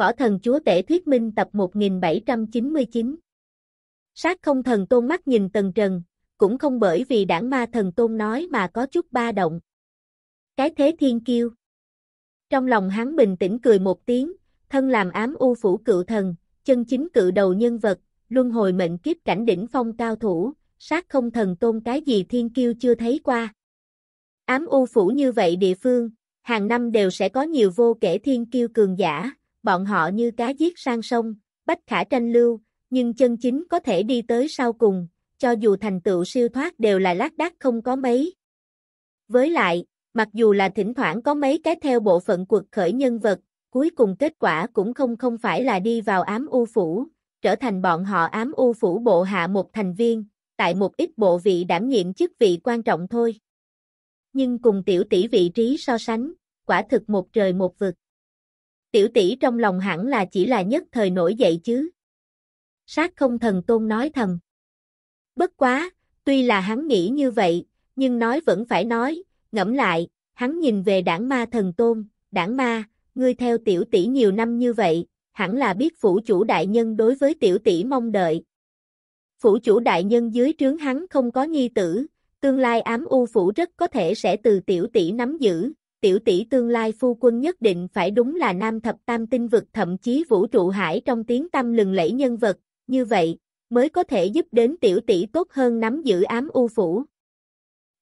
Võ thần chúa tể thuyết minh tập 1799. Sát không thần tôn mắt nhìn tần trần, cũng không bởi vì đảng ma thần tôn nói mà có chút ba động. Cái thế thiên kiêu. Trong lòng hắn bình tĩnh cười một tiếng, thân làm ám u phủ cựu thần, chân chính cự đầu nhân vật, luân hồi mệnh kiếp cảnh đỉnh phong cao thủ, sát không thần tôn cái gì thiên kiêu chưa thấy qua. Ám u phủ như vậy địa phương, hàng năm đều sẽ có nhiều vô kể thiên kiêu cường giả, bọn họ như cá giết sang sông, bách khả tranh lưu, nhưng chân chính có thể đi tới sau cùng, cho dù thành tựu siêu thoát đều là lác đác không có mấy. Với lại, mặc dù là thỉnh thoảng có mấy cái theo bộ phận cuộc khởi nhân vật, cuối cùng kết quả cũng không không phải là đi vào ám u phủ, trở thành bọn họ ám u phủ bộ hạ một thành viên, tại một ít bộ vị đảm nhiệm chức vị quan trọng thôi. Nhưng cùng tiểu tỷ vị trí so sánh, quả thực một trời một vực tiểu tỷ trong lòng hẳn là chỉ là nhất thời nổi dậy chứ. Sát không thần tôn nói thầm. Bất quá, tuy là hắn nghĩ như vậy, nhưng nói vẫn phải nói, ngẫm lại, hắn nhìn về đảng ma thần tôn, đảng ma, ngươi theo tiểu tỷ nhiều năm như vậy, hẳn là biết phủ chủ đại nhân đối với tiểu tỷ mong đợi. Phủ chủ đại nhân dưới trướng hắn không có nhi tử, tương lai ám u phủ rất có thể sẽ từ tiểu tỷ nắm giữ, tiểu tỷ tương lai phu quân nhất định phải đúng là nam thập tam tinh vực thậm chí vũ trụ hải trong tiếng tâm lừng lẫy nhân vật, như vậy, mới có thể giúp đến tiểu tỷ tốt hơn nắm giữ ám u phủ.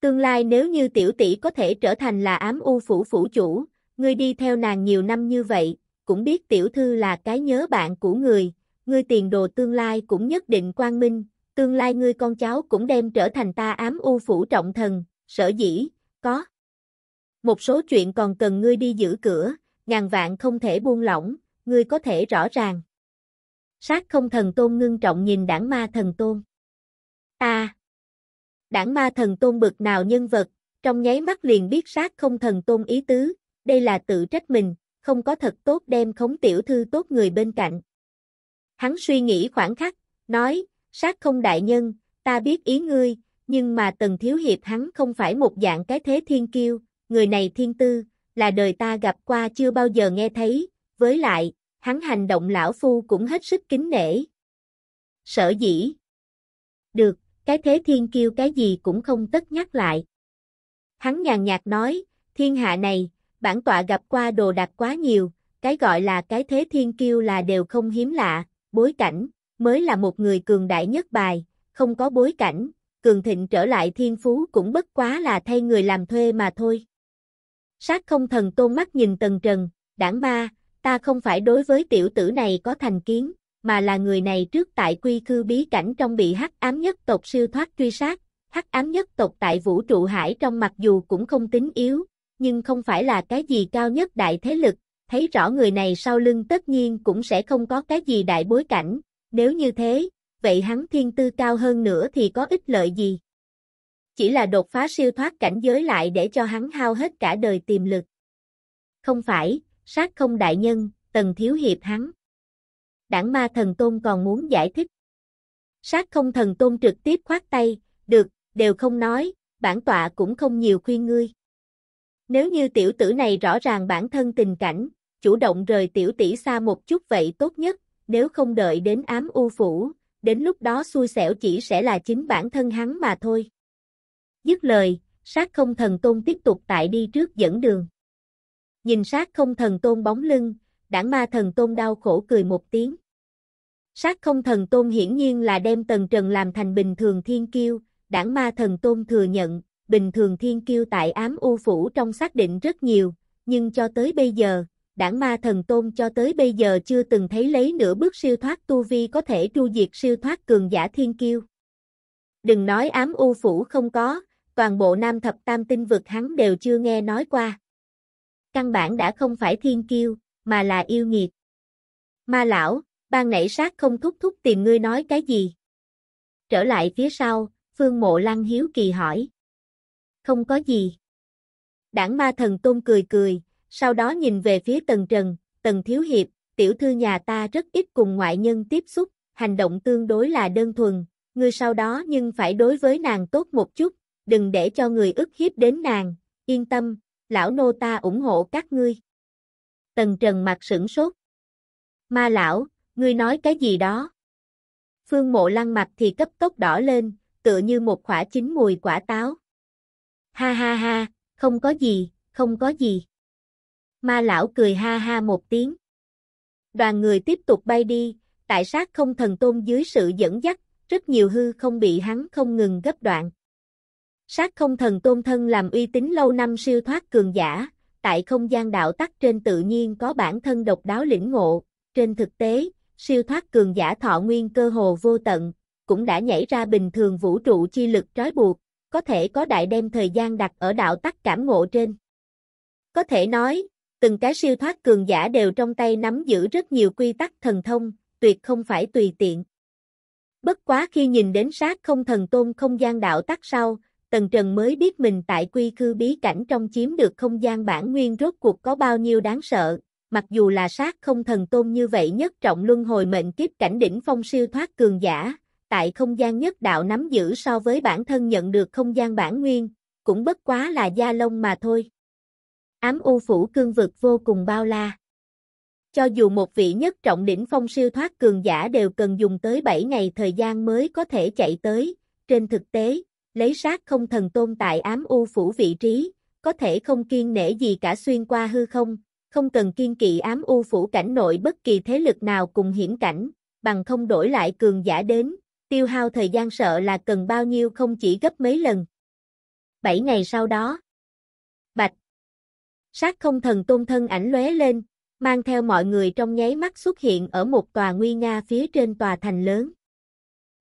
Tương lai nếu như tiểu tỷ có thể trở thành là ám u phủ phủ chủ, ngươi đi theo nàng nhiều năm như vậy, cũng biết tiểu thư là cái nhớ bạn của người, ngươi tiền đồ tương lai cũng nhất định quang minh, tương lai ngươi con cháu cũng đem trở thành ta ám u phủ trọng thần, sở dĩ, có một số chuyện còn cần ngươi đi giữ cửa, ngàn vạn không thể buông lỏng, ngươi có thể rõ ràng. Sát không thần tôn ngưng trọng nhìn đảng ma thần tôn. Ta! đảng ma thần tôn bực nào nhân vật, trong nháy mắt liền biết sát không thần tôn ý tứ, đây là tự trách mình, không có thật tốt đem khống tiểu thư tốt người bên cạnh. Hắn suy nghĩ khoảng khắc, nói, sát không đại nhân, ta biết ý ngươi, nhưng mà tần thiếu hiệp hắn không phải một dạng cái thế thiên kiêu, người này thiên tư, là đời ta gặp qua chưa bao giờ nghe thấy, với lại, hắn hành động lão phu cũng hết sức kính nể. Sở dĩ. Được, cái thế thiên kiêu cái gì cũng không tất nhắc lại. Hắn nhàn nhạt nói, thiên hạ này, bản tọa gặp qua đồ đạc quá nhiều, cái gọi là cái thế thiên kiêu là đều không hiếm lạ, bối cảnh, mới là một người cường đại nhất bài, không có bối cảnh, cường thịnh trở lại thiên phú cũng bất quá là thay người làm thuê mà thôi. Sát không thần tôn mắt nhìn tần trần, đảng ma, ta không phải đối với tiểu tử này có thành kiến, mà là người này trước tại quy khư bí cảnh trong bị hắc ám nhất tộc siêu thoát truy sát, hắc ám nhất tộc tại vũ trụ hải trong mặc dù cũng không tính yếu, nhưng không phải là cái gì cao nhất đại thế lực, thấy rõ người này sau lưng tất nhiên cũng sẽ không có cái gì đại bối cảnh, nếu như thế, vậy hắn thiên tư cao hơn nữa thì có ích lợi gì? Chỉ là đột phá siêu thoát cảnh giới lại để cho hắn hao hết cả đời tiềm lực. Không phải, sát không đại nhân, tần thiếu hiệp hắn. Đảng ma thần tôn còn muốn giải thích. Sát không thần tôn trực tiếp khoát tay, được, đều không nói, bản tọa cũng không nhiều khuyên ngươi. Nếu như tiểu tử này rõ ràng bản thân tình cảnh, chủ động rời tiểu tỷ xa một chút vậy tốt nhất, nếu không đợi đến ám u phủ, đến lúc đó xui xẻo chỉ sẽ là chính bản thân hắn mà thôi. Dứt lời, sát không thần tôn tiếp tục tại đi trước dẫn đường. Nhìn sát không thần tôn bóng lưng, đảng ma thần tôn đau khổ cười một tiếng. Sát không thần tôn hiển nhiên là đem tần trần làm thành bình thường thiên kiêu, đảng ma thần tôn thừa nhận, bình thường thiên kiêu tại ám u phủ trong xác định rất nhiều, nhưng cho tới bây giờ, đảng ma thần tôn cho tới bây giờ chưa từng thấy lấy nửa bước siêu thoát tu vi có thể tru diệt siêu thoát cường giả thiên kiêu. Đừng nói ám u phủ không có, toàn bộ Nam Thập Tam Tinh vực hắn đều chưa nghe nói qua. Căn bản đã không phải thiên kiêu, mà là yêu nghiệt. Ma lão, ban nảy sát không thúc thúc tìm ngươi nói cái gì? Trở lại phía sau, Phương Mộ Lăng hiếu kỳ hỏi. Không có gì. Đảng ma thần tôn cười cười, sau đó nhìn về phía tần trần, tần thiếu hiệp, tiểu thư nhà ta rất ít cùng ngoại nhân tiếp xúc, hành động tương đối là đơn thuần, ngươi sau đó nhưng phải đối với nàng tốt một chút, đừng để cho người ức hiếp đến nàng, yên tâm, lão nô ta ủng hộ các ngươi. Tần Trần mặt sửng sốt. Ma lão, ngươi nói cái gì đó? Phương mộ lăng mặt thì cấp tốc đỏ lên, tựa như một quả chín mùi quả táo. Ha ha ha, không có gì, không có gì. Ma lão cười ha ha một tiếng. Đoàn người tiếp tục bay đi, tại sát không thần tôn dưới sự dẫn dắt, rất nhiều hư không bị hắn không ngừng gấp đoạn. Sát không thần tôn thân làm uy tín lâu năm siêu thoát cường giả, tại không gian đạo tắc trên tự nhiên có bản thân độc đáo lĩnh ngộ, trên thực tế, siêu thoát cường giả thọ nguyên cơ hồ vô tận, cũng đã nhảy ra bình thường vũ trụ chi lực trói buộc, có thể có đại đem thời gian đặt ở đạo tắc cảm ngộ trên. Có thể nói, từng cái siêu thoát cường giả đều trong tay nắm giữ rất nhiều quy tắc thần thông, tuyệt không phải tùy tiện. Bất quá khi nhìn đến sát không thần tôn không gian đạo tắc sau, Tần Trần mới biết mình tại quy khư bí cảnh trong chiếm được không gian bản nguyên rốt cuộc có bao nhiêu đáng sợ, mặc dù là sát không thần tôn như vậy nhất trọng luân hồi mệnh kiếp cảnh đỉnh phong siêu thoát cường giả, tại không gian nhất đạo nắm giữ so với bản thân nhận được không gian bản nguyên, cũng bất quá là gia lông mà thôi. Ám u phủ cương vực vô cùng bao la. Cho dù một vị nhất trọng đỉnh phong siêu thoát cường giả đều cần dùng tới 7 ngày thời gian mới có thể chạy tới, trên thực tế, lấy sát không thần tôn tại ám u phủ vị trí, có thể không kiên nể gì cả xuyên qua hư không, không cần kiên kỵ ám u phủ cảnh nội bất kỳ thế lực nào cùng hiểm cảnh, bằng không đổi lại cường giả đến, tiêu hao thời gian sợ là cần bao nhiêu không chỉ gấp mấy lần. 7 ngày sau đó, Bạch Sát không thần tôn thân ảnh lóe lên, mang theo mọi người trong nháy mắt xuất hiện ở một tòa nguy nga phía trên tòa thành lớn.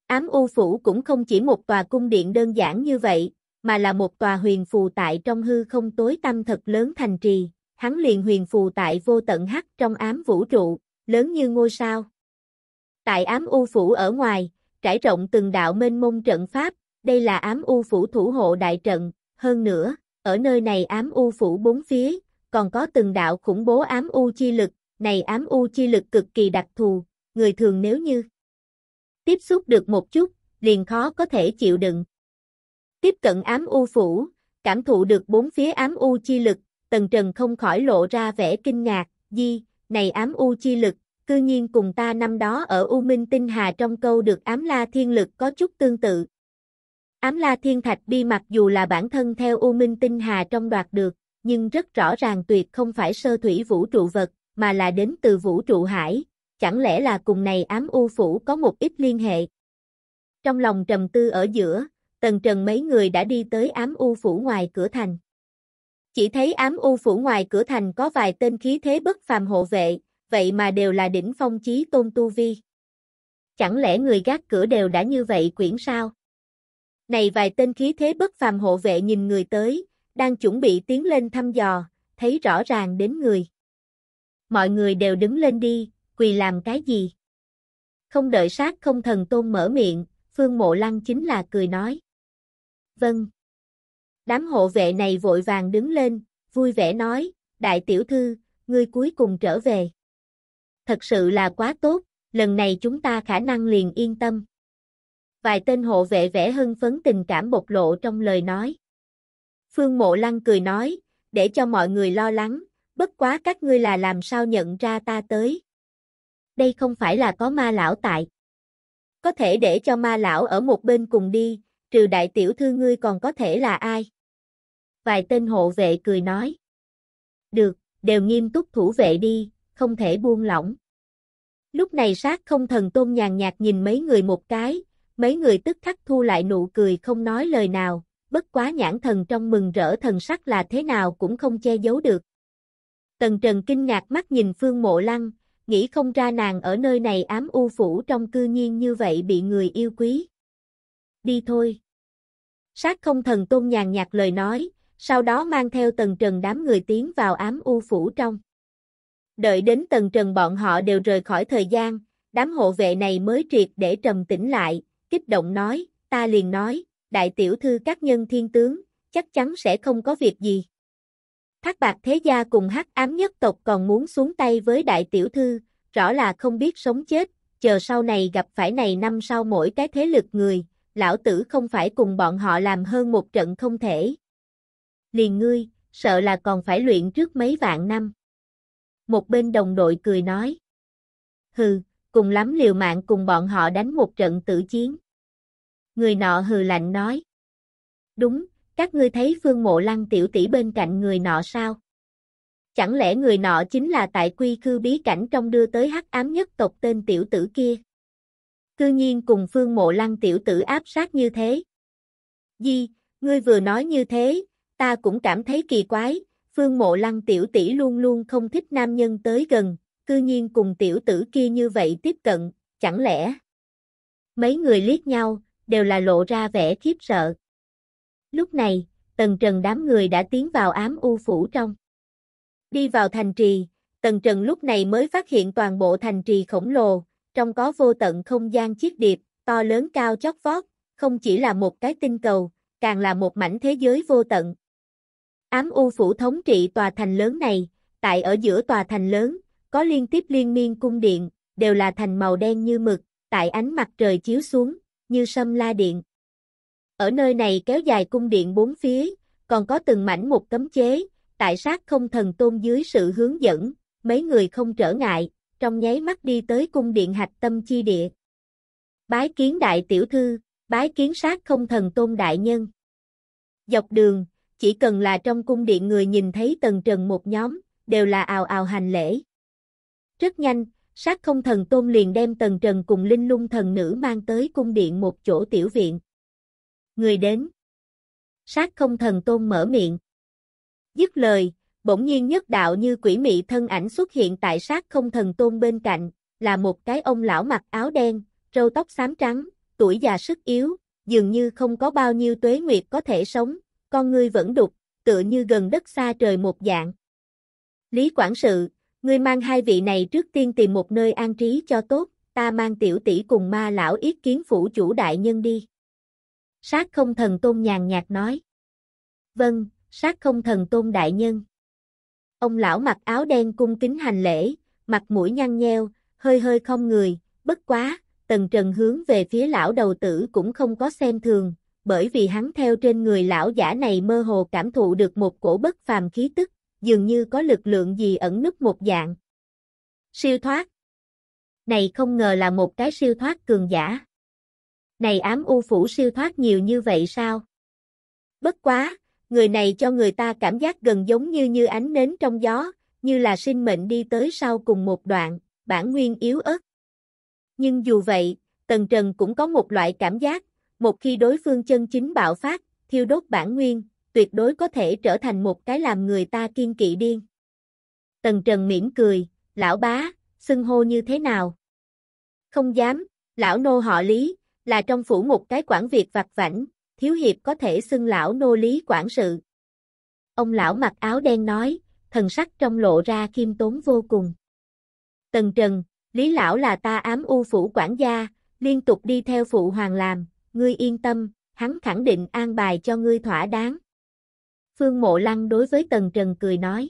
Ám U Phủ cũng không chỉ một tòa cung điện đơn giản như vậy, mà là một tòa huyền phù tại trong hư không tối tăm thật lớn thành trì, hắn liền huyền phù tại vô tận hắc trong ám vũ trụ, lớn như ngôi sao. Tại ám U Phủ ở ngoài, trải rộng từng đạo mênh mông trận pháp, đây là ám U Phủ thủ hộ đại trận, hơn nữa, ở nơi này ám U Phủ bốn phía, còn có từng đạo khủng bố ám U chi lực, này ám U chi lực cực kỳ đặc thù, người thường nếu như tiếp xúc được một chút, liền khó có thể chịu đựng. Tiếp cận ám u phủ, cảm thụ được bốn phía ám u chi lực, Tần Trần không khỏi lộ ra vẻ kinh ngạc, di, này ám u chi lực, cư nhiên cùng ta năm đó ở U Minh Tinh Hà trong câu được ám la thiên lực có chút tương tự. Ám la thiên thạch bi mặc dù là bản thân theo U Minh Tinh Hà trong đoạt được, nhưng rất rõ ràng tuyệt không phải sơ thủy vũ trụ vật, mà là đến từ vũ trụ hải, chẳng lẽ là cùng này ám u phủ có một ít liên hệ. Trong lòng trầm tư ở giữa, tần trần mấy người đã đi tới ám u phủ ngoài cửa thành. Chỉ thấy ám u phủ ngoài cửa thành có vài tên khí thế bất phàm hộ vệ, vậy mà đều là đỉnh phong chí tôn tu vi. Chẳng lẽ người gác cửa đều đã như vậy quyển sao? Này vài tên khí thế bất phàm hộ vệ nhìn người tới, đang chuẩn bị tiến lên thăm dò, thấy rõ ràng đến người. Mọi người đều đứng lên đi, quỳ làm cái gì? Không đợi sát không thần tôn mở miệng, Phương Mộ Lăng chính là cười nói. Vâng. Đám hộ vệ này vội vàng đứng lên, vui vẻ nói, đại tiểu thư, ngươi cuối cùng trở về. Thật sự là quá tốt, lần này chúng ta khả năng liền yên tâm. Vài tên hộ vệ vẻ hưng phấn tình cảm bộc lộ trong lời nói. Phương Mộ Lăng cười nói, để cho mọi người lo lắng, bất quá các ngươi là làm sao nhận ra ta tới đây không phải là có ma lão tại. Có thể để cho ma lão ở một bên cùng đi, trừ đại tiểu thư ngươi còn có thể là ai? Vài tên hộ vệ cười nói. Được, đều nghiêm túc thủ vệ đi, không thể buông lỏng. Lúc này sát không thần tôn nhàn nhạt nhìn mấy người một cái, mấy người tức khắc thu lại nụ cười không nói lời nào, bất quá nhãn thần trong mừng rỡ thần sắc là thế nào cũng không che giấu được. Tần Trần kinh ngạc mắt nhìn Phương Mộ Lăng, nghĩ không ra nàng ở nơi này ám u phủ trong cư nhiên như vậy bị người yêu quý. Đi thôi. Sát không thần tôn nhàn nhạt lời nói, sau đó mang theo tần trần đám người tiến vào ám u phủ trong. Đợi đến tần trần bọn họ đều rời khỏi thời gian, đám hộ vệ này mới triệt để trầm tĩnh lại, kích động nói, ta liền nói, đại tiểu thư các nhân thiên tướng, chắc chắn sẽ không có việc gì. Hắc Bạc Thế Gia cùng Hắc Ám nhất tộc còn muốn xuống tay với đại tiểu thư, rõ là không biết sống chết, chờ sau này gặp phải này năm sau mỗi cái thế lực người, lão tử không phải cùng bọn họ làm hơn một trận không thể. Liền ngươi, sợ là còn phải luyện trước mấy vạn năm. Một bên đồng đội cười nói. Hừ, cùng lắm liều mạng cùng bọn họ đánh một trận tử chiến. Người nọ hừ lạnh nói. Đúng, các ngươi thấy phương mộ lăng tiểu tỷ bên cạnh người nọ sao? Chẳng lẽ người nọ chính là tại quy cư bí cảnh trong đưa tới hắc ám nhất tộc tên tiểu tử kia? Cư nhiên cùng phương mộ lăng tiểu tử áp sát như thế. Di, ngươi vừa nói như thế, ta cũng cảm thấy kỳ quái, phương mộ lăng tiểu tỷ luôn luôn không thích nam nhân tới gần, cư nhiên cùng tiểu tử kia như vậy tiếp cận, chẳng lẽ? Mấy người liếc nhau, đều là lộ ra vẻ khiếp sợ. Lúc này, tần trần đám người đã tiến vào ám u phủ trong. Đi vào thành trì, tần trần lúc này mới phát hiện toàn bộ thành trì khổng lồ, trong có vô tận không gian chiếc điệp, to lớn cao chót vót, không chỉ là một cái tinh cầu, càng là một mảnh thế giới vô tận. Ám u phủ thống trị tòa thành lớn này, tại ở giữa tòa thành lớn, có liên tiếp liên miên cung điện, đều là thành màu đen như mực, tại ánh mặt trời chiếu xuống, như sâm la điện, ở nơi này kéo dài cung điện bốn phía, còn có từng mảnh một cấm chế, tại sát không thần tôn dưới sự hướng dẫn, mấy người không trở ngại, trong nháy mắt đi tới cung điện hạch tâm chi địa. Bái kiến đại tiểu thư, bái kiến sát không thần tôn đại nhân. Dọc đường, chỉ cần là trong cung điện người nhìn thấy tầng trần một nhóm, đều là ào ào hành lễ. Rất nhanh, sát không thần tôn liền đem tầng trần cùng linh lung thần nữ mang tới cung điện một chỗ tiểu viện người đến. Sát không thần tôn mở miệng. Dứt lời, bỗng nhiên nhất đạo như quỷ mị thân ảnh xuất hiện tại sát không thần tôn bên cạnh, là một cái ông lão mặc áo đen, râu tóc xám trắng, tuổi già sức yếu, dường như không có bao nhiêu tuế nguyệt có thể sống, con ngươi vẫn đục, tựa như gần đất xa trời một dạng. Lý quản sự, ngươi mang hai vị này trước tiên tìm một nơi an trí cho tốt, ta mang tiểu tỷ cùng ma lão yết kiến phủ chủ đại nhân đi. Sát không thần tôn nhàn nhạt nói. Vâng, sát không thần tôn đại nhân. Ông lão mặc áo đen cung kính hành lễ, mặt mũi nhăn nheo, hơi hơi không người, bất quá, tần trần hướng về phía lão đầu tử cũng không có xem thường, bởi vì hắn theo trên người lão giả này mơ hồ cảm thụ được một cổ bất phàm khí tức, dường như có lực lượng gì ẩn núp một dạng. Siêu thoát Này không ngờ là một cái siêu thoát cường giả. Này ám u phủ siêu thoát nhiều như vậy sao? Bất quá, người này cho người ta cảm giác gần giống như như ánh nến trong gió, như là sinh mệnh đi tới sau cùng một đoạn, bản nguyên yếu ớt. Nhưng dù vậy, Tần Trần cũng có một loại cảm giác, một khi đối phương chân chính bạo phát, thiêu đốt bản nguyên, tuyệt đối có thể trở thành một cái làm người ta kiên kỵ điên. Tần Trần mỉm cười, lão bá, xưng hô như thế nào? Không dám, lão nô họ lý, là trong phủ một cái quản việc vặt vảnh, thiếu hiệp có thể xưng lão nô lý quản sự. Ông lão mặc áo đen nói, thần sắc trong lộ ra khiêm tốn vô cùng. Tần Trần, Lý lão là ta ám u phủ quản gia, liên tục đi theo phụ hoàng làm, ngươi yên tâm, hắn khẳng định an bài cho ngươi thỏa đáng. Phương Mộ Lăng đối với Tần Trần cười nói.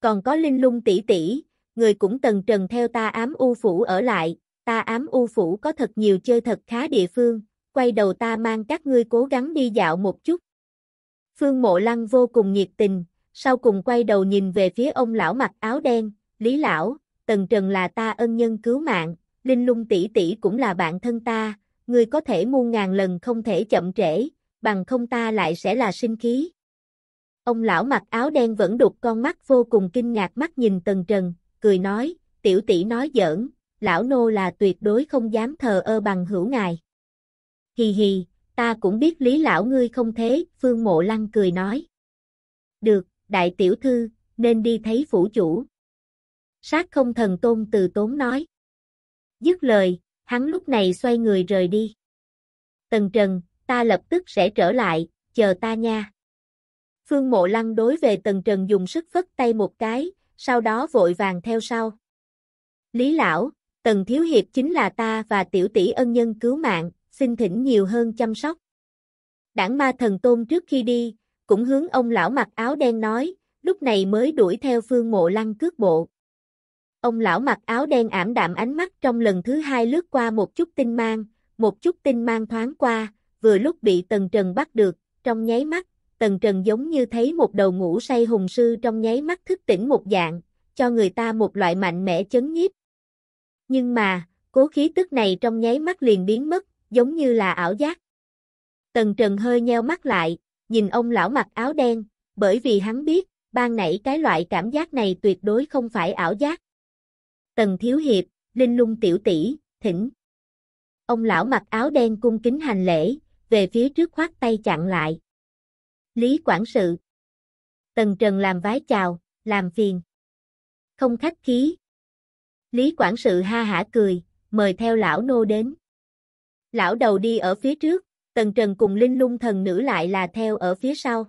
Còn có Linh Lung tỷ tỷ, người cũng Tần Trần theo ta ám u phủ ở lại, ta ám u phủ có thật nhiều chơi thật khá địa phương, quay đầu ta mang các ngươi cố gắng đi dạo một chút. Phương Mộ Lăng vô cùng nhiệt tình, sau cùng quay đầu nhìn về phía ông lão mặc áo đen, Lý lão, Tần Trần là ta ân nhân cứu mạng, Linh Lung tỷ tỷ cũng là bạn thân ta, ngươi có thể muôn ngàn lần không thể chậm trễ, bằng không ta lại sẽ là sinh khí. Ông lão mặc áo đen vẫn đục con mắt vô cùng kinh ngạc mắt nhìn Tần Trần, cười nói, tiểu tỷ nói giỡn, lão nô là tuyệt đối không dám thờ ơ bằng hữu ngài. Hì hì, ta cũng biết lý lão ngươi không thế, Phương Mộ Lăng cười nói. Được, đại tiểu thư, nên đi thấy phủ chủ. Sát không thần tôn từ tốn nói. Dứt lời, hắn lúc này xoay người rời đi. Tần Trần, ta lập tức sẽ trở lại, chờ ta nha. Phương Mộ Lăng đối về Tần Trần dùng sức phất tay một cái, sau đó vội vàng theo sau. Lý Lão, Tần Thiếu Hiệp chính là ta và tiểu tỷ ân nhân cứu mạng, xin thỉnh nhiều hơn chăm sóc. Đảng ma thần tôn trước khi đi, cũng hướng ông lão mặc áo đen nói, lúc này mới đuổi theo phương mộ lăng cước bộ. Ông lão mặc áo đen ảm đạm ánh mắt trong lần thứ hai lướt qua một chút tinh mang, một chút tinh mang thoáng qua, vừa lúc bị Tần Trần bắt được, trong nháy mắt, Tần Trần giống như thấy một đầu ngủ say hùng sư trong nháy mắt thức tỉnh một dạng, cho người ta một loại mạnh mẽ chấn nhiếp, nhưng mà, cố khí tức này trong nháy mắt liền biến mất, giống như là ảo giác. Tần Trần hơi nheo mắt lại, nhìn ông lão mặc áo đen, bởi vì hắn biết, ban nãy cái loại cảm giác này tuyệt đối không phải ảo giác. Tần Thiếu Hiệp, Linh Lung Tiểu tỷ, thỉnh. Ông lão mặc áo đen cung kính hành lễ, về phía trước khoát tay chặn lại. Lý quản sự. Tần Trần làm vái chào, làm phiền. Không khách khí, Lý quản sự ha hả cười, mời theo lão nô đến. Lão đầu đi ở phía trước, Tần Trần cùng Linh Lung thần nữ lại là theo ở phía sau.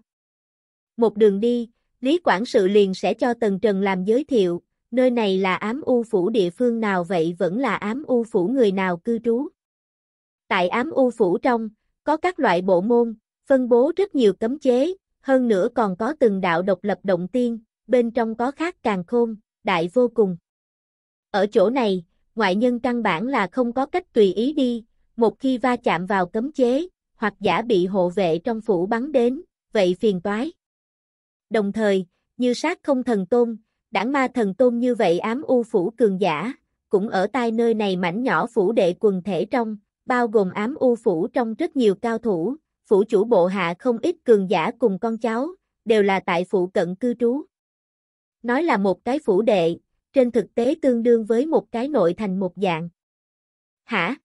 Một đường đi, Lý quản sự liền sẽ cho Tần Trần làm giới thiệu, nơi này là ám u phủ địa phương nào vậy vẫn là ám u phủ người nào cư trú. Tại ám u phủ trong, có các loại bộ môn, phân bố rất nhiều cấm chế, hơn nữa còn có từng đạo độc lập động tiên, bên trong có khác càng khôn, đại vô cùng. Ở chỗ này, ngoại nhân căn bản là không có cách tùy ý đi, một khi va chạm vào cấm chế, hoặc giả bị hộ vệ trong phủ bắn đến, vậy phiền toái. Đồng thời, như sát không thần tôn, đảng ma thần tôn như vậy ám u phủ cường giả, cũng ở tai nơi này mảnh nhỏ phủ đệ quần thể trong, bao gồm ám u phủ trong rất nhiều cao thủ, phủ chủ bộ hạ không ít cường giả cùng con cháu, đều là tại phủ cận cư trú. Nói là một cái phủ đệ, trên thực tế tương đương với một cái nội thành một dạng. Hả?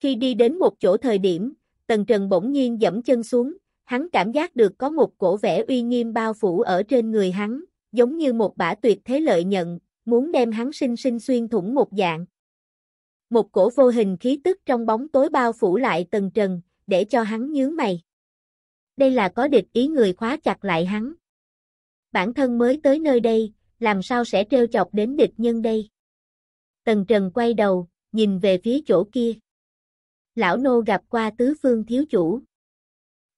Khi đi đến một chỗ thời điểm, Tần Trần bỗng nhiên dẫm chân xuống, hắn cảm giác được có một cổ vẻ uy nghiêm bao phủ ở trên người hắn, giống như một bả tuyệt thế lợi nhận, muốn đem hắn sinh sinh xuyên thủng một dạng. Một cổ vô hình khí tức trong bóng tối bao phủ lại Tần Trần, để cho hắn nhướng mày. Đây là có địch ý người khóa chặt lại hắn. Bản thân mới tới nơi đây, làm sao sẽ trêu chọc đến địch nhân đây? Tần Trần quay đầu, nhìn về phía chỗ kia. Lão nô gặp qua tứ phương thiếu chủ.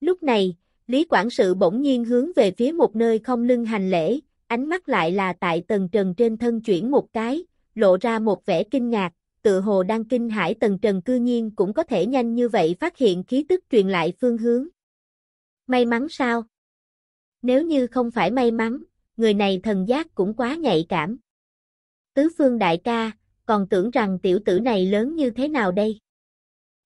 Lúc này, Lý Quản sự bỗng nhiên hướng về phía một nơi không lưng hành lễ, ánh mắt lại là tại Tần Trần trên thân chuyển một cái, lộ ra một vẻ kinh ngạc, tự hồ đang kinh hãi Tần Trần cư nhiên cũng có thể nhanh như vậy phát hiện khí tức truyền lại phương hướng. May mắn sao? Nếu như không phải may mắn, người này thần giác cũng quá nhạy cảm. Tứ phương đại ca, còn tưởng rằng tiểu tử này lớn như thế nào đây?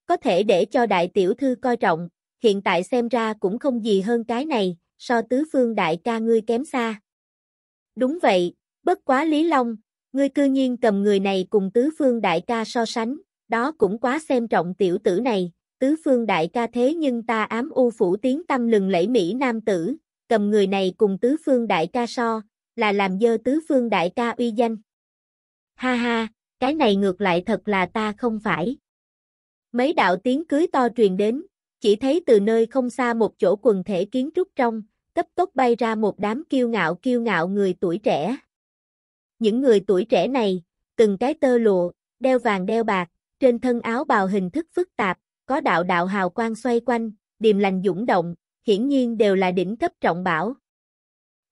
Có thể để cho đại tiểu thư coi trọng, hiện tại xem ra cũng không gì hơn cái này, so tứ phương đại ca ngươi kém xa. Đúng vậy, bất quá Lý Long, ngươi cư nhiên cầm người này cùng tứ phương đại ca so sánh, đó cũng quá xem trọng tiểu tử này, tứ phương đại ca thế nhưng ta ám u phủ tiếng tâm lừng lẫy Mỹ nam tử, cầm người này cùng tứ phương đại ca so, là làm dơ tứ phương đại ca uy danh. Ha ha, cái này ngược lại thật là ta không phải. Mấy đạo tiếng cưới to truyền đến, chỉ thấy từ nơi không xa một chỗ quần thể kiến trúc trong, cấp tốc bay ra một đám kiêu ngạo kiêu ngạo người tuổi trẻ. Những người tuổi trẻ này, từng cái tơ lụa, đeo vàng đeo bạc, trên thân áo bào hình thức phức tạp, có đạo đạo hào quang xoay quanh, điềm lành dũng động, hiển nhiên đều là đỉnh cấp trọng bảo.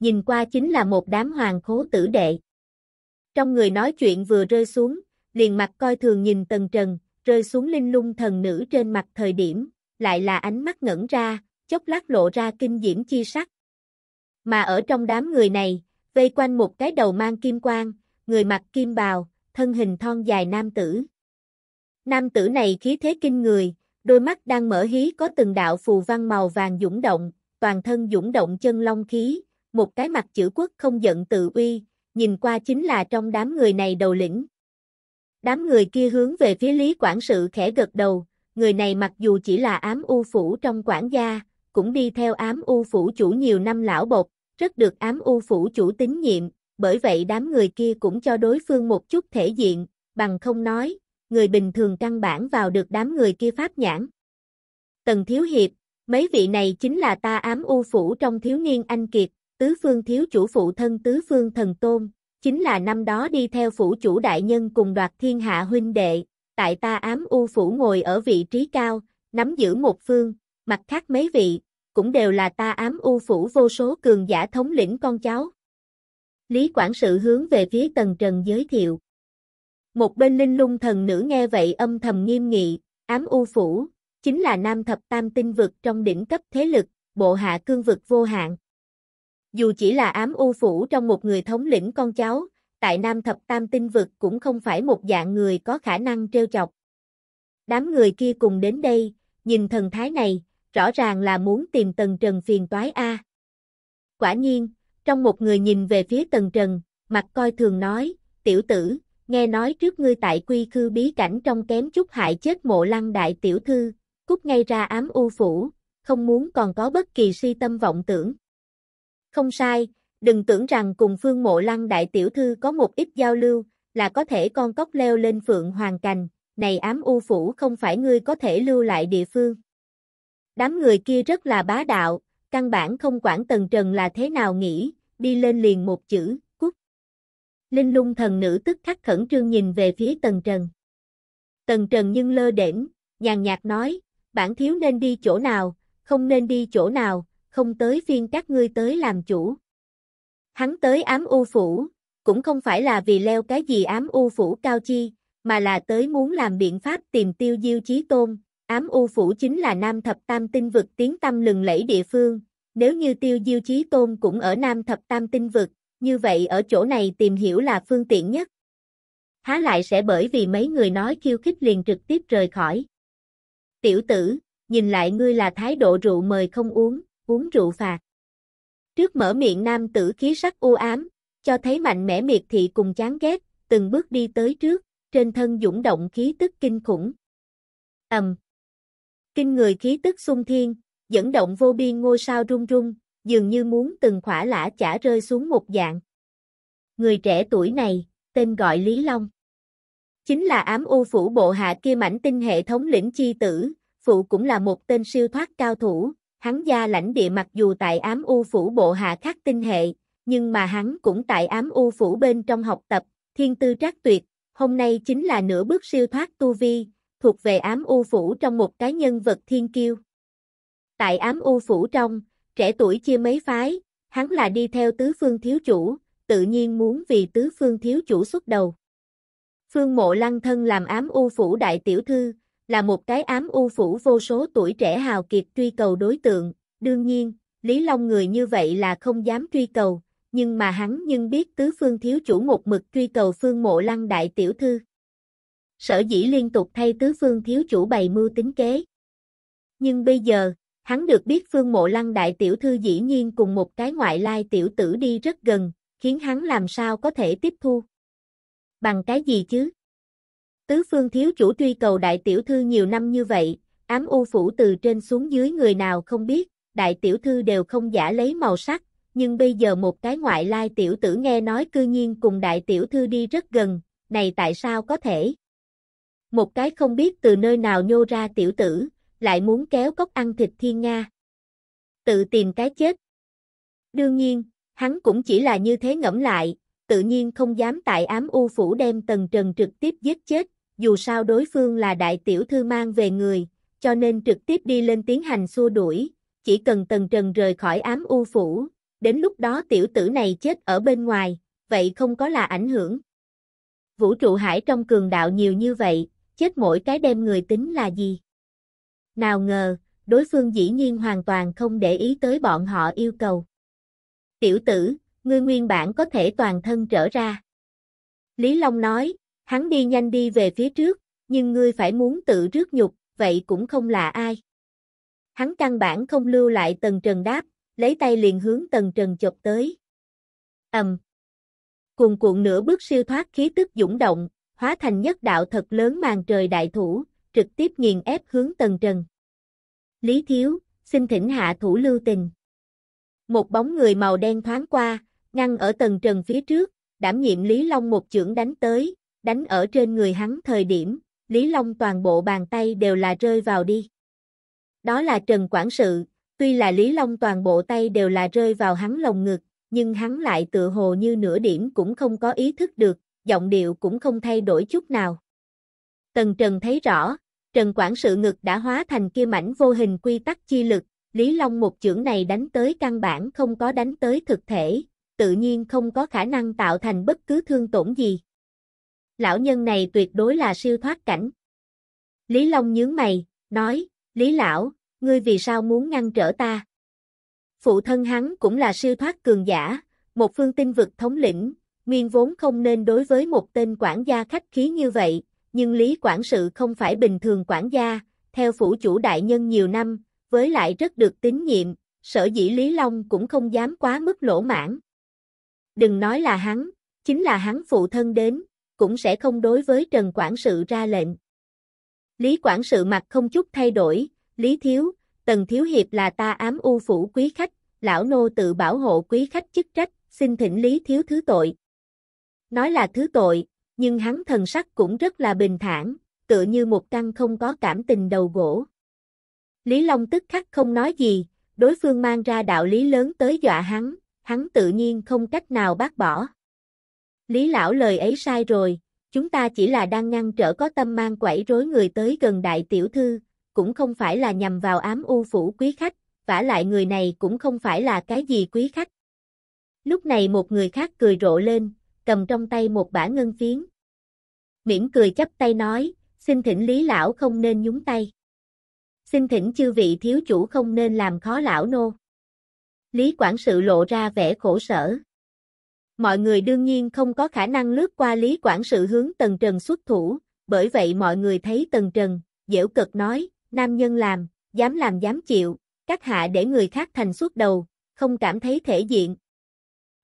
Nhìn qua chính là một đám hoàng khố tử đệ. Trong người nói chuyện vừa rơi xuống, liền mặt coi thường nhìn tần trần, rơi xuống linh lung thần nữ trên mặt thời điểm, lại là ánh mắt ngẩn ra, chốc lát lộ ra kinh diễm chi sắc. Mà ở trong đám người này, vây quanh một cái đầu mang kim quang, người mặc kim bào, thân hình thon dài nam tử. Nam tử này khí thế kinh người, Đôi mắt đang mở hí có từng đạo phù văn màu vàng dũng động, toàn thân dũng động chân long khí, một cái mặt chữ quốc không giận tự uy, nhìn qua chính là trong đám người này đầu lĩnh. Đám người kia hướng về phía Lý Quản sự khẽ gật đầu, người này mặc dù chỉ là ám u phủ trong quản gia, cũng đi theo ám u phủ chủ nhiều năm lão bột, rất được ám u phủ chủ tín nhiệm, bởi vậy đám người kia cũng cho đối phương một chút thể diện, bằng không nói, người bình thường căn bản vào được đám người kia pháp nhãn. Tần Thiếu Hiệp, mấy vị này chính là ta ám u phủ trong thiếu niên anh Kiệt, tứ phương thiếu chủ phụ thân tứ phương thần tôn, chính là năm đó đi theo phủ chủ đại nhân cùng đoạt thiên hạ huynh đệ, tại ta ám u phủ ngồi ở vị trí cao, nắm giữ một phương, mặt khác mấy vị, cũng đều là ta ám u phủ vô số cường giả thống lĩnh con cháu. Lý quản sự hướng về phía Tần Trần giới thiệu. Một bên linh lung thần nữ nghe vậy âm thầm nghiêm nghị, ám u phủ, chính là nam thập tam tinh vực trong đỉnh cấp thế lực, bộ hạ cương vực vô hạn. Dù chỉ là ám u phủ trong một người thống lĩnh con cháu, tại nam thập tam tinh vực cũng không phải một dạng người có khả năng trêu chọc. Đám người kia cùng đến đây, nhìn thần thái này, rõ ràng là muốn tìm tần trần phiền toái A. Quả nhiên, trong một người nhìn về phía tần trần, mặt coi thường nói, tiểu tử, nghe nói trước ngươi tại quy khư bí cảnh trong kém chút hại chết mộ lăng đại tiểu thư, cút ngay ra ám u phủ, không muốn còn có bất kỳ suy tâm vọng tưởng. Không sai, đừng tưởng rằng cùng phương mộ lăng đại tiểu thư có một ít giao lưu, là có thể con cóc leo lên phượng hoàng cành, này ám u phủ không phải ngươi có thể lưu lại địa phương. Đám người kia rất là bá đạo, căn bản không quản tầng trần là thế nào nghĩ, đi lên liền một chữ, linh lung thần nữ tức khắc khẩn trương nhìn về phía tần trần. Tần trần nhưng lơ đễnh, nhàn nhạt nói, bản thiếu nên đi chỗ nào, không nên đi chỗ nào, không tới phiên các ngươi tới làm chủ. Hắn tới ám u phủ, cũng không phải là vì leo cái gì ám u phủ cao chi, mà là tới muốn làm biện pháp tìm tiêu diêu chí tôn. Ám u phủ chính là nam thập tam tinh vực tiếng tâm lừng lẫy địa phương, nếu như tiêu diêu chí tôn cũng ở nam thập tam tinh vực, như vậy ở chỗ này tìm hiểu là phương tiện nhất. Há lại sẽ bởi vì mấy người nói khiêu khích liền trực tiếp rời khỏi. Tiểu tử, nhìn lại ngươi là thái độ rượu mời không uống, uống rượu phạt. Trước mở miệng nam tử khí sắc u ám, cho thấy mạnh mẽ miệt thị cùng chán ghét, từng bước đi tới trước, trên thân dũng động khí tức kinh khủng. Ầm. Kinh người khí tức xung thiên, dẫn động vô biên ngôi sao rung rung, dường như muốn từng khỏa lã chả rơi xuống một dạng. Người trẻ tuổi này, tên gọi Lý Long. Chính là ám u phủ bộ hạ kia mảnh tinh hệ thống lĩnh chi tử, phụ cũng là một tên siêu thoát cao thủ, hắn gia lãnh địa mặc dù tại ám u phủ bộ hạ khác tinh hệ, nhưng mà hắn cũng tại ám u phủ bên trong học tập, thiên tư trác tuyệt, hôm nay chính là nửa bước siêu thoát tu vi, thuộc về ám u phủ trong một cái nhân vật thiên kiêu. Tại ám u phủ trong, Trẻ tuổi chia mấy phái, hắn là đi theo tứ phương thiếu chủ, tự nhiên muốn vì tứ phương thiếu chủ xuất đầu. Phương Mộ Lăng thân làm ám u phủ đại tiểu thư, là một cái ám u phủ vô số tuổi trẻ hào kiệt truy cầu đối tượng, đương nhiên, Lý Long người như vậy là không dám truy cầu, nhưng mà hắn nhưng biết tứ phương thiếu chủ một mực truy cầu Phương Mộ Lăng đại tiểu thư. Sở dĩ liên tục thay tứ phương thiếu chủ bày mưu tính kế. Nhưng bây giờ, Hắn được biết Phương Mộ Lăng đại tiểu thư dĩ nhiên cùng một cái ngoại lai tiểu tử đi rất gần, khiến hắn làm sao có thể tiếp thu. Bằng cái gì chứ? Tứ phương thiếu chủ truy cầu đại tiểu thư nhiều năm như vậy, ám u phủ từ trên xuống dưới người nào không biết, đại tiểu thư đều không giả lấy màu sắc, nhưng bây giờ một cái ngoại lai tiểu tử nghe nói cư nhiên cùng đại tiểu thư đi rất gần, này tại sao có thể? Một cái không biết từ nơi nào nhô ra tiểu tử, lại muốn kéo cốc ăn thịt thiên Nga. Tự tìm cái chết. Đương nhiên, hắn cũng chỉ là như thế ngẫm lại, tự nhiên không dám tại ám u phủ đem tần trần trực tiếp giết chết, dù sao đối phương là đại tiểu thư mang về người, cho nên trực tiếp đi lên tiến hành xua đuổi, chỉ cần tần trần rời khỏi ám u phủ, đến lúc đó tiểu tử này chết ở bên ngoài, vậy không có là ảnh hưởng. Vũ trụ hải trong cường đạo nhiều như vậy, chết mỗi cái đem người tính là gì? Nào ngờ, đối phương dĩ nhiên hoàn toàn không để ý tới bọn họ yêu cầu. Tiểu tử, ngươi nguyên bản có thể toàn thân trở ra. Lý Long nói, hắn đi nhanh đi về phía trước, nhưng ngươi phải muốn tự rước nhục, vậy cũng không là ai. Hắn căn bản không lưu lại tầng Trần đáp, lấy tay liền hướng tầng Trần chộp tới. Ầm. Um. Cuồn cuộn nửa bước siêu thoát khí tức dũng động, hóa thành nhất đạo thật lớn màn trời đại thủ, trực tiếp nghiền ép hướng Tần Trần. Lý Thiếu, xin thỉnh hạ thủ lưu tình. Một bóng người màu đen thoáng qua, ngăn ở Tần Trần phía trước, đảm nhiệm Lý Long một chưởng đánh tới, đánh ở trên người hắn thời điểm, Lý Long toàn bộ bàn tay đều là rơi vào đi. Đó là Trần Quản sự, tuy là Lý Long toàn bộ tay đều là rơi vào hắn lồng ngực, nhưng hắn lại tự hồ như nửa điểm cũng không có ý thức được, giọng điệu cũng không thay đổi chút nào. Tần Trần thấy rõ, Trần Quảng sự ngực đã hóa thành kia mảnh vô hình quy tắc chi lực, Lý Long một chưởng này đánh tới căn bản không có đánh tới thực thể, tự nhiên không có khả năng tạo thành bất cứ thương tổn gì. Lão nhân này tuyệt đối là siêu thoát cảnh. Lý Long nhướng mày, nói, Lý Lão, ngươi vì sao muốn ngăn trở ta? Phụ thân hắn cũng là siêu thoát cường giả, một phương tinh vực thống lĩnh, nguyên vốn không nên đối với một tên quản gia khách khí như vậy, nhưng Lý Quản sự không phải bình thường quản gia, theo phủ chủ đại nhân nhiều năm, với lại rất được tín nhiệm, sở dĩ Lý Long cũng không dám quá mức lỗ mãn. Đừng nói là hắn, chính là hắn phụ thân đến, cũng sẽ không đối với Trần Quản sự ra lệnh. Lý Quản sự mặt không chút thay đổi, Lý Thiếu, Tần Thiếu Hiệp là ta ám u phủ quý khách, lão nô tự bảo hộ quý khách chức trách, xin thỉnh Lý Thiếu thứ tội. Nói là thứ tội, nhưng hắn thần sắc cũng rất là bình thản, tựa như một căn không có cảm tình đầu gỗ. Lý Long tức khắc không nói gì, đối phương mang ra đạo lý lớn tới dọa hắn, hắn tự nhiên không cách nào bác bỏ. Lý lão lời ấy sai rồi, chúng ta chỉ là đang ngăn trở có tâm mang quẩy rối người tới gần đại tiểu thư, cũng không phải là nhằm vào ám u phủ quý khách, vả lại người này cũng không phải là cái gì quý khách. Lúc này một người khác cười rộ lên, cầm trong tay một bả ngân phiến. miễn cười chấp tay nói, xin thỉnh Lý Lão không nên nhúng tay. Xin thỉnh chư vị thiếu chủ không nên làm khó lão nô. Lý quản sự lộ ra vẻ khổ sở. Mọi người đương nhiên không có khả năng lướt qua Lý quản sự hướng Tần Trần xuất thủ, bởi vậy mọi người thấy Tần Trần, dễu cực nói, nam nhân làm, dám làm dám chịu, các hạ để người khác thành suốt đầu, không cảm thấy thể diện.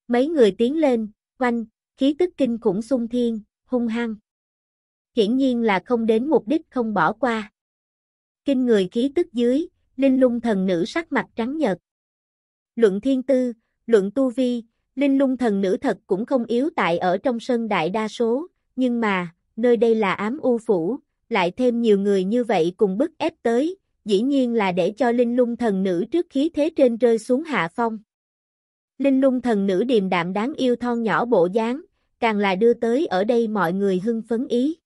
Mấy người tiến lên, quanh, khí tức kinh khủng xung thiên, hung hăng. Hiển nhiên là không đến mục đích không bỏ qua. Kinh người khí tức dưới, linh lung thần nữ sắc mặt trắng nhợt. Luận thiên tư, luận tu vi, linh lung thần nữ thật cũng không yếu tại ở trong sân đại đa số, nhưng mà, nơi đây là ám u phủ, lại thêm nhiều người như vậy cùng bức ép tới, dĩ nhiên là để cho linh lung thần nữ trước khí thế trên rơi xuống hạ phong. Linh lung thần nữ điềm đạm đáng yêu thon nhỏ bộ dáng, càng là đưa tới ở đây mọi người hưng phấn ý.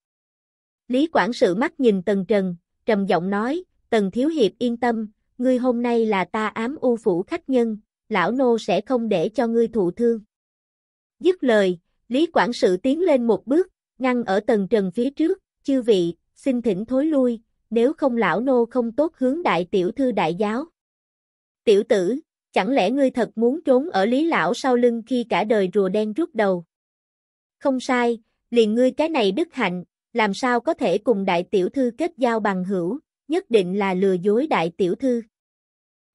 Lý quản sự mắt nhìn Tần Trần, trầm giọng nói, Tần Thiếu Hiệp yên tâm, ngươi hôm nay là ta ám u phủ khách nhân, lão nô sẽ không để cho ngươi thụ thương. Dứt lời, Lý quản sự tiến lên một bước, ngăn ở Tần Trần phía trước, chư vị, xin thỉnh thối lui, nếu không lão nô không tốt hướng đại tiểu thư đại giáo. Tiểu tử, chẳng lẽ ngươi thật muốn trốn ở Lý lão sau lưng khi cả đời rùa đen rút đầu? Không sai, liền ngươi cái này đức hạnh, làm sao có thể cùng đại tiểu thư kết giao bằng hữu, nhất định là lừa dối đại tiểu thư.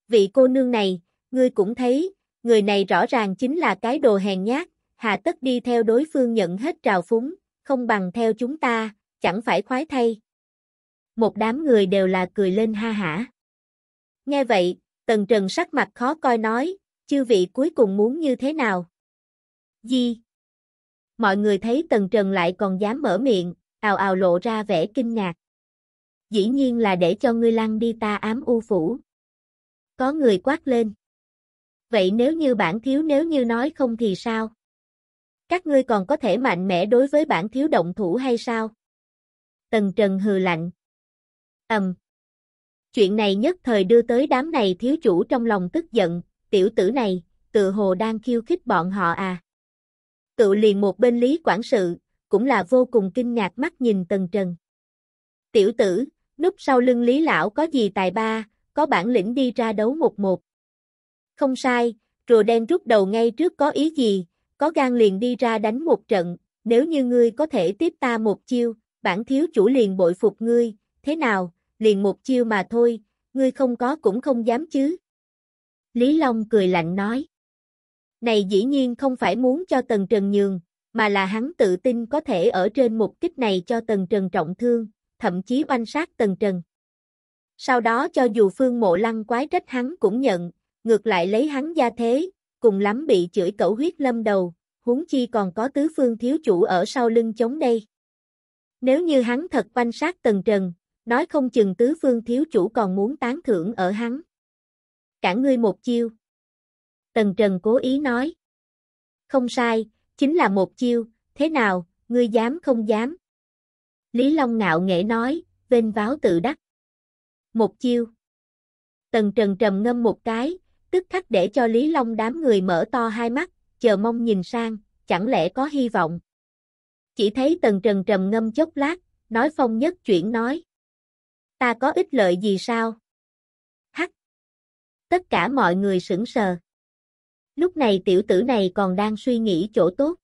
Vị cô nương này, ngươi cũng thấy, người này rõ ràng chính là cái đồ hèn nhát, hạ tất đi theo đối phương nhận hết trào phúng, không bằng theo chúng ta, chẳng phải khoái thay. Một đám người đều là cười lên ha hả. Nghe vậy, Tần Trần sắc mặt khó coi nói, chư vị cuối cùng muốn như thế nào? di mọi người thấy Tần Trần lại còn dám mở miệng, ào ào lộ ra vẻ kinh ngạc. Dĩ nhiên là để cho ngươi lăn đi ta ám u phủ. Có người quát lên. Vậy nếu như bản thiếu nếu như nói không thì sao? Các ngươi còn có thể mạnh mẽ đối với bản thiếu động thủ hay sao? Tần Trần hừ lạnh. Ầm. Chuyện này nhất thời đưa tới đám này thiếu chủ trong lòng tức giận, tiểu tử này, tự hồ đang khiêu khích bọn họ à. Cựu liền một bên lý quản sự, cũng là vô cùng kinh ngạc mắt nhìn Tần Trần. Tiểu tử, núp sau lưng lý lão có gì tài ba, có bản lĩnh đi ra đấu một một. Không sai, rùa đen rút đầu ngay trước có ý gì, có gan liền đi ra đánh một trận, nếu như ngươi có thể tiếp ta một chiêu, bản thiếu chủ liền bội phục ngươi, thế nào, liền một chiêu mà thôi, ngươi không có cũng không dám chứ. Lý Long cười lạnh nói. Này dĩ nhiên không phải muốn cho Tần Trần nhường, mà là hắn tự tin có thể ở trên một kích này cho Tần Trần trọng thương, thậm chí oanh sát Tần Trần. Sau đó cho dù phương mộ lăng quái trách hắn cũng nhận, ngược lại lấy hắn gia thế, cùng lắm bị chửi cẩu huyết lâm đầu, huống chi còn có tứ phương thiếu chủ ở sau lưng chống đây. Nếu như hắn thật quanh sát tần trần, nói không chừng tứ phương thiếu chủ còn muốn tán thưởng ở hắn. Cả ngươi một chiêu. Tần Trần cố ý nói. Không sai, chính là một chiêu, thế nào, ngươi dám không dám? Lý Long ngạo nghễ nói, vênh váo tự đắc. Một chiêu. Tần Trần trầm ngâm một cái, tức khắc để cho Lý Long đám người mở to hai mắt, chờ mong nhìn sang, chẳng lẽ có hy vọng. Chỉ thấy Tần Trần trầm ngâm chốc lát, nói phong nhất chuyển nói. Ta có ích lợi gì sao? Hắc! Tất cả mọi người sững sờ. Lúc này tiểu tử này còn đang suy nghĩ chỗ tốt.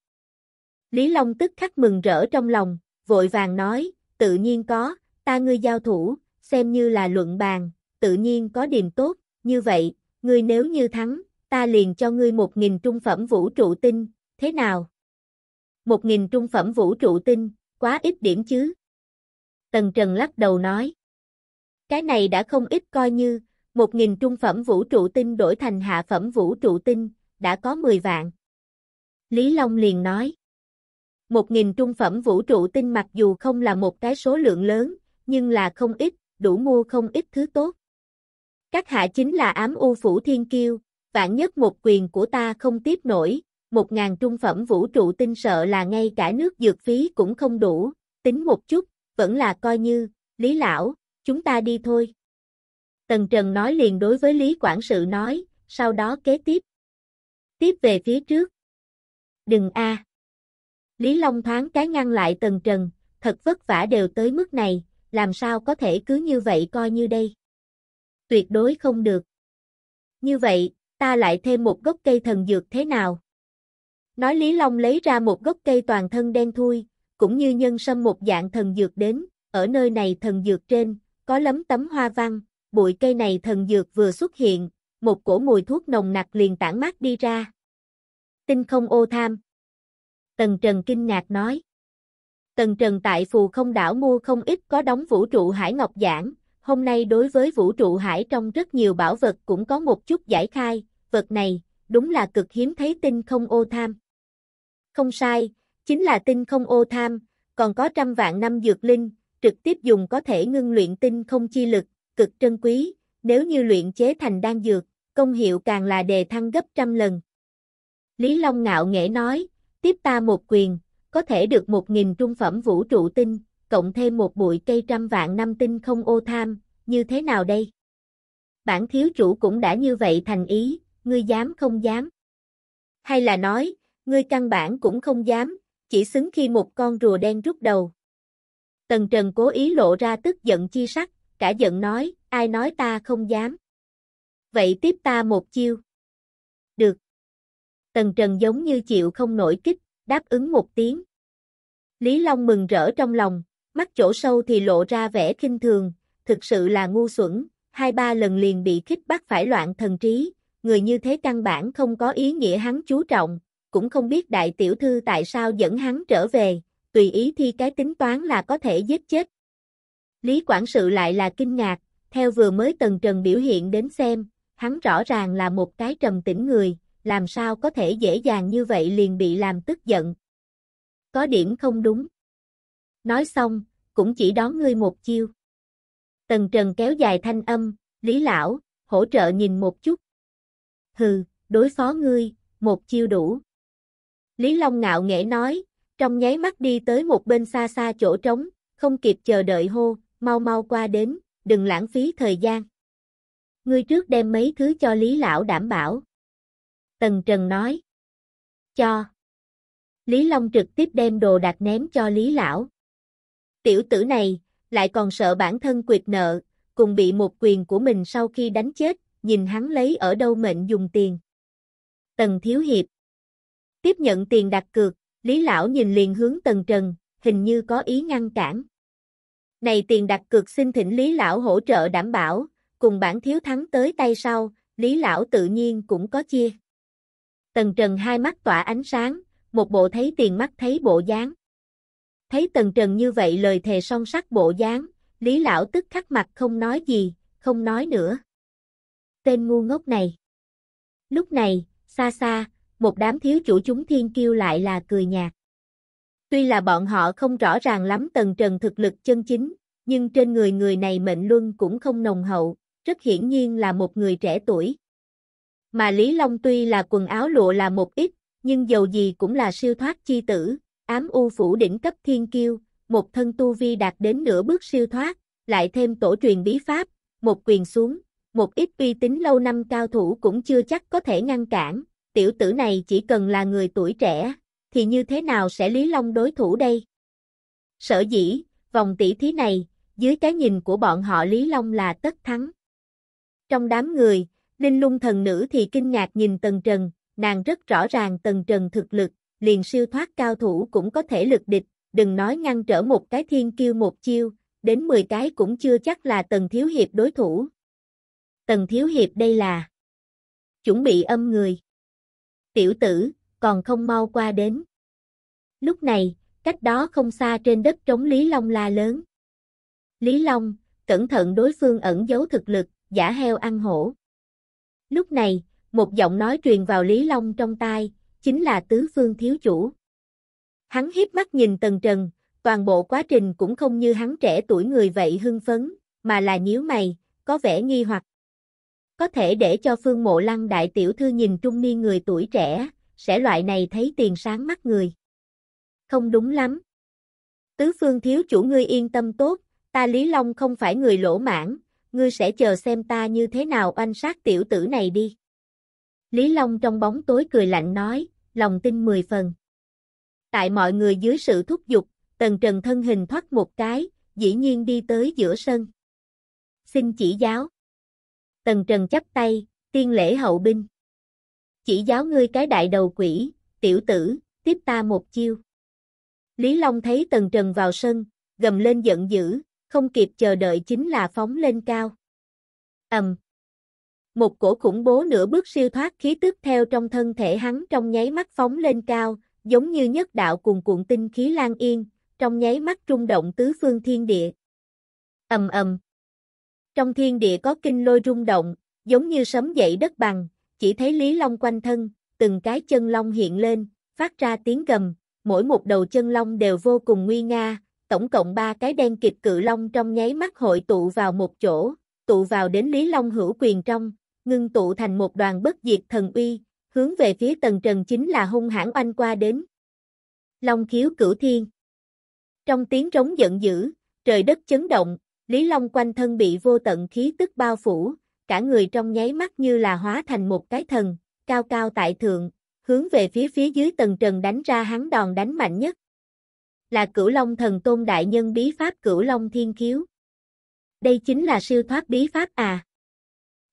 Lý Long tức khắc mừng rỡ trong lòng, vội vàng nói, tự nhiên có, ta ngươi giao thủ, xem như là luận bàn, tự nhiên có điểm tốt, như vậy, ngươi nếu như thắng, ta liền cho ngươi một nghìn trung phẩm vũ trụ tinh, thế nào? Một nghìn trung phẩm vũ trụ tinh, quá ít điểm chứ. Tần Trần lắc đầu nói. Cái này đã không ít coi như, một nghìn trung phẩm vũ trụ tinh đổi thành hạ phẩm vũ trụ tinh, đã có 10 vạn. Lý Long liền nói. Một nghìn trung phẩm vũ trụ tinh mặc dù không là một cái số lượng lớn, nhưng là không ít, đủ mua không ít thứ tốt. Các hạ chính là ám u phủ thiên kiêu, vạn nhất một quyền của ta không tiếp nổi, một ngàn trung phẩm vũ trụ tinh sợ là ngay cả nước dược phí cũng không đủ, tính một chút, vẫn là coi như, Lý Lão, chúng ta đi thôi. Tần Trần nói liền đối với Lý Quản sự nói, sau đó kế tiếp, Tiếp về phía trước. Đừng a. Lý Long thoáng cái ngăn lại Tần Trần, thật vất vả đều tới mức này, làm sao có thể cứ như vậy coi như đây. Tuyệt đối không được. Như vậy, ta lại thêm một gốc cây thần dược thế nào? Nói Lý Long lấy ra một gốc cây toàn thân đen thui, cũng như nhân sâm một dạng thần dược đến, ở nơi này thần dược trên, có lấm tấm hoa văn, bụi cây này thần dược vừa xuất hiện, một cổ mùi thuốc nồng nặc liền tản mát đi ra. Tinh không ô tham. Tần Trần kinh ngạc nói. Tần Trần tại phù không đảo mua không ít có đóng vũ trụ hải ngọc giản. hôm nay đối với vũ trụ hải trong rất nhiều bảo vật cũng có một chút giải khai, vật này, đúng là cực hiếm thấy tinh không ô tham. Không sai, chính là tinh không ô tham, còn có trăm vạn năm dược linh, trực tiếp dùng có thể ngưng luyện tinh không chi lực, cực trân quý, nếu như luyện chế thành đan dược, công hiệu càng là đề thăng gấp trăm lần. Lý Long ngạo nghễ nói, tiếp ta một quyền, có thể được một nghìn trung phẩm vũ trụ tinh, cộng thêm một bụi cây trăm vạn năm tinh không ô tham, như thế nào đây? Bản thiếu chủ cũng đã như vậy thành ý, ngươi dám không dám? Hay là nói, ngươi căn bản cũng không dám, chỉ xứng khi một con rùa đen rút đầu. Tần Trần cố ý lộ ra tức giận chi sắc, cả giận nói, ai nói ta không dám vậy tiếp ta một chiêu. Được. Tần Trần giống như chịu không nổi kích, đáp ứng một tiếng. Lý Long mừng rỡ trong lòng, mắt chỗ sâu thì lộ ra vẻ kinh thường, thực sự là ngu xuẩn, hai ba lần liền bị kích bắt phải loạn thần trí, người như thế căn bản không có ý nghĩa hắn chú trọng, cũng không biết đại tiểu thư tại sao dẫn hắn trở về, tùy ý thi cái tính toán là có thể giết chết. Lý quản sự lại là kinh ngạc, theo vừa mới Tần Trần biểu hiện đến xem, hắn rõ ràng là một cái trầm tĩnh người, làm sao có thể dễ dàng như vậy liền bị làm tức giận. Có điểm không đúng. Nói xong, cũng chỉ đón ngươi một chiêu. Tần Trần kéo dài thanh âm, Lý Lão, hỗ trợ nhìn một chút. Hừ, đối phó ngươi, một chiêu đủ. Lý Long ngạo nghễ nói, trong nháy mắt đi tới một bên xa xa chỗ trống, không kịp chờ đợi hô, mau mau qua đến, đừng lãng phí thời gian. Ngươi trước đem mấy thứ cho Lý Lão đảm bảo. Tần Trần nói. Cho. Lý Long trực tiếp đem đồ đặt ném cho Lý Lão. Tiểu tử này, lại còn sợ bản thân quyệt nợ, cùng bị một quyền của mình sau khi đánh chết, nhìn hắn lấy ở đâu mệnh dùng tiền. Tần Thiếu Hiệp Tiếp nhận tiền đặt cược, Lý Lão nhìn liền hướng Tần Trần, hình như có ý ngăn cản. Này tiền đặt cược xin thỉnh Lý Lão hỗ trợ đảm bảo, cùng bản thiếu thắng tới tay sau, Lý Lão tự nhiên cũng có chia. Tần Trần hai mắt tỏa ánh sáng, một bộ thấy tiền mắt thấy bộ dáng. Thấy Tần Trần như vậy lời thề son sắc bộ dáng, Lý Lão tức khắc mặt không nói gì, không nói nữa. Tên ngu ngốc này. Lúc này, xa xa, một đám thiếu chủ chúng thiên kêu lại là cười nhạt. Tuy là bọn họ không rõ ràng lắm Tần Trần thực lực chân chính, nhưng trên người người này mệnh luân cũng không nồng hậu, rất hiển nhiên là một người trẻ tuổi. Mà Lý Long tuy là quần áo lụa là một ít, nhưng dầu gì cũng là siêu thoát chi tử, ám u phủ đỉnh cấp thiên kiêu, một thân tu vi đạt đến nửa bước siêu thoát, lại thêm tổ truyền bí pháp, một quyền xuống, một ít uy tín lâu năm cao thủ cũng chưa chắc có thể ngăn cản, tiểu tử này chỉ cần là người tuổi trẻ, thì như thế nào sẽ Lý Long đối thủ đây? Sở dĩ, vòng tỷ thí này, dưới cái nhìn của bọn họ Lý Long là tất thắng. Trong đám người, Linh lung thần nữ thì kinh ngạc nhìn Tần Trần, nàng rất rõ ràng Tần Trần thực lực, liền siêu thoát cao thủ cũng có thể lực địch, đừng nói ngăn trở một cái thiên kiêu một chiêu, đến 10 cái cũng chưa chắc là Tần Thiếu Hiệp đối thủ. Tần Thiếu Hiệp đây là chuẩn bị âm người. Tiểu tử, còn không mau qua đến. Lúc này, cách đó không xa trên đất trống Lý Long la lớn. Lý Long, cẩn thận đối phương ẩn giấu thực lực, giả heo ăn hổ. Lúc này, một giọng nói truyền vào Lý Long trong tai, chính là tứ phương thiếu chủ. Hắn hiếp mắt nhìn Tần Trần, toàn bộ quá trình cũng không như hắn trẻ tuổi người vậy hưng phấn, mà là nhíu mày, có vẻ nghi hoặc. Có thể để cho Phương Mộ Lăng đại tiểu thư nhìn trung niên người tuổi trẻ, sẽ loại này thấy tiền sáng mắt người. Không đúng lắm. Tứ phương thiếu chủ ngươi yên tâm tốt, ta Lý Long không phải người lỗ mãn, ngươi sẽ chờ xem ta như thế nào oanh sát tiểu tử này đi. Lý Long trong bóng tối cười lạnh nói, lòng tin mười phần. Tại mọi người dưới sự thúc giục, tần trần thân hình thoát một cái, dĩ nhiên đi tới giữa sân. Xin chỉ giáo. Tần trần chắp tay, tiên lễ hậu binh. Chỉ giáo ngươi cái đại đầu quỷ, tiểu tử, tiếp ta một chiêu. Lý Long thấy tần trần vào sân, gầm lên giận dữ, không kịp chờ đợi chính là phóng lên cao. Ầm. Một cổ khủng bố nửa bước siêu thoát khí tức theo trong thân thể hắn trong nháy mắt phóng lên cao, giống như nhất đạo cùng cuộn tinh khí lan yên, trong nháy mắt rung động tứ phương thiên địa. Ầm ầm. Trong thiên địa có kinh lôi rung động, giống như sấm dậy đất bằng, chỉ thấy Lý Long quanh thân, từng cái chân long hiện lên, phát ra tiếng gầm, mỗi một đầu chân long đều vô cùng nguy nga, tổng cộng ba cái đen kịt cự long trong nháy mắt hội tụ vào một chỗ, tụ vào đến Lý Long hữu quyền trong, ngưng tụ thành một đoàn bất diệt thần uy, hướng về phía tầng trần chính là hung hãn oanh qua đến. Long khiếu cửu thiên Trong tiếng trống giận dữ, trời đất chấn động, Lý Long quanh thân bị vô tận khí tức bao phủ, cả người trong nháy mắt như là hóa thành một cái thần, cao cao tại thượng, hướng về phía phía dưới tầng trần đánh ra hắn đòn đánh mạnh nhất là Cửu Long Thần Tôn Đại Nhân Bí Pháp Cửu Long Thiên Khiếu. Đây chính là siêu thoát bí pháp à.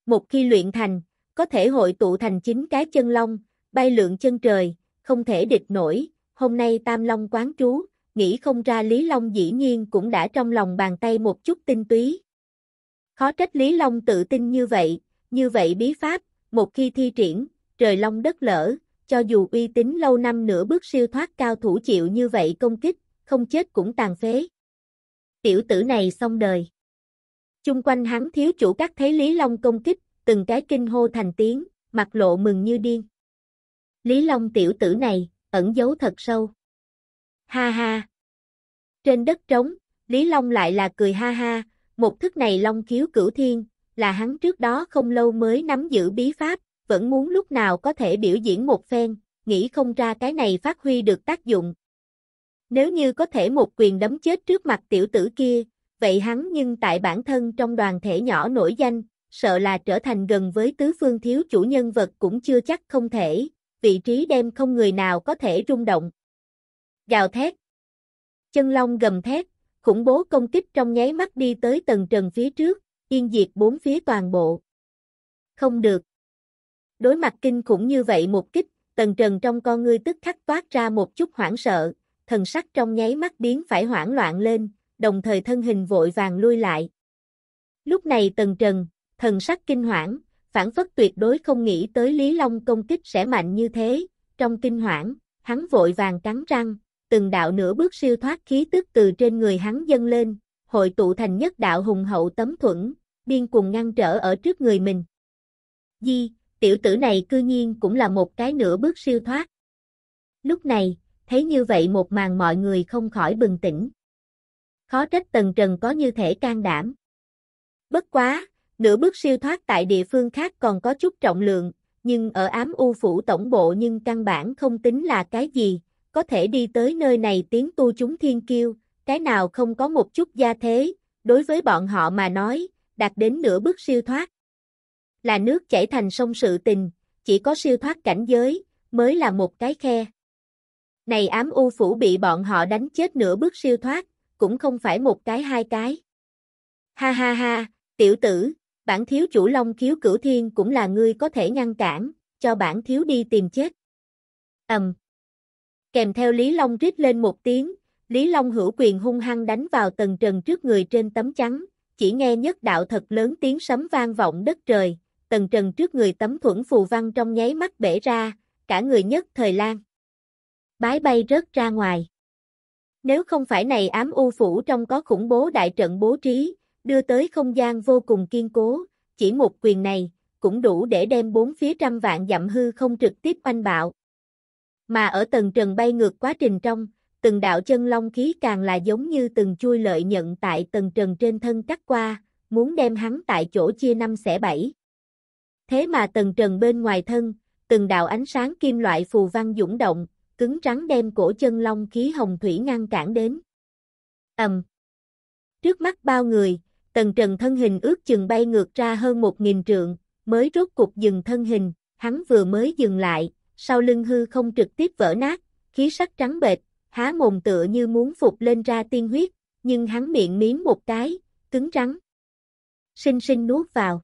Một khi luyện thành, có thể hội tụ thành chính cái chân long, bay lượn chân trời, không thể địch nổi, hôm nay Tam Long quán trú, nghĩ không ra Lý Long dĩ nhiên cũng đã trong lòng bàn tay một chút tinh túy. Khó trách Lý Long tự tin như vậy, như vậy bí pháp, một khi thi triển, trời long đất lở cho dù uy tín lâu năm nửa bước siêu thoát cao thủ chịu như vậy công kích, không chết cũng tàn phế. Tiểu tử này xong đời. Chung quanh hắn thiếu chủ các thấy Lý Long công kích, từng cái kinh hô thành tiếng, mặt lộ mừng như điên. Lý Long tiểu tử này, ẩn giấu thật sâu. Ha ha. Trên đất trống, Lý Long lại là cười ha ha, một thức này Long khiếu cửu thiên, là hắn trước đó không lâu mới nắm giữ bí pháp, vẫn muốn lúc nào có thể biểu diễn một phen, nghĩ không ra cái này phát huy được tác dụng. Nếu như có thể một quyền đấm chết trước mặt tiểu tử kia, vậy hắn nhưng tại bản thân trong đoàn thể nhỏ nổi danh, sợ là trở thành gần với tứ phương thiếu chủ nhân vật cũng chưa chắc không thể, vị trí đem không người nào có thể rung động. Gào thét. Chân long gầm thét, khủng bố công kích trong nháy mắt đi tới tầng trần phía trước, yên diệt bốn phía toàn bộ. Không được. Đối mặt kinh khủng như vậy một kích, tần trần trong con ngươi tức khắc toát ra một chút hoảng sợ, thần sắc trong nháy mắt biến phải hoảng loạn lên, đồng thời thân hình vội vàng lui lại. Lúc này tần trần, thần sắc kinh hoảng, phản phất tuyệt đối không nghĩ tới Lý Long công kích sẽ mạnh như thế, trong kinh hoảng, hắn vội vàng cắn răng, từng đạo nửa bước siêu thoát khí tức từ trên người hắn dâng lên, hội tụ thành nhất đạo hùng hậu tấm thuẫn, điên cùng ngăn trở ở trước người mình. Di, tiểu tử này cư nhiên cũng là một cái nửa bước siêu thoát. Lúc này, thấy như vậy một màn mọi người không khỏi bừng tỉnh. Khó trách Tần Trần có như thể can đảm. Bất quá, nửa bước siêu thoát tại địa phương khác còn có chút trọng lượng, nhưng ở ám u phủ tổng bộ nhưng căn bản không tính là cái gì, có thể đi tới nơi này tiến tu chúng thiên kiêu, cái nào không có một chút gia thế, đối với bọn họ mà nói, đạt đến nửa bước siêu thoát, là nước chảy thành sông sự tình, chỉ có siêu thoát cảnh giới, mới là một cái khe. Này ám u phủ bị bọn họ đánh chết nửa bước siêu thoát, cũng không phải một cái hai cái. Ha ha ha, tiểu tử, bản thiếu chủ long khiếu cửu thiên cũng là ngươi có thể ngăn cản, cho bản thiếu đi tìm chết. Ầm. Kèm theo Lý Long rít lên một tiếng, Lý Long hữu quyền hung hăng đánh vào tầng trần trước người trên tấm trắng chỉ nghe nhất đạo thật lớn tiếng sấm vang vọng đất trời, tần trần trước người tấm thuẫn phù văn trong nháy mắt bể ra, cả người nhất thời lan. Bái bay rớt ra ngoài. Nếu không phải này ám u phủ trong có khủng bố đại trận bố trí, đưa tới không gian vô cùng kiên cố, chỉ một quyền này, cũng đủ để đem bốn phía trăm vạn dặm hư không trực tiếp oanh bạo. Mà ở tầng trần bay ngược quá trình trong, từng đạo chân long khí càng là giống như từng chui lợi nhận tại tầng trần trên thân cắt qua, muốn đem hắn tại chỗ chia năm xẻ bảy. Thế mà tầng trần bên ngoài thân, từng đạo ánh sáng kim loại phù văn dũng động, cứng trắng đem cổ chân long khí hồng thủy ngăn cản đến. Ầm. Trước mắt bao người, tầng trần thân hình ước chừng bay ngược ra hơn một nghìn trượng, mới rốt cục dừng thân hình, hắn vừa mới dừng lại, sau lưng hư không trực tiếp vỡ nát, khí sắc trắng bệch, há mồm tựa như muốn phục lên ra tiên huyết, nhưng hắn miệng miếm một cái, cứng trắng Sinh sinh nuốt vào.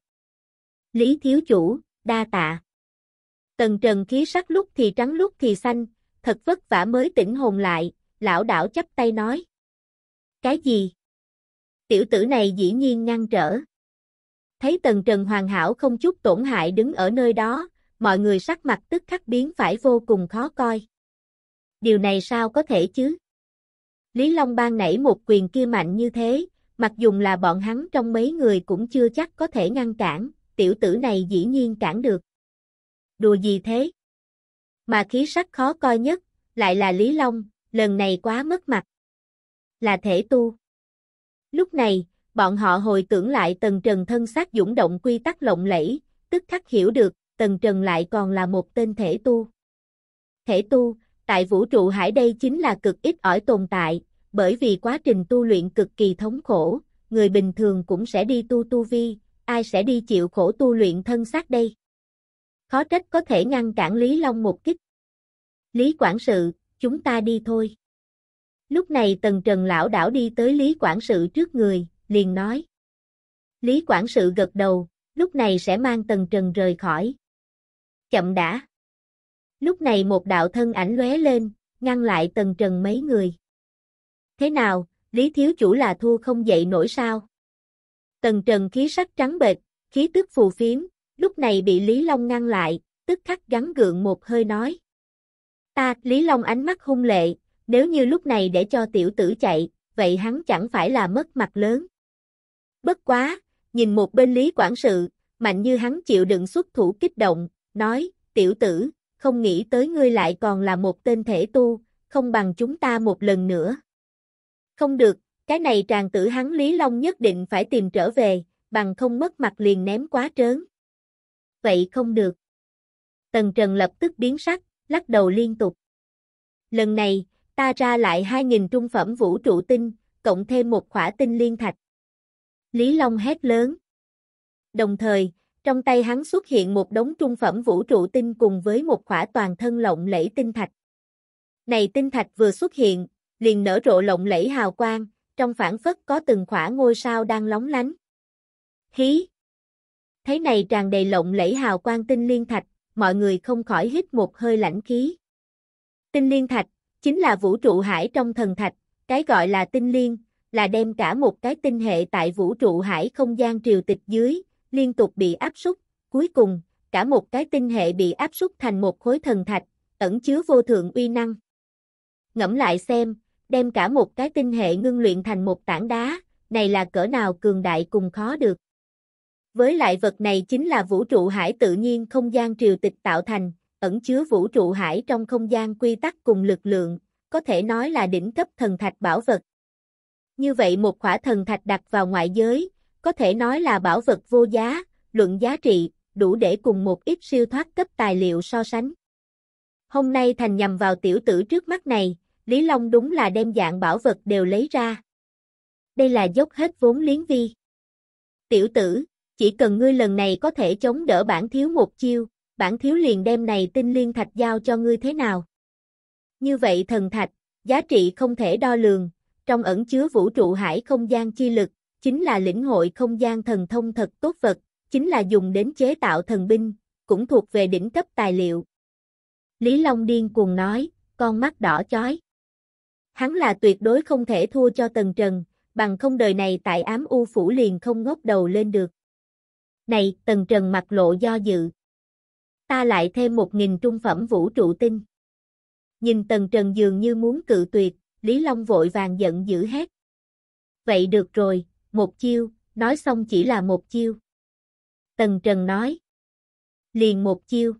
Lý thiếu chủ, đa tạ. Tần trần khí sắc lúc thì trắng lúc thì xanh, thật vất vả mới tỉnh hồn lại, lão đảo chắp tay nói. Cái gì? Tiểu tử này dĩ nhiên ngăn trở. Thấy tần trần hoàn hảo không chút tổn hại đứng ở nơi đó, mọi người sắc mặt tức khắc biến phải vô cùng khó coi. Điều này sao có thể chứ? Lý Long Bang nảy một quyền kia mạnh như thế, mặc dù là bọn hắn trong mấy người cũng chưa chắc có thể ngăn cản, tiểu tử này dĩ nhiên cản được. Đùa gì thế? Mà khí sắc khó coi nhất, lại là Lý Long, lần này quá mất mặt. Là thể tu. Lúc này, bọn họ hồi tưởng lại Tần Trần thân xác dũng động quy tắc lộng lẫy, tức khắc hiểu được, Tần Trần lại còn là một tên thể tu. Thể tu, tại vũ trụ hải đây chính là cực ít ỏi tồn tại, bởi vì quá trình tu luyện cực kỳ thống khổ, người bình thường cũng sẽ đi tu tu vi, ai sẽ đi chịu khổ tu luyện thân xác đây? Khó trách có thể ngăn cản Lý Long một kích. Lý Quản sự, chúng ta đi thôi. Lúc này Tần Trần lão đảo đi tới Lý Quản sự trước người, liền nói. Lý Quản sự gật đầu, lúc này sẽ mang Tần Trần rời khỏi. Chậm đã. Lúc này một đạo thân ảnh lóe lên, ngăn lại Tần Trần mấy người. Thế nào, Lý Thiếu Chủ là thua không dậy nổi sao? Tần trần khí sắc trắng bệch, khí tức phù phiếm, lúc này bị Lý Long ngăn lại, tức khắc gắn gượng một hơi nói. Ta, Lý Long ánh mắt hung lệ, nếu như lúc này để cho tiểu tử chạy, vậy hắn chẳng phải là mất mặt lớn. Bất quá, nhìn một bên Lý quản sự, mạnh như hắn chịu đựng xuất thủ kích động, nói, tiểu tử, không nghĩ tới ngươi lại còn là một tên thể tu, không bằng chúng ta một lần nữa. Không được, cái này tràng tử hắn Lý Long nhất định phải tìm trở về, bằng không mất mặt liền ném quá trớn. Vậy không được. Tần Trần lập tức biến sắc, lắc đầu liên tục. Lần này, ta ra lại 2.000 trung phẩm vũ trụ tinh, cộng thêm một khỏa tinh liên thạch. Lý Long hét lớn. Đồng thời, trong tay hắn xuất hiện một đống trung phẩm vũ trụ tinh cùng với một khỏa toàn thân lộng lẫy tinh thạch. Này tinh thạch vừa xuất hiện, liền nở rộ lộng lẫy hào quang, trong phản phất có từng khỏa ngôi sao đang lóng lánh. Hí! Thấy này tràn đầy lộng lẫy hào quang tinh liên thạch, mọi người không khỏi hít một hơi lãnh khí. Tinh liên thạch, chính là vũ trụ hải trong thần thạch, cái gọi là tinh liên, là đem cả một cái tinh hệ tại vũ trụ hải không gian triều tịch dưới, liên tục bị áp súc, cuối cùng, cả một cái tinh hệ bị áp súc thành một khối thần thạch, ẩn chứa vô thượng uy năng. Ngẫm lại xem, đem cả một cái tinh hệ ngưng luyện thành một tảng đá, này là cỡ nào cường đại cùng khó được. Với lại vật này chính là vũ trụ hải tự nhiên không gian triều tịch tạo thành, ẩn chứa vũ trụ hải trong không gian quy tắc cùng lực lượng, có thể nói là đỉnh cấp thần thạch bảo vật. Như vậy một khỏa thần thạch đặt vào ngoại giới, có thể nói là bảo vật vô giá, luận giá trị, đủ để cùng một ít siêu thoát cấp tài liệu so sánh. Hôm nay thành nhằm vào tiểu tử trước mắt này, Lý Long đúng là đem dạng bảo vật đều lấy ra. Đây là dốc hết vốn liếng vi. Tiểu tử, chỉ cần ngươi lần này có thể chống đỡ bản thiếu một chiêu, bản thiếu liền đem này tinh liên thạch giao cho ngươi thế nào. Như vậy thần thạch, giá trị không thể đo lường, trong ẩn chứa vũ trụ hải không gian chi lực, chính là lĩnh hội không gian thần thông thật tốt vật, chính là dùng đến chế tạo thần binh, cũng thuộc về đỉnh cấp tài liệu. Lý Long điên cuồng nói, con mắt đỏ chói. Hắn là tuyệt đối không thể thua cho Tần Trần, bằng không đời này tại ám u phủ liền không ngóc đầu lên được. Này, Tần Trần mặt lộ do dự. Ta lại thêm một nghìn trung phẩm vũ trụ tinh. Nhìn Tần Trần dường như muốn cự tuyệt, Lý Long vội vàng giận dữ hét. Vậy được rồi, một chiêu, nói xong chỉ là một chiêu. Tần Trần nói. Liền một chiêu.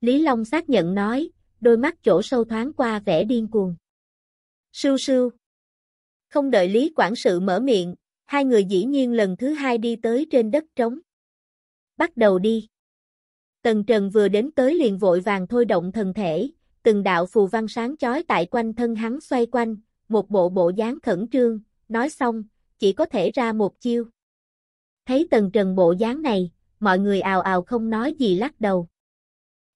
Lý Long xác nhận nói, đôi mắt chỗ sâu thoáng qua vẻ điên cuồng. Sưu sưu. Không đợi Lý Quản sự mở miệng, hai người dĩ nhiên lần thứ hai đi tới trên đất trống. Bắt đầu đi. Tần Trần vừa đến tới liền vội vàng thôi động thần thể, từng đạo phù văn sáng chói tại quanh thân hắn xoay quanh, một bộ bộ dáng khẩn trương, nói xong, chỉ có thể ra một chiêu. Thấy Tần Trần bộ dáng này, mọi người ào ào không nói gì lắc đầu.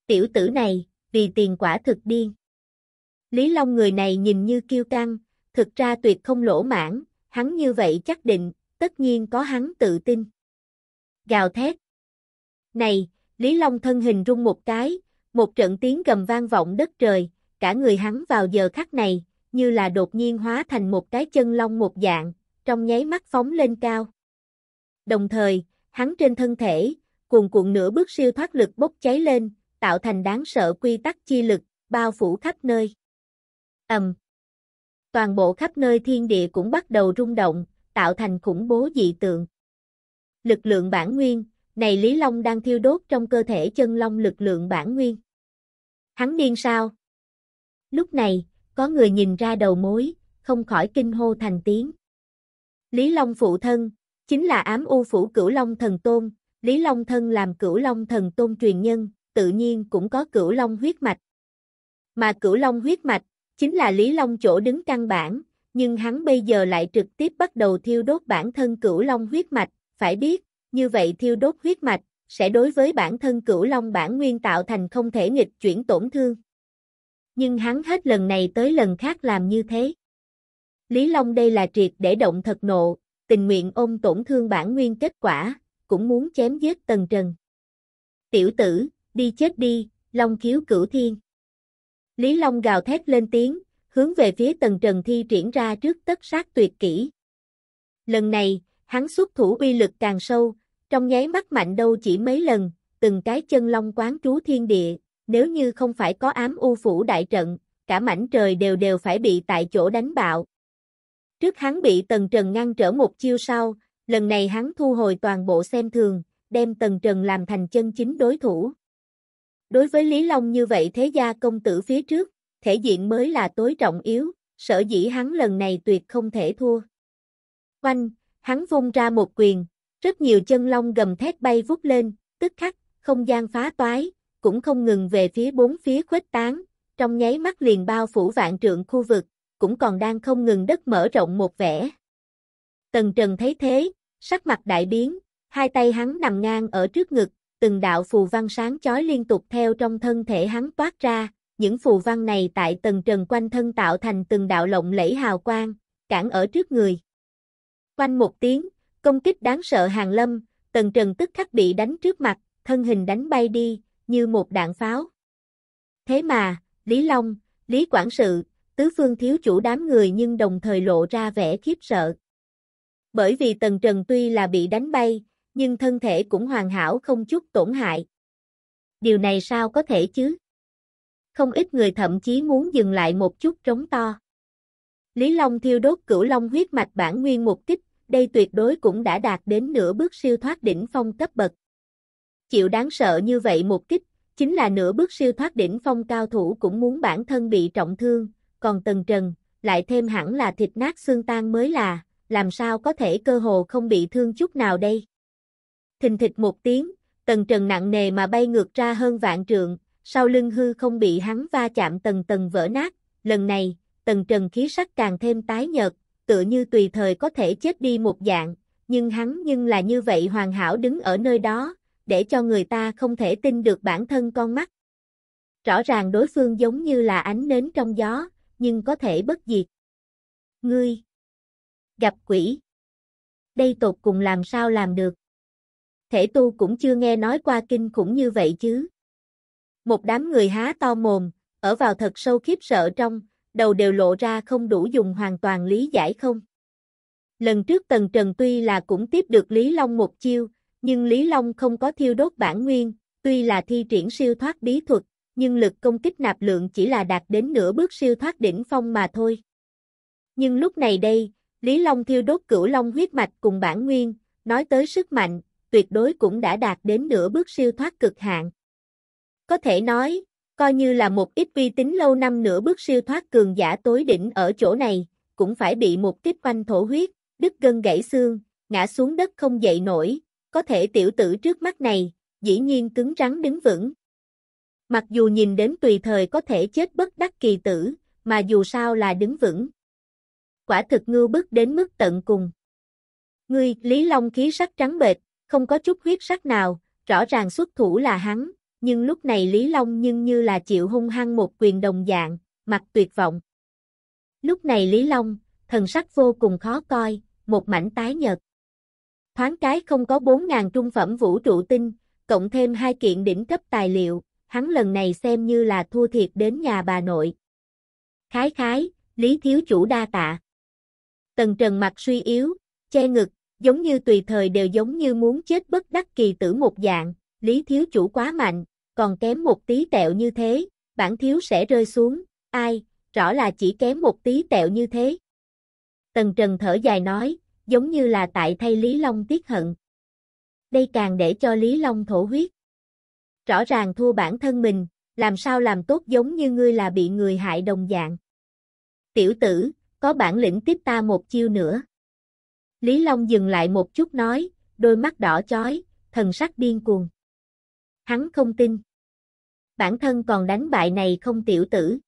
Tiểu tử này, vì tiền quả thực điên. Lý Long người này nhìn như kiêu căng, thực ra tuyệt không lỗ mãn, hắn như vậy chắc định, tất nhiên có hắn tự tin. Gào thét. Này, Lý Long thân hình rung một cái, một trận tiếng gầm vang vọng đất trời, cả người hắn vào giờ khắc này, như là đột nhiên hóa thành một cái chân long một dạng, trong nháy mắt phóng lên cao. Đồng thời, hắn trên thân thể, cuồn cuộn nửa bước siêu thoát lực bốc cháy lên, tạo thành đáng sợ quy tắc chi lực, bao phủ khắp nơi ầm. Toàn bộ khắp nơi thiên địa cũng bắt đầu rung động, tạo thành khủng bố dị tượng. Lực lượng bản nguyên, này Lý Long đang thiêu đốt trong cơ thể chân long lực lượng bản nguyên. Hắn điên sao? Lúc này, có người nhìn ra đầu mối, không khỏi kinh hô thành tiếng. Lý Long phụ thân, chính là ám u phủ cửu long thần tôn, Lý Long thân làm cửu long thần tôn truyền nhân, tự nhiên cũng có cửu long huyết mạch. Mà cửu long huyết mạch, chính là Lý Long chỗ đứng căn bản, nhưng hắn bây giờ lại trực tiếp bắt đầu thiêu đốt bản thân cửu long huyết mạch, phải biết, như vậy thiêu đốt huyết mạch, sẽ đối với bản thân cửu long bản nguyên tạo thành không thể nghịch chuyển tổn thương. Nhưng hắn hết lần này tới lần khác làm như thế. Lý Long đây là triệt để động thật nộ, tình nguyện ôm tổn thương bản nguyên kết quả, cũng muốn chém giết Tần Trần. Tiểu tử, đi chết đi, Long khiếu cửu thiên. Lý Long gào thét lên tiếng, hướng về phía tầng trần thi triển ra trước tất sát tuyệt kỹ. Lần này, hắn xuất thủ uy lực càng sâu, trong nháy mắt mạnh đâu chỉ mấy lần, từng cái chân long quán trú thiên địa, nếu như không phải có ám u phủ đại trận, cả mảnh trời đều đều phải bị tại chỗ đánh bạo. Trước hắn bị tần trần ngăn trở một chiêu sau, lần này hắn thu hồi toàn bộ xem thường, đem tần trần làm thành chân chính đối thủ. Đối với Lý Long như vậy thế gia công tử phía trước, thể diện mới là tối trọng yếu, sở dĩ hắn lần này tuyệt không thể thua. quanh hắn vung ra một quyền, rất nhiều chân long gầm thét bay vút lên, tức khắc, không gian phá toái, cũng không ngừng về phía bốn phía khuếch tán, trong nháy mắt liền bao phủ vạn trượng khu vực, cũng còn đang không ngừng đất mở rộng một vẻ. Tần Trần thấy thế, sắc mặt đại biến, hai tay hắn nằm ngang ở trước ngực, từng đạo phù văn sáng chói liên tục theo trong thân thể hắn toát ra, những phù văn này tại tầng trần quanh thân tạo thành từng đạo lộng lẫy hào quang, cản ở trước người. Quanh một tiếng, công kích đáng sợ hàng lâm, tầng trần tức khắc bị đánh trước mặt, thân hình đánh bay đi, như một đạn pháo. Thế mà, Lý Long, Lý Quản sự, tứ phương thiếu chủ đám người nhưng đồng thời lộ ra vẻ khiếp sợ. Bởi vì tầng trần tuy là bị đánh bay, nhưng thân thể cũng hoàn hảo không chút tổn hại. Điều này sao có thể chứ? Không ít người thậm chí muốn dừng lại một chút trống to. Lý Long thiêu đốt cửu long huyết mạch bản nguyên mục kích, đây tuyệt đối cũng đã đạt đến nửa bước siêu thoát đỉnh phong cấp bậc. Chịu đáng sợ như vậy mục kích, chính là nửa bước siêu thoát đỉnh phong cao thủ cũng muốn bản thân bị trọng thương, còn Tần Trần, lại thêm hẳn là thịt nát xương tan mới là, làm sao có thể cơ hồ không bị thương chút nào đây? thình thịch một tiếng, tầng trần nặng nề mà bay ngược ra hơn vạn trượng, sau lưng hư không bị hắn va chạm tầng tầng vỡ nát, lần này, tầng trần khí sắc càng thêm tái nhợt, tựa như tùy thời có thể chết đi một dạng, nhưng hắn nhưng là như vậy hoàn hảo đứng ở nơi đó, để cho người ta không thể tin được bản thân con mắt. Rõ ràng đối phương giống như là ánh nến trong gió, nhưng có thể bất diệt. Ngươi! Gặp quỷ! Đây tột cùng làm sao làm được? thể tu cũng chưa nghe nói qua kinh khủng như vậy chứ. Một đám người há to mồm, ở vào thật sâu khiếp sợ trong, đầu đều lộ ra không đủ dùng hoàn toàn lý giải không. Lần trước Tần Trần tuy là cũng tiếp được Lý Long một chiêu, nhưng Lý Long không có thiêu đốt bản nguyên, tuy là thi triển siêu thoát bí thuật, nhưng lực công kích nạp lượng chỉ là đạt đến nửa bước siêu thoát đỉnh phong mà thôi. Nhưng lúc này đây, Lý Long thiêu đốt cửu long huyết mạch cùng bản nguyên, nói tới sức mạnh, tuyệt đối cũng đã đạt đến nửa bước siêu thoát cực hạn. Có thể nói, coi như là một ít uy tín lâu năm nửa bước siêu thoát cường giả tối đỉnh ở chỗ này, cũng phải bị một kích quanh thổ huyết, đứt gân gãy xương, ngã xuống đất không dậy nổi, có thể tiểu tử trước mắt này, dĩ nhiên cứng rắn đứng vững. Mặc dù nhìn đến tùy thời có thể chết bất đắc kỳ tử, mà dù sao là đứng vững. Quả thực ngưu bức đến mức tận cùng. Ngươi, Lý Long khí sắc trắng bệch, không có chút huyết sắc nào, rõ ràng xuất thủ là hắn, nhưng lúc này Lý Long nhưng như là chịu hung hăng một quyền đồng dạng, mặt tuyệt vọng. Lúc này Lý Long, thần sắc vô cùng khó coi, một mảnh tái nhợt. Thoáng cái không có 4.000 trung phẩm vũ trụ tinh, cộng thêm hai kiện đỉnh cấp tài liệu, hắn lần này xem như là thua thiệt đến nhà bà nội. Khái khái, Lý Thiếu Chủ đa tạ. Tần Trần mặt suy yếu, che ngực, giống như tùy thời đều giống như muốn chết bất đắc kỳ tử một dạng, Lý Thiếu Chủ quá mạnh, còn kém một tí tẹo như thế, bản thiếu sẽ rơi xuống, ai, rõ là chỉ kém một tí tẹo như thế. Tần Trần thở dài nói, giống như là tại thay Lý Long tiếc hận. Đây càng để cho Lý Long thổ huyết. Rõ ràng thua bản thân mình, làm sao làm tốt giống như ngươi là bị người hại đồng dạng. Tiểu tử, có bản lĩnh tiếp ta một chiêu nữa. Lý Long dừng lại một chút nói, đôi mắt đỏ chói, thần sắc điên cuồng. Hắn không tin. Bản thân còn đánh bại này không tiểu tử.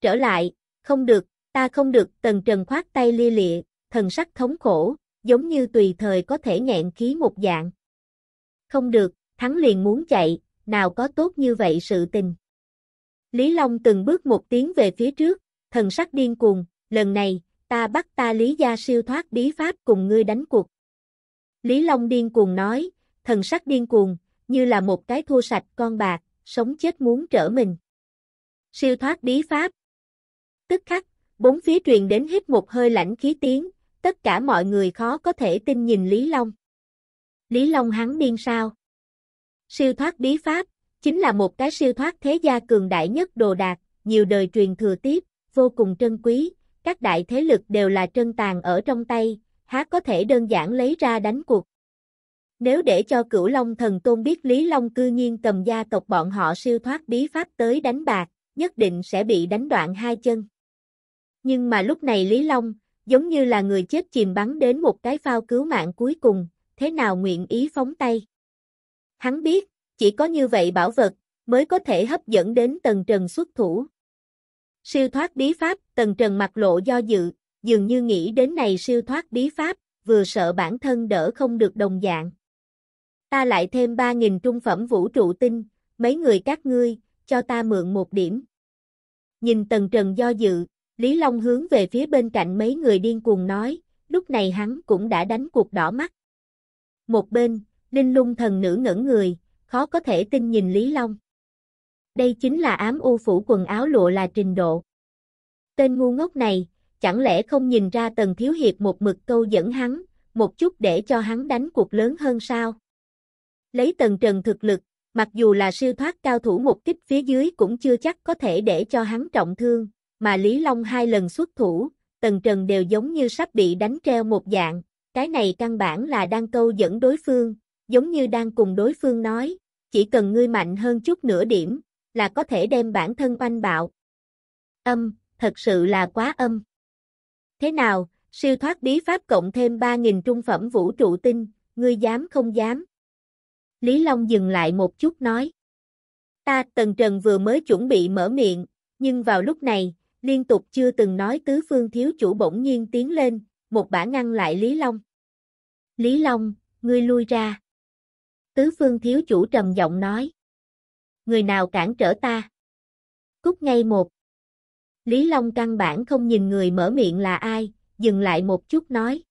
Trở lại, không được, ta không được, tần trần khoát tay lia lịa, thần sắc thống khổ, giống như tùy thời có thể nghẹn khí một dạng. Không được, hắn liền muốn chạy, nào có tốt như vậy sự tình. Lý Long từng bước một tiếng về phía trước, thần sắc điên cuồng, lần này, ta bắt ta Lý Gia siêu thoát bí pháp cùng ngươi đánh cuộc. Lý Long điên cuồng nói, thần sắc điên cuồng, như là một cái thua sạch con bạc, sống chết muốn trở mình. Siêu thoát bí pháp. Tức khắc, bốn phía truyền đến hít một hơi lạnh khí tiếng, tất cả mọi người khó có thể tin nhìn Lý Long. Lý Long hắn điên sao? Siêu thoát bí pháp, chính là một cái siêu thoát thế gia cường đại nhất đồ đạc, nhiều đời truyền thừa tiếp, vô cùng trân quý, các đại thế lực đều là trân tàn ở trong tay, há có thể đơn giản lấy ra đánh cuộc. Nếu để cho cửu long thần tôn biết Lý Long cư nhiên cầm gia tộc bọn họ siêu thoát bí pháp tới đánh bạc, nhất định sẽ bị đánh đoạn hai chân. Nhưng mà lúc này Lý Long, giống như là người chết chìm bắn đến một cái phao cứu mạng cuối cùng, thế nào nguyện ý phóng tay. Hắn biết, chỉ có như vậy bảo vật, mới có thể hấp dẫn đến tầng trần xuất thủ. Siêu thoát bí pháp Tần Trần mặt lộ do dự, dường như nghĩ đến này siêu thoát bí pháp, vừa sợ bản thân đỡ không được đồng dạng. Ta lại thêm 3.000 trung phẩm vũ trụ tinh, mấy người các ngươi, cho ta mượn một điểm. Nhìn Tần Trần do dự, Lý Long hướng về phía bên cạnh mấy người điên cuồng nói, lúc này hắn cũng đã đánh cuộc đỏ mắt. Một bên, Linh Lung thần nữ ngẩn người, khó có thể tin nhìn Lý Long. Đây chính là ám u phủ quần áo lụa là trình độ. Tên ngu ngốc này, chẳng lẽ không nhìn ra Tần Thiếu Hiệp một mực câu dẫn hắn, một chút để cho hắn đánh cuộc lớn hơn sao? Lấy Tần Trần thực lực, mặc dù là siêu thoát cao thủ một kích phía dưới cũng chưa chắc có thể để cho hắn trọng thương, mà Lý Long hai lần xuất thủ, Tần Trần đều giống như sắp bị đánh treo một dạng, cái này căn bản là đang câu dẫn đối phương, giống như đang cùng đối phương nói, chỉ cần ngươi mạnh hơn chút nửa điểm, là có thể đem bản thân oanh bạo. Âm, thật sự là quá âm. Thế nào, siêu thoát bí pháp cộng thêm 3.000 trung phẩm vũ trụ tinh, ngươi dám không dám? Lý Long dừng lại một chút nói. Ta Tần Trần vừa mới chuẩn bị mở miệng, nhưng vào lúc này, liên tục chưa từng nói tứ phương thiếu chủ bỗng nhiên tiến lên, một bả ngăn lại Lý Long. Lý Long, ngươi lui ra. Tứ phương thiếu chủ trầm giọng nói. Người nào cản trở ta? Cút ngay một. Lý Long căn bản không nhìn người mở miệng là ai, dừng lại một chút nói.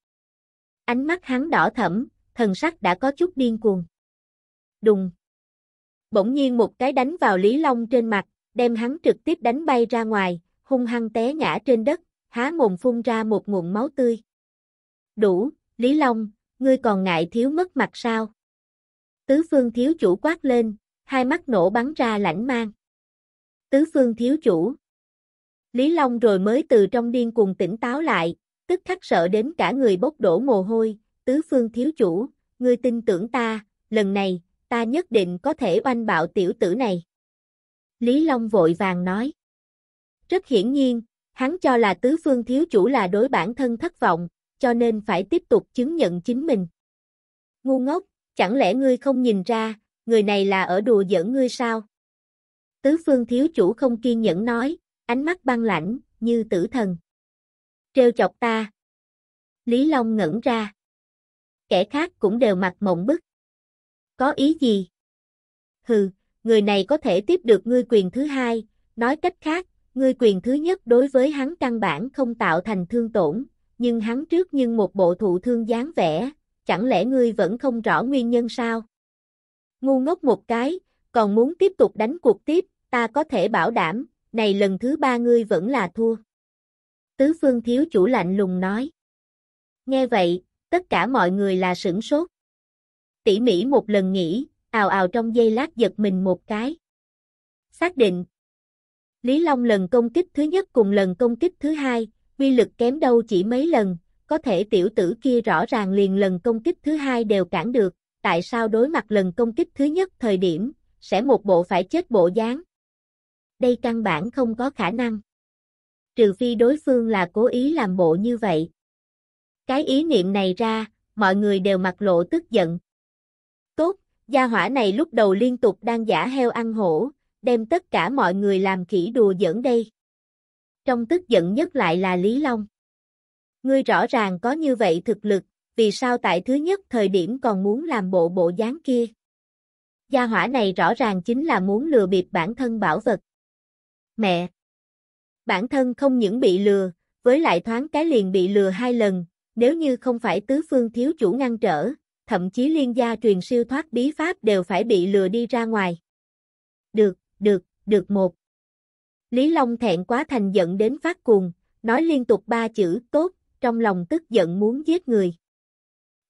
Ánh mắt hắn đỏ thẫm, thần sắc đã có chút điên cuồng. Đùng. Bỗng nhiên một cái đánh vào Lý Long trên mặt, đem hắn trực tiếp đánh bay ra ngoài, hung hăng té ngã trên đất, há mồm phun ra một nguồn máu tươi. Đủ, Lý Long, ngươi còn ngại thiếu mất mặt sao? Tứ phương thiếu chủ quát lên, hai mắt nổ bắn ra lãnh mang. Tứ phương thiếu chủ. Lý Long rồi mới từ trong điên cuồng tỉnh táo lại, tức khắc sợ đến cả người bốc đổ mồ hôi, tứ phương thiếu chủ, ngươi tin tưởng ta, lần này, ta nhất định có thể oanh bạo tiểu tử này. Lý Long vội vàng nói. Rất hiển nhiên, hắn cho là tứ phương thiếu chủ là đối bản thân thất vọng, cho nên phải tiếp tục chứng nhận chính mình. Ngu ngốc, chẳng lẽ ngươi không nhìn ra, người này là ở đùa giỡn ngươi sao? Tứ phương thiếu chủ không kiên nhẫn nói, ánh mắt băng lãnh, như tử thần. Trêu chọc ta. Lý Long ngẩn ra. Kẻ khác cũng đều mặt mộng bức. Có ý gì? Hừ, người này có thể tiếp được ngươi quyền thứ hai, nói cách khác, ngươi quyền thứ nhất đối với hắn căn bản không tạo thành thương tổn, nhưng hắn trước nhưng một bộ thụ thương dáng vẻ, chẳng lẽ ngươi vẫn không rõ nguyên nhân sao? Ngu ngốc một cái, còn muốn tiếp tục đánh cuộc tiếp, ta có thể bảo đảm, này lần thứ ba ngươi vẫn là thua. Tứ phương thiếu chủ lạnh lùng nói. Nghe vậy, tất cả mọi người là sửng sốt. Tỉ mỉ một lần nghĩ, ào ào trong giây lát giật mình một cái. Xác định. Lý Long lần công kích thứ nhất cùng lần công kích thứ hai, uy lực kém đâu chỉ mấy lần, có thể tiểu tử kia rõ ràng liền lần công kích thứ hai đều cản được, tại sao đối mặt lần công kích thứ nhất thời điểm, sẽ một bộ phải chết bộ dáng đây căn bản không có khả năng. Trừ phi đối phương là cố ý làm bộ như vậy. Cái ý niệm này ra, mọi người đều mặt lộ tức giận. Tốt, gia hỏa này lúc đầu liên tục đang giả heo ăn hổ, đem tất cả mọi người làm kỹ đùa giỡn đây. Trong tức giận nhất lại là Lý Long. Ngươi rõ ràng có như vậy thực lực, vì sao tại thứ nhất thời điểm còn muốn làm bộ bộ dáng kia? Gia hỏa này rõ ràng chính là muốn lừa bịp bản thân bảo vật mẹ. Bản thân không những bị lừa, với lại thoáng cái liền bị lừa hai lần, nếu như không phải tứ phương thiếu chủ ngăn trở, thậm chí liên gia truyền siêu thoát bí pháp đều phải bị lừa đi ra ngoài. Được, được, được một. Lý Long thẹn quá thành giận đến phát cuồng, nói liên tục ba chữ tốt, trong lòng tức giận muốn giết người.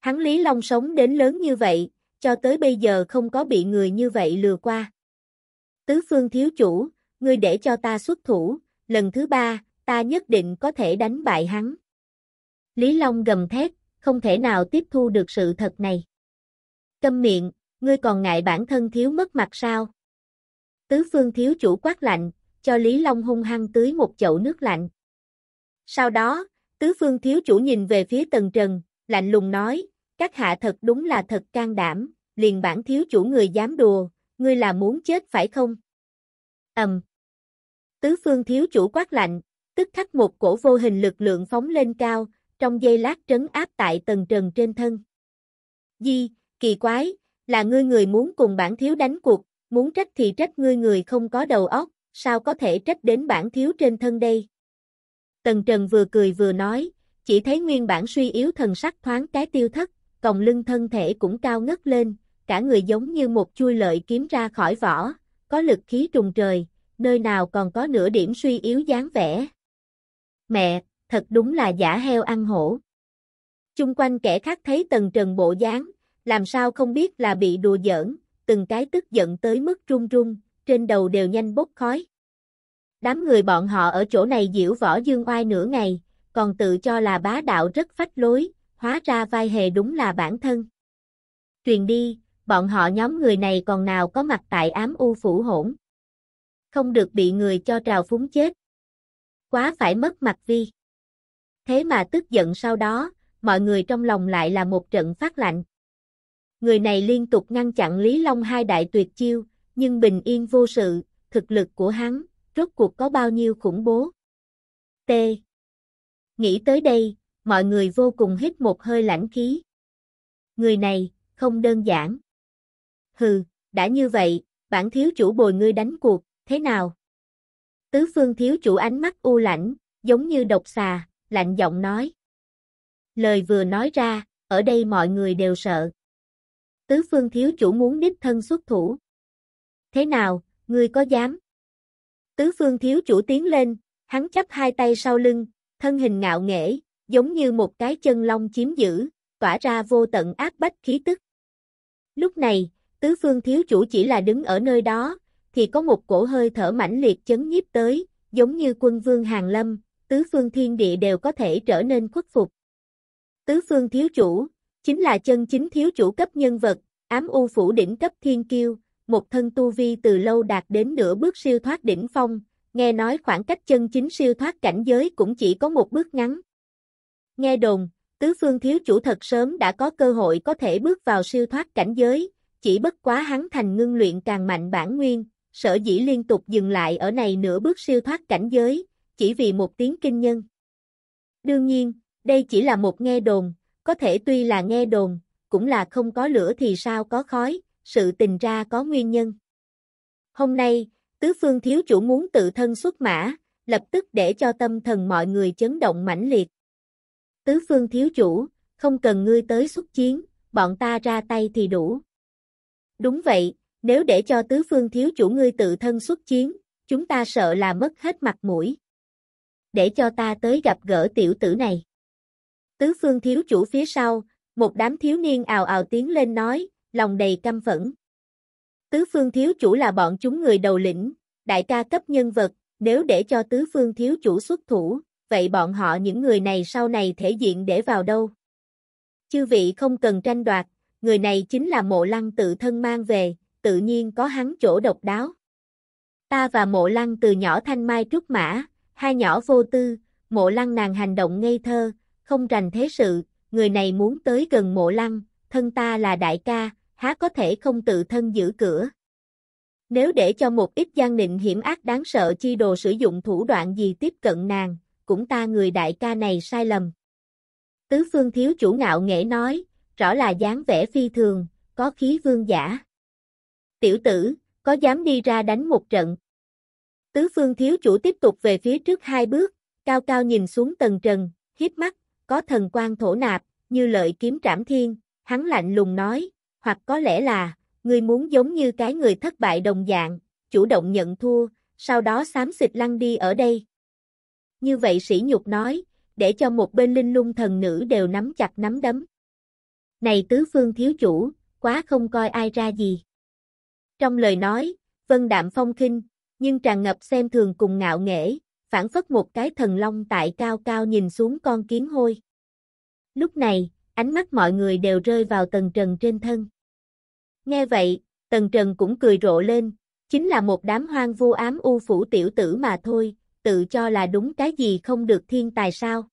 Hắn Lý Long sống đến lớn như vậy, cho tới bây giờ không có bị người như vậy lừa qua. Tứ phương thiếu chủ, ngươi để cho ta xuất thủ, lần thứ ba, ta nhất định có thể đánh bại hắn. Lý Long gầm thét, không thể nào tiếp thu được sự thật này. Câm miệng, ngươi còn ngại bản thân thiếu mất mặt sao? Tứ phương thiếu chủ quát lạnh, cho Lý Long hung hăng tưới một chậu nước lạnh. Sau đó, tứ phương thiếu chủ nhìn về phía tần trần, lạnh lùng nói, các hạ thật đúng là thật can đảm, liền bản thiếu chủ người dám đùa, ngươi là muốn chết phải không? ầm, um, Tứ phương thiếu chủ quát lạnh, tức khắc một cổ vô hình lực lượng phóng lên cao, trong giây lát trấn áp tại tầng trần trên thân. Di, kỳ quái, là ngươi người muốn cùng bản thiếu đánh cuộc, muốn trách thì trách ngươi người không có đầu óc, sao có thể trách đến bản thiếu trên thân đây. Tần Trần vừa cười vừa nói, chỉ thấy nguyên bản suy yếu thần sắc thoáng cái tiêu thất, còng lưng thân thể cũng cao ngất lên, cả người giống như một chui lợi kiếm ra khỏi vỏ, có lực khí trùng trời, nơi nào còn có nửa điểm suy yếu dáng vẻ. Mẹ, thật đúng là giả heo ăn hổ. Chung quanh kẻ khác thấy tần trần bộ dáng, làm sao không biết là bị đùa giỡn, từng cái tức giận tới mức run run, trên đầu đều nhanh bốc khói. Đám người bọn họ ở chỗ này diễu võ dương oai nửa ngày, còn tự cho là bá đạo rất phách lối, hóa ra vai hề đúng là bản thân. Truyền đi, bọn họ nhóm người này còn nào có mặt tại ám u phủ hỗn không được bị người cho trào phúng chết. Quá phải mất mặt vi. Thế mà tức giận sau đó, mọi người trong lòng lại là một trận phát lạnh. Người này liên tục ngăn chặn Lý Long hai đại tuyệt chiêu, nhưng bình yên vô sự, thực lực của hắn, rốt cuộc có bao nhiêu khủng bố. T. Nghĩ tới đây, mọi người vô cùng hít một hơi lãnh khí. Người này, không đơn giản. Hừ, đã như vậy, bản thiếu chủ bồi ngươi đánh cuộc, thế nào? Tứ phương thiếu chủ ánh mắt u lãnh, giống như độc xà, lạnh giọng nói. Lời vừa nói ra, ở đây mọi người đều sợ. Tứ phương thiếu chủ muốn đích thân xuất thủ. Thế nào, ngươi có dám? Tứ phương thiếu chủ tiến lên, hắn chấp hai tay sau lưng, thân hình ngạo nghễ, giống như một cái chân long chiếm giữ, tỏa ra vô tận áp bách khí tức. Lúc này, tứ phương thiếu chủ chỉ là đứng ở nơi đó, thì có một cổ hơi thở mãnh liệt chấn nhiếp tới, giống như quân vương hàng lâm, tứ phương thiên địa đều có thể trở nên khuất phục. Tứ phương thiếu chủ, chính là chân chính thiếu chủ cấp nhân vật, ám u phủ đỉnh cấp thiên kiêu, một thân tu vi từ lâu đạt đến nửa bước siêu thoát đỉnh phong, nghe nói khoảng cách chân chính siêu thoát cảnh giới cũng chỉ có một bước ngắn. Nghe đồn, tứ phương thiếu chủ thật sớm đã có cơ hội có thể bước vào siêu thoát cảnh giới, chỉ bất quá hắn thành ngưng luyện càng mạnh bản nguyên, sở dĩ liên tục dừng lại ở này nửa bước siêu thoát cảnh giới, chỉ vì một tiếng kinh nhân. Đương nhiên, đây chỉ là một nghe đồn, có thể tuy là nghe đồn, cũng là không có lửa thì sao có khói, sự tình ra có nguyên nhân. Hôm nay, tứ phương thiếu chủ muốn tự thân xuất mã, lập tức để cho tâm thần mọi người chấn động mãnh liệt. Tứ phương thiếu chủ, không cần ngươi tới xuất chiến, bọn ta ra tay thì đủ. Đúng vậy, nếu để cho tứ phương thiếu chủ ngươi tự thân xuất chiến, chúng ta sợ là mất hết mặt mũi. Để cho ta tới gặp gỡ tiểu tử này. Tứ phương thiếu chủ phía sau, một đám thiếu niên ào ào tiến lên nói, lòng đầy căm phẫn. Tứ phương thiếu chủ là bọn chúng người đầu lĩnh, đại ca cấp nhân vật, nếu để cho tứ phương thiếu chủ xuất thủ, vậy bọn họ những người này sau này thể diện để vào đâu? Chư vị không cần tranh đoạt, người này chính là mộ lăng tự thân mang về, tự nhiên có hắn chỗ độc đáo. Ta và mộ lăng từ nhỏ thanh mai trúc mã, hai nhỏ vô tư, mộ lăng nàng hành động ngây thơ, không rành thế sự, người này muốn tới gần mộ lăng, thân ta là đại ca, há có thể không tự thân giữ cửa. Nếu để cho một ít gian nịnh hiểm ác đáng sợ chi đồ sử dụng thủ đoạn gì tiếp cận nàng, cũng ta người đại ca này sai lầm. Tứ phương thiếu chủ ngạo nghệ nói, rõ là dáng vẻ phi thường, có khí vương giả tiểu tử, có dám đi ra đánh một trận. Tứ phương thiếu chủ tiếp tục về phía trước hai bước, cao cao nhìn xuống tầng trần, hiếp mắt, có thần quan thổ nạp, như lợi kiếm trảm thiên, hắn lạnh lùng nói, hoặc có lẽ là, ngươi muốn giống như cái người thất bại đồng dạng, chủ động nhận thua, sau đó xám xịt lăn đi ở đây. Như vậy sĩ nhục nói, để cho một bên linh lung thần nữ đều nắm chặt nắm đấm. Này tứ phương thiếu chủ, quá không coi ai ra gì. Trong lời nói, Vân Đạm phong khinh, nhưng tràn ngập xem thường cùng ngạo nghễ, phản phất một cái thần long tại cao cao nhìn xuống con kiến hôi. Lúc này, ánh mắt mọi người đều rơi vào tần trần trên thân. Nghe vậy, tần trần cũng cười rộ lên, chính là một đám hoang vu ám u phủ tiểu tử mà thôi, tự cho là đúng cái gì không được thiên tài sao.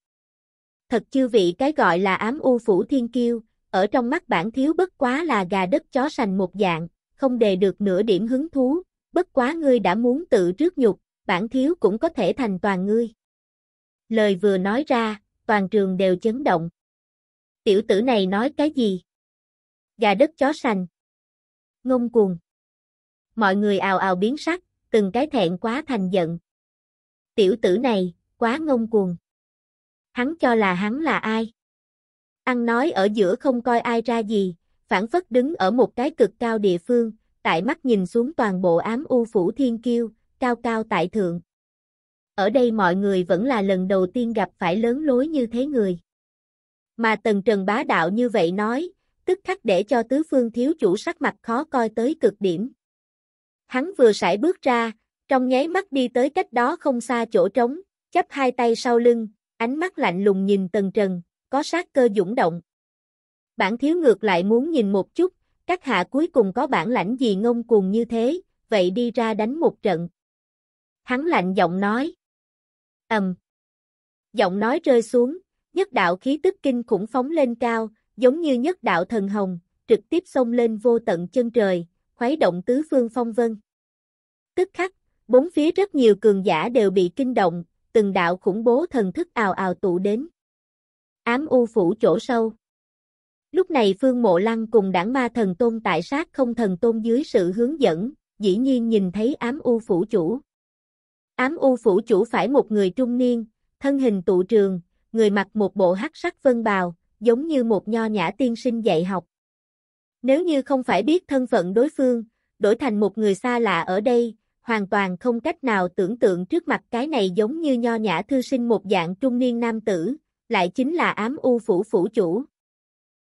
Thật chư vị cái gọi là ám u phủ thiên kiêu, ở trong mắt bản thiếu bất quá là gà đất chó sành một dạng không đề được nửa điểm hứng thú, bất quá ngươi đã muốn tự rước nhục, bản thiếu cũng có thể thành toàn ngươi. Lời vừa nói ra, toàn trường đều chấn động. Tiểu tử này nói cái gì? Gà đất chó sành. Ngông cuồng. Mọi người ào ào biến sắc, từng cái thẹn quá thành giận. Tiểu tử này, quá ngông cuồng. Hắn cho là hắn là ai? Ăn nói ở giữa không coi ai ra gì, phản phất đứng ở một cái cực cao địa phương, tại mắt nhìn xuống toàn bộ ám u phủ thiên kiêu, cao cao tại thượng. Ở đây mọi người vẫn là lần đầu tiên gặp phải lớn lối như thế người. Mà tần trần bá đạo như vậy nói, tức khắc để cho tứ phương thiếu chủ sắc mặt khó coi tới cực điểm. Hắn vừa sải bước ra, trong nháy mắt đi tới cách đó không xa chỗ trống, chắp hai tay sau lưng, ánh mắt lạnh lùng nhìn tần trần, có sát cơ dũng động bản thiếu ngược lại muốn nhìn một chút, các hạ cuối cùng có bản lãnh gì ngông cuồng như thế, vậy đi ra đánh một trận. Hắn lạnh giọng nói. Ầm. Giọng nói rơi xuống, nhất đạo khí tức kinh khủng phóng lên cao, giống như nhất đạo thần hồng, trực tiếp xông lên vô tận chân trời, khuấy động tứ phương phong vân. Tức khắc, bốn phía rất nhiều cường giả đều bị kinh động, từng đạo khủng bố thần thức ào ào tụ đến. Ám u phủ chỗ sâu. Lúc này Phương Mộ Lăng cùng đảng ma thần tôn tại sát không thần tôn dưới sự hướng dẫn, dĩ nhiên nhìn thấy ám u phủ chủ. Ám u phủ chủ phải một người trung niên, thân hình tụ trường, người mặc một bộ hắc sắc vân bào, giống như một nho nhã tiên sinh dạy học. Nếu như không phải biết thân phận đối phương, đổi thành một người xa lạ ở đây, hoàn toàn không cách nào tưởng tượng trước mặt cái này giống như nho nhã thư sinh một dạng trung niên nam tử, lại chính là ám u phủ phủ chủ.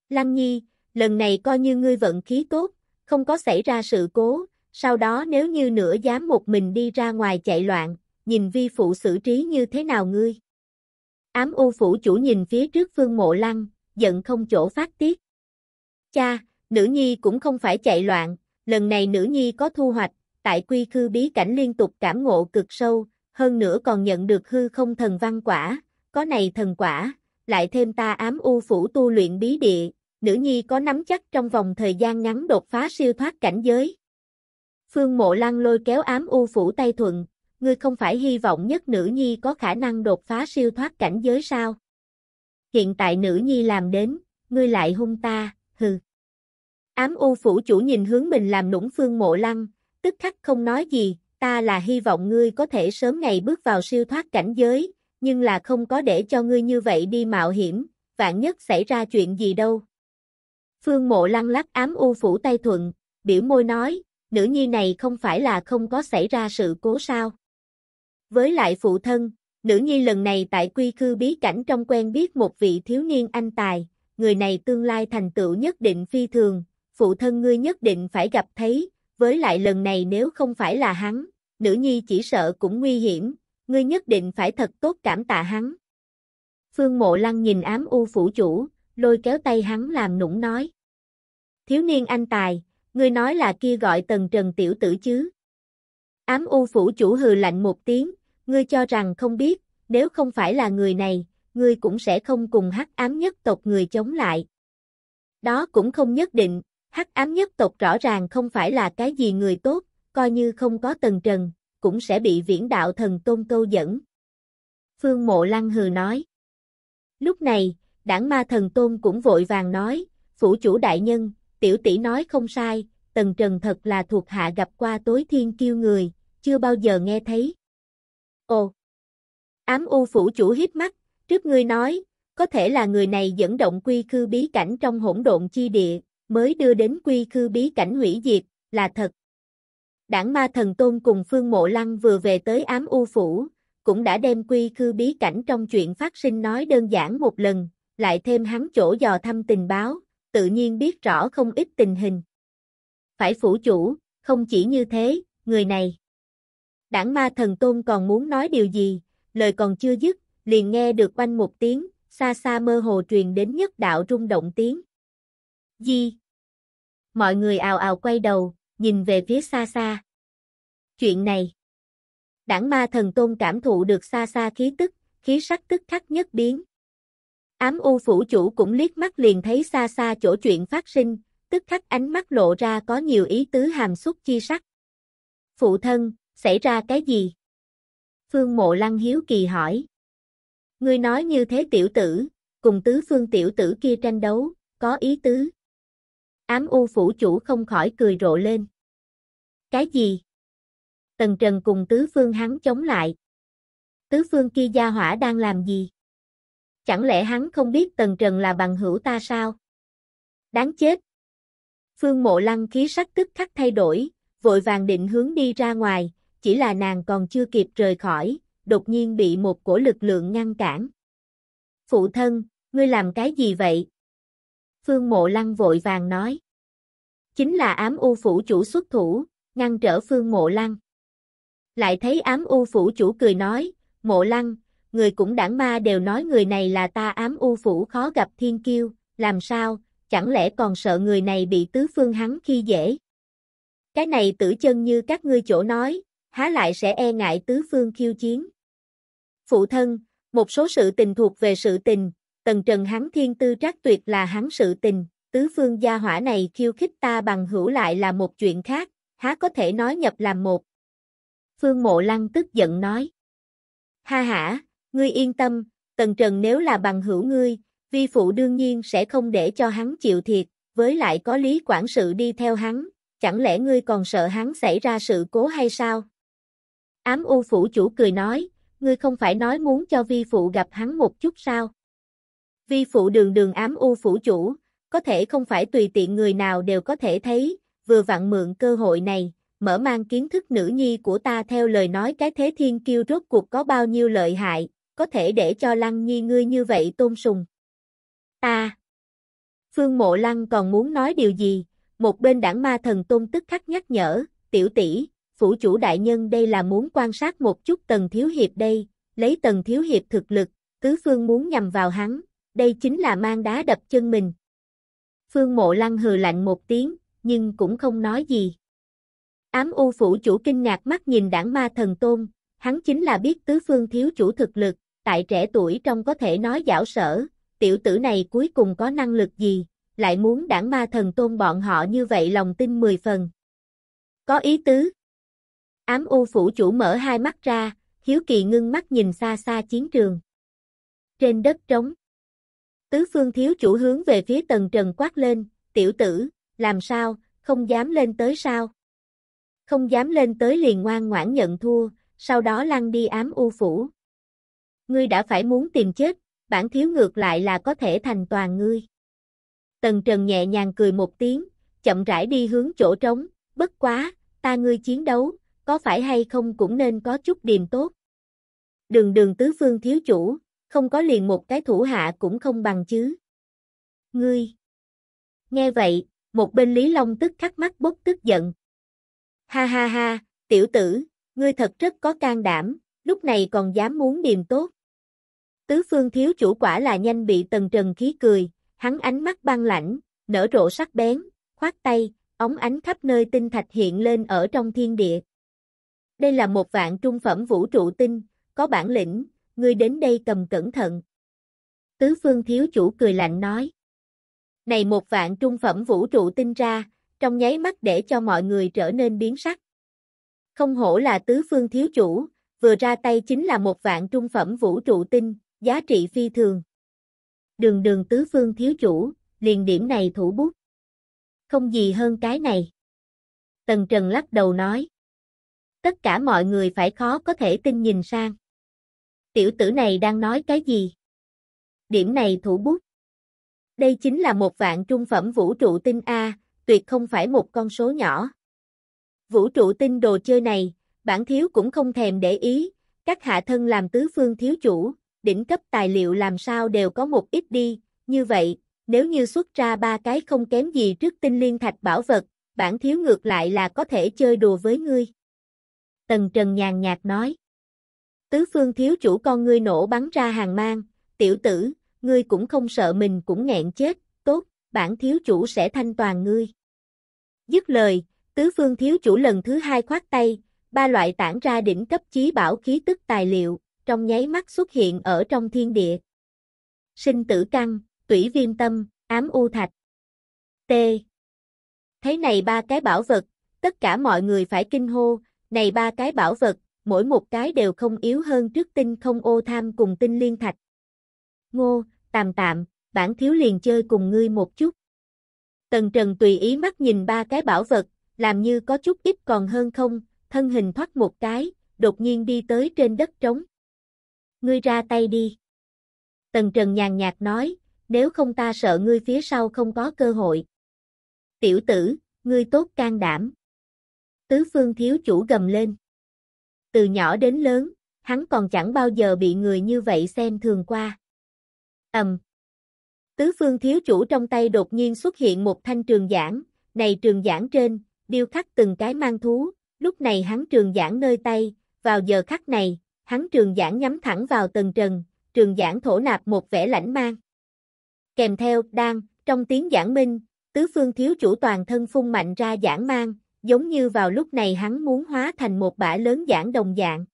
Lăng Nhi, lần này coi như ngươi vận khí tốt, không có xảy ra sự cố, sau đó nếu như nửa dám một mình đi ra ngoài chạy loạn, nhìn vi phụ xử trí như thế nào ngươi. Ám u phủ chủ nhìn phía trước phương mộ lăng, giận không chỗ phát tiết. Cha, nữ nhi cũng không phải chạy loạn, lần này nữ nhi có thu hoạch, tại quy khư bí cảnh liên tục cảm ngộ cực sâu, hơn nữa còn nhận được hư không thần văn quả, có này thần quả, lại thêm ta ám u phủ tu luyện bí địa, nữ nhi có nắm chắc trong vòng thời gian ngắn đột phá siêu thoát cảnh giới. Phương Mộ Lăng lôi kéo ám u phủ tay thuận, ngươi không phải hy vọng nhất nữ nhi có khả năng đột phá siêu thoát cảnh giới sao? Hiện tại nữ nhi làm đến, ngươi lại hung ta, hừ. Ám u phủ chủ nhìn hướng mình làm nũng Phương Mộ Lăng, tức khắc không nói gì, ta là hy vọng ngươi có thể sớm ngày bước vào siêu thoát cảnh giới, nhưng là không có để cho ngươi như vậy đi mạo hiểm, vạn nhất xảy ra chuyện gì đâu. Phương Mộ lăn lắc ám u phủ tay thuận, biểu môi nói, nữ nhi này không phải là không có xảy ra sự cố sao. Với lại phụ thân, nữ nhi lần này tại quy khư bí cảnh trong quen biết một vị thiếu niên anh tài, người này tương lai thành tựu nhất định phi thường, phụ thân ngươi nhất định phải gặp thấy, với lại lần này nếu không phải là hắn, nữ nhi chỉ sợ cũng nguy hiểm, ngươi nhất định phải thật tốt cảm tạ hắn. Phương Mộ Lăng nhìn ám u phủ chủ, lôi kéo tay hắn làm nũng nói thiếu niên anh tài, ngươi nói là kia gọi tần trần tiểu tử chứ. Ám u phủ chủ hừ lạnh một tiếng, ngươi cho rằng không biết, nếu không phải là người này, ngươi cũng sẽ không cùng hắc ám nhất tộc người chống lại. Đó cũng không nhất định, hắc ám nhất tộc rõ ràng không phải là cái gì người tốt, coi như không có tần trần, cũng sẽ bị viễn đạo thần tôn câu dẫn. Phương Mộ Lăng hừ nói. Lúc này, đảng ma thần tôn cũng vội vàng nói, phủ chủ đại nhân, tiểu tỷ nói không sai, Tần Trần thật là thuộc hạ gặp qua tối thiên kiêu người, chưa bao giờ nghe thấy. Ồ! Ám u phủ chủ hiếp mắt, trước ngươi nói, có thể là người này dẫn động quy khư bí cảnh trong hỗn độn chi địa, mới đưa đến quy khư bí cảnh hủy diệt, là thật. Đảng ma thần tôn cùng Phương Mộ Lăng vừa về tới ám u phủ, cũng đã đem quy khư bí cảnh trong chuyện phát sinh nói đơn giản một lần, lại thêm hắn chỗ dò thăm tình báo, tự nhiên biết rõ không ít tình hình. Phải phủ chủ, không chỉ như thế, người này. Đảng ma thần tôn còn muốn nói điều gì, lời còn chưa dứt, liền nghe được oanh một tiếng, xa xa mơ hồ truyền đến nhất đạo rung động tiếng. Di! Mọi người ào ào quay đầu, nhìn về phía xa xa. Chuyện này! Đảng ma thần tôn cảm thụ được xa xa khí tức, khí sắc tức khắc nhất biến. Ám u phủ chủ cũng liếc mắt liền thấy xa xa chỗ chuyện phát sinh, tức khắc ánh mắt lộ ra có nhiều ý tứ hàm xúc chi sắc. Phụ thân, xảy ra cái gì? Phương mộ lăng hiếu kỳ hỏi. Ngươi nói như thế tiểu tử, cùng tứ phương tiểu tử kia tranh đấu, có ý tứ. Ám u phủ chủ không khỏi cười rộ lên. Cái gì? Tần Trần cùng tứ phương hắn chống lại. Tứ phương kia gia hỏa đang làm gì? Chẳng lẽ hắn không biết Tần Trần là bằng hữu ta sao? Đáng chết! Phương Mộ Lăng khí sắc tức khắc thay đổi, vội vàng định hướng đi ra ngoài, chỉ là nàng còn chưa kịp rời khỏi, đột nhiên bị một cổ lực lượng ngăn cản. Phụ thân, ngươi làm cái gì vậy? Phương Mộ Lăng vội vàng nói. Chính là ám u phủ chủ xuất thủ, ngăn trở Phương Mộ Lăng. Lại thấy ám u phủ chủ cười nói, Mộ Lăng, người cũng đảng ma đều nói người này là ta ám u phủ khó gặp thiên kiêu, làm sao, chẳng lẽ còn sợ người này bị tứ phương hắn khi dễ. Cái này tử chân như các ngươi chỗ nói, há lại sẽ e ngại tứ phương khiêu chiến. Phụ thân, một số sự tình thuộc về sự tình, tần trần hắn thiên tư trác tuyệt là hắn sự tình, tứ phương gia hỏa này khiêu khích ta bằng hữu lại là một chuyện khác, há có thể nói nhập làm một. Phương Mộ Lăng tức giận nói. Ha hả, Ngươi yên tâm, Tần Trần nếu là bằng hữu ngươi, vi phụ đương nhiên sẽ không để cho hắn chịu thiệt, với lại có lý quản sự đi theo hắn, chẳng lẽ ngươi còn sợ hắn xảy ra sự cố hay sao? Ám u phủ chủ cười nói, ngươi không phải nói muốn cho vi phụ gặp hắn một chút sao? Vi phụ đường đường ám u phủ chủ, có thể không phải tùy tiện người nào đều có thể thấy, vừa vặn mượn cơ hội này, mở mang kiến thức nữ nhi của ta theo lời nói cái thế thiên kiêu rốt cuộc có bao nhiêu lợi hại, có thể để cho Lăng Nhi ngươi như vậy tôn sùng. ta Phương Mộ Lăng còn muốn nói điều gì, một bên đảng ma thần tôn tức khắc nhắc nhở, tiểu tỷ, phủ chủ đại nhân đây là muốn quan sát một chút tần thiếu hiệp đây, lấy tần thiếu hiệp thực lực, tứ phương muốn nhằm vào hắn, đây chính là mang đá đập chân mình. Phương Mộ Lăng hừ lạnh một tiếng, nhưng cũng không nói gì. Ám U phủ chủ kinh ngạc mắt nhìn đảng ma thần tôn, hắn chính là biết tứ phương thiếu chủ thực lực, tại trẻ tuổi trong có thể nói giảo sở, tiểu tử này cuối cùng có năng lực gì, lại muốn đảng ma thần tôn bọn họ như vậy lòng tin 10 phần. Có ý tứ. Ám u phủ chủ mở hai mắt ra, hiếu kỳ ngưng mắt nhìn xa xa chiến trường. Trên đất trống. Tứ phương thiếu chủ hướng về phía tầng trần quát lên, tiểu tử, làm sao, không dám lên tới sao? Không dám lên tới liền ngoan ngoãn nhận thua, sau đó lăn đi ám u phủ ngươi đã phải muốn tìm chết, bản thiếu ngược lại là có thể thành toàn ngươi. Tần Trần nhẹ nhàng cười một tiếng, chậm rãi đi hướng chỗ trống, bất quá, ta ngươi chiến đấu, có phải hay không cũng nên có chút điềm tốt. Đường đường tứ phương thiếu chủ, không có liền một cái thủ hạ cũng không bằng chứ. Ngươi! Nghe vậy, một bên Lý Long tức khắc mắt bốc tức giận. Ha ha ha, tiểu tử, ngươi thật rất có can đảm, lúc này còn dám muốn điềm tốt. Tứ phương thiếu chủ quả là nhanh bị tần trần khí cười, hắn ánh mắt băng lãnh, nở rộ sắc bén, khoát tay, ống ánh khắp nơi tinh thạch hiện lên ở trong thiên địa. Đây là một vạn trung phẩm vũ trụ tinh, có bản lĩnh, ngươi đến đây cầm cẩn thận. Tứ phương thiếu chủ cười lạnh nói. Này một vạn trung phẩm vũ trụ tinh ra, trong nháy mắt để cho mọi người trở nên biến sắc. Không hổ là tứ phương thiếu chủ, vừa ra tay chính là một vạn trung phẩm vũ trụ tinh, giá trị phi thường. Đường đường tứ phương thiếu chủ, liền điểm này thủ bút. Không gì hơn cái này. Tần Trần lắc đầu nói. Tất cả mọi người phải khó có thể tin nhìn sang. Tiểu tử này đang nói cái gì? Điểm này thủ bút. Đây chính là một vạn trung phẩm vũ trụ tinh A, tuyệt không phải một con số nhỏ. Vũ trụ tinh đồ chơi này, bản thiếu cũng không thèm để ý, các hạ thân làm tứ phương thiếu chủ, đỉnh cấp tài liệu làm sao đều có một ít đi, như vậy, nếu như xuất ra ba cái không kém gì trước tinh liên thạch bảo vật, bản thiếu ngược lại là có thể chơi đùa với ngươi. Tần Trần nhàn nhạt nói. Tứ phương thiếu chủ con ngươi nổ bắn ra hàng mang, tiểu tử, ngươi cũng không sợ mình cũng nghẹn chết, tốt, bản thiếu chủ sẽ thanh toàn ngươi. Dứt lời, tứ phương thiếu chủ lần thứ hai khoát tay, ba loại tản ra đỉnh cấp chí bảo khí tức tài liệu, trong nháy mắt xuất hiện ở trong thiên địa. Sinh tử căng, tủy viêm tâm, ám u thạch. T. Thấy này ba cái bảo vật, tất cả mọi người phải kinh hô, này ba cái bảo vật, mỗi một cái đều không yếu hơn trước tinh không ô tham cùng tinh liên thạch. Ngô, tạm tạm, bản thiếu liền chơi cùng ngươi một chút. Tần Trần tùy ý mắt nhìn ba cái bảo vật, làm như có chút ít còn hơn không, thân hình thoát một cái, đột nhiên đi tới trên đất trống ngươi ra tay đi. Tần Trần nhàn nhạt nói, nếu không ta sợ ngươi phía sau không có cơ hội. Tiểu tử, ngươi tốt can đảm. Tứ phương thiếu chủ gầm lên. Từ nhỏ đến lớn, hắn còn chẳng bao giờ bị người như vậy xem thường qua. Ầm. Tứ phương thiếu chủ trong tay đột nhiên xuất hiện một thanh trường giảng, này trường giảng trên, điêu khắc từng cái mang thú, lúc này hắn trường giảng nơi tay, vào giờ khắc này, hắn trường giảng nhắm thẳng vào tần trần, trường giảng thổ nạp một vẻ lãnh mang. Kèm theo, đang, trong tiếng giảng minh, tứ phương thiếu chủ toàn thân phun mạnh ra giảng mang, giống như vào lúc này hắn muốn hóa thành một bã lớn giảng đồng dạng.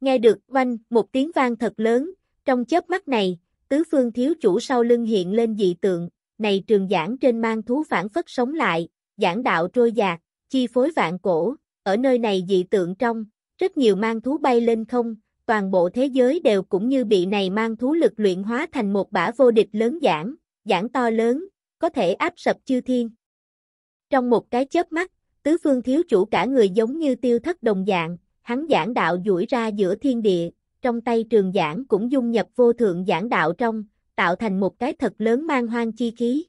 Nghe được, oanh, một tiếng vang thật lớn, trong chớp mắt này, tứ phương thiếu chủ sau lưng hiện lên dị tượng, này trường giảng trên mang thú phản phất sống lại, giảng đạo trôi dạt, chi phối vạn cổ, ở nơi này dị tượng trong, rất nhiều mang thú bay lên không, toàn bộ thế giới đều cũng như bị này mang thú lực luyện hóa thành một bả vô địch lớn giảng, giảng to lớn, có thể áp sập chư thiên. Trong một cái chớp mắt, tứ phương thiếu chủ cả người giống như tiêu thất đồng dạng, hắn giảng đạo duỗi ra giữa thiên địa, trong tay trường giảng cũng dung nhập vô thượng giảng đạo trong, tạo thành một cái thật lớn mang hoang chi khí.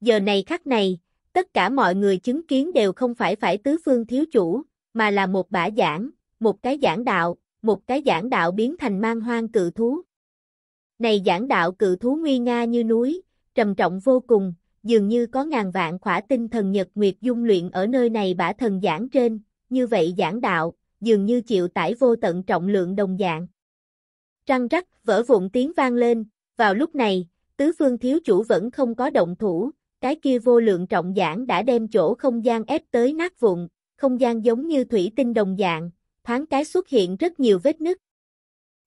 Giờ này khắc này, tất cả mọi người chứng kiến đều không phải phải tứ phương thiếu chủ, mà là một bả giảng, một cái giảng đạo, một cái giảng đạo biến thành mang hoang cự thú. Này giảng đạo cự thú nguy nga như núi, trầm trọng vô cùng, dường như có ngàn vạn khỏa tinh thần nhật nguyệt dung luyện ở nơi này bả thần giảng trên, như vậy giảng đạo, dường như chịu tải vô tận trọng lượng đồng dạng. Trăng rắc, vỡ vụn tiếng vang lên, vào lúc này, tứ phương thiếu chủ vẫn không có động thủ, cái kia vô lượng trọng giảng đã đem chỗ không gian ép tới nát vụn, không gian giống như thủy tinh đồng dạng, thoáng cái xuất hiện rất nhiều vết nứt.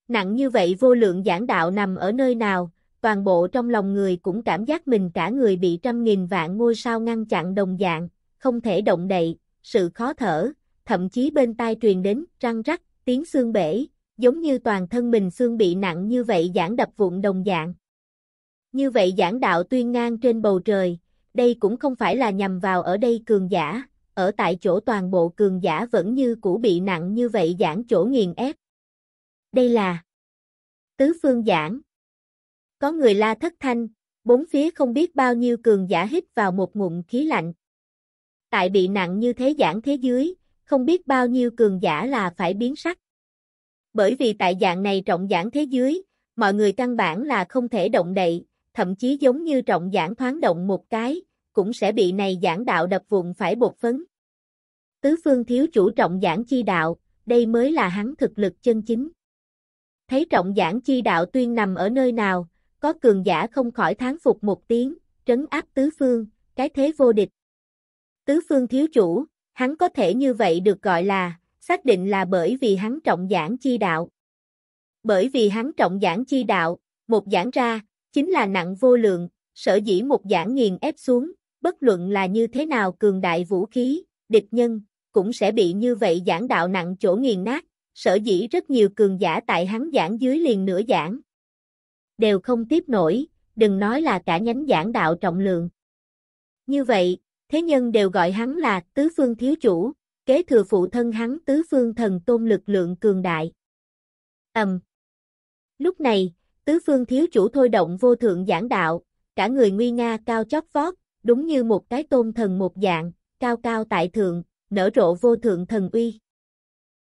Nặng như vậy vô lượng giảng đạo nằm ở nơi nào, toàn bộ trong lòng người cũng cảm giác mình cả người bị trăm nghìn vạn ngôi sao ngăn chặn đồng dạng, không thể động đậy, sự khó thở, thậm chí bên tai truyền đến răng rắc, tiếng xương bể, giống như toàn thân mình xương bị nặng như vậy giảng đập vụn đồng dạng. Như vậy giảng đạo tuyên ngang trên bầu trời, đây cũng không phải là nhằm vào ở đây cường giả, ở tại chỗ toàn bộ cường giả vẫn như cũ bị nặng như vậy giảng chỗ nghiền ép. Đây là tứ phương giảng. Có người la thất thanh, bốn phía không biết bao nhiêu cường giả hít vào một ngụm khí lạnh. Tại bị nặng như thế giảng thế dưới, không biết bao nhiêu cường giả là phải biến sắc. Bởi vì tại dạng này trọng giảng thế dưới, mọi người căn bản là không thể động đậy, thậm chí giống như trọng giảng thoáng động một cái, cũng sẽ bị này giảng đạo đập vụn phải bột phấn. Tứ phương thiếu chủ trọng giảng chi đạo, đây mới là hắn thực lực chân chính. Thấy trọng giảng chi đạo tuyên nằm ở nơi nào, có cường giả không khỏi tháng phục một tiếng, trấn áp tứ phương, cái thế vô địch. Tứ phương thiếu chủ, hắn có thể như vậy được gọi là, xác định là bởi vì hắn trọng giảng chi đạo. Bởi vì hắn trọng giảng chi đạo, một giảng ra, chính là nặng vô lượng, sở dĩ một giảng nghiền ép xuống, bất luận là như thế nào cường đại vũ khí, địch nhân, cũng sẽ bị như vậy giảng đạo nặng chỗ nghiền nát, sở dĩ rất nhiều cường giả tại hắn giảng dưới liền nửa giảng. Đều không tiếp nổi, đừng nói là cả nhánh giảng đạo trọng lượng. Như vậy, thế nhân đều gọi hắn là tứ phương thiếu chủ, kế thừa phụ thân hắn tứ phương thần tôn lực lượng cường đại. Ầm. Lúc này, tứ phương thiếu chủ thôi động vô thượng giảng đạo, cả người nguy nga cao chót vót, đúng như một cái tôn thần một dạng, cao cao tại thượng, nở rộ vô thượng thần uy.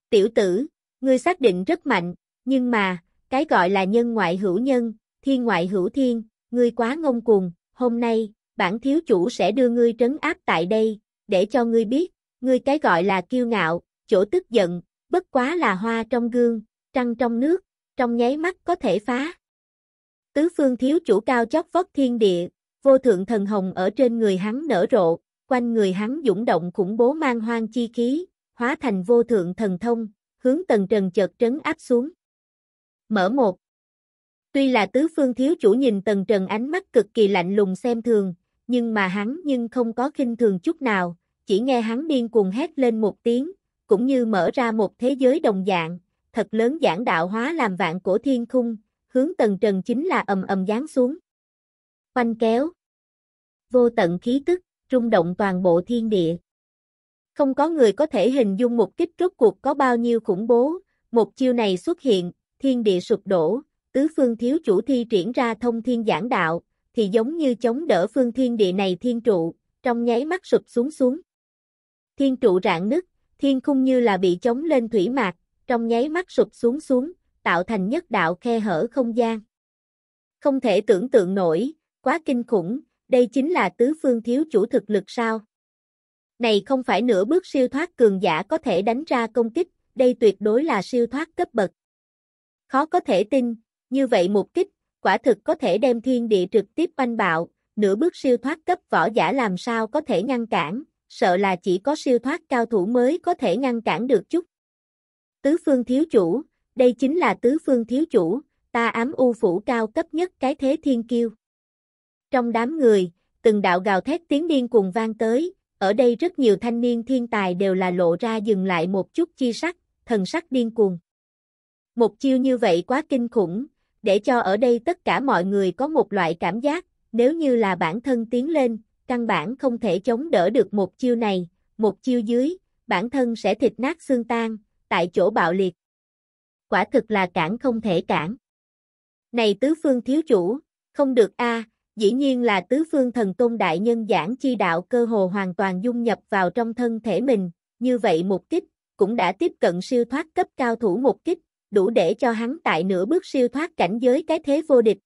Tiểu tử, ngươi xác định rất mạnh, nhưng mà, cái gọi là nhân ngoại hữu nhân, thiên ngoại hữu thiên, ngươi quá ngông cuồng, hôm nay, bản thiếu chủ sẽ đưa ngươi trấn áp tại đây, để cho ngươi biết, ngươi cái gọi là kiêu ngạo, chỗ tức giận, bất quá là hoa trong gương, trăng trong nước, trong nháy mắt có thể phá. Tứ phương thiếu chủ cao chót vót thiên địa, vô thượng thần hồng ở trên người hắn nở rộ, quanh người hắn dũng động khủng bố mang hoang chi khí, hóa thành vô thượng thần thông, hướng tầng trần chợt trấn áp xuống. Mở một Tuy là tứ phương thiếu chủ nhìn tầng trần ánh mắt cực kỳ lạnh lùng xem thường, nhưng mà hắn nhưng không có khinh thường chút nào, chỉ nghe hắn điên cuồng hét lên một tiếng, cũng như mở ra một thế giới đồng dạng, thật lớn giảng đạo hóa làm vạn cổ thiên khung, hướng tầng trần chính là ầm ầm giáng xuống. Quanh kéo. Vô tận khí tức, rung động toàn bộ thiên địa. Không có người có thể hình dung một kích rốt cuộc có bao nhiêu khủng bố, một chiêu này xuất hiện, thiên địa sụp đổ, tứ phương thiếu chủ thi triển ra thông thiên giảng đạo, thì giống như chống đỡ phương thiên địa này thiên trụ, trong nháy mắt sụp xuống xuống. Thiên trụ rạn nứt, thiên khung như là bị chống lên thủy mạc, trong nháy mắt sụp xuống xuống, tạo thành nhất đạo khe hở không gian. Không thể tưởng tượng nổi, Quá kinh khủng, đây chính là tứ phương thiếu chủ thực lực sao? Này không phải nửa bước siêu thoát cường giả có thể đánh ra công kích, đây tuyệt đối là siêu thoát cấp bậc. Khó có thể tin, như vậy một kích, quả thực có thể đem thiên địa trực tiếp oanh bạo, nửa bước siêu thoát cấp võ giả làm sao có thể ngăn cản, sợ là chỉ có siêu thoát cao thủ mới có thể ngăn cản được chút. Tứ phương thiếu chủ, đây chính là tứ phương thiếu chủ, ta ám u phủ cao cấp nhất cái thế thiên kiêu. Trong đám người, từng đạo gào thét tiếng điên cuồng vang tới, ở đây rất nhiều thanh niên thiên tài đều là lộ ra dừng lại một chút chi sắc, thần sắc điên cuồng. Một chiêu như vậy quá kinh khủng, để cho ở đây tất cả mọi người có một loại cảm giác, nếu như là bản thân tiến lên, căn bản không thể chống đỡ được một chiêu này, một chiêu dưới, bản thân sẽ thịt nát xương tan, tại chỗ bạo liệt. Quả thực là cản không thể cản. Này tứ phương thiếu chủ, không được a, Dĩ nhiên là tứ phương thần tôn đại nhân giảng chi đạo cơ hồ hoàn toàn dung nhập vào trong thân thể mình, như vậy một kích, cũng đã tiếp cận siêu thoát cấp cao thủ một kích, đủ để cho hắn tại nửa bước siêu thoát cảnh giới cái thế vô địch.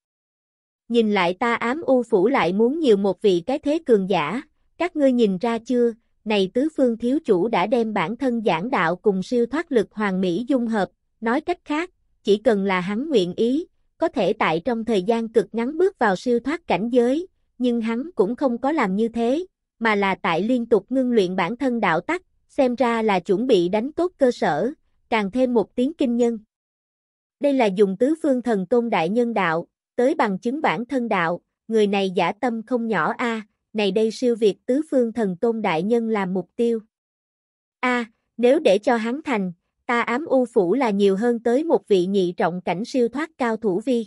Nhìn lại ta ám u phủ lại muốn nhiều một vị cái thế cường giả, các ngươi nhìn ra chưa, này tứ phương thiếu chủ đã đem bản thân giảng đạo cùng siêu thoát lực hoàng mỹ dung hợp, nói cách khác, chỉ cần là hắn nguyện ý, có thể tại trong thời gian cực ngắn bước vào siêu thoát cảnh giới, nhưng hắn cũng không có làm như thế, mà là tại liên tục ngưng luyện bản thân đạo tắc, xem ra là chuẩn bị đánh tốt cơ sở, càng thêm một tiếng kinh nhân. Đây là dùng tứ phương thần tôn đại nhân đạo, tới bằng chứng bản thân đạo, người này giả tâm không nhỏ a, này đây siêu việt tứ phương thần tôn đại nhân làm mục tiêu. A, nếu để cho hắn thành, ta ám u phủ là nhiều hơn tới một vị nhị trọng cảnh siêu thoát cao thủ vi.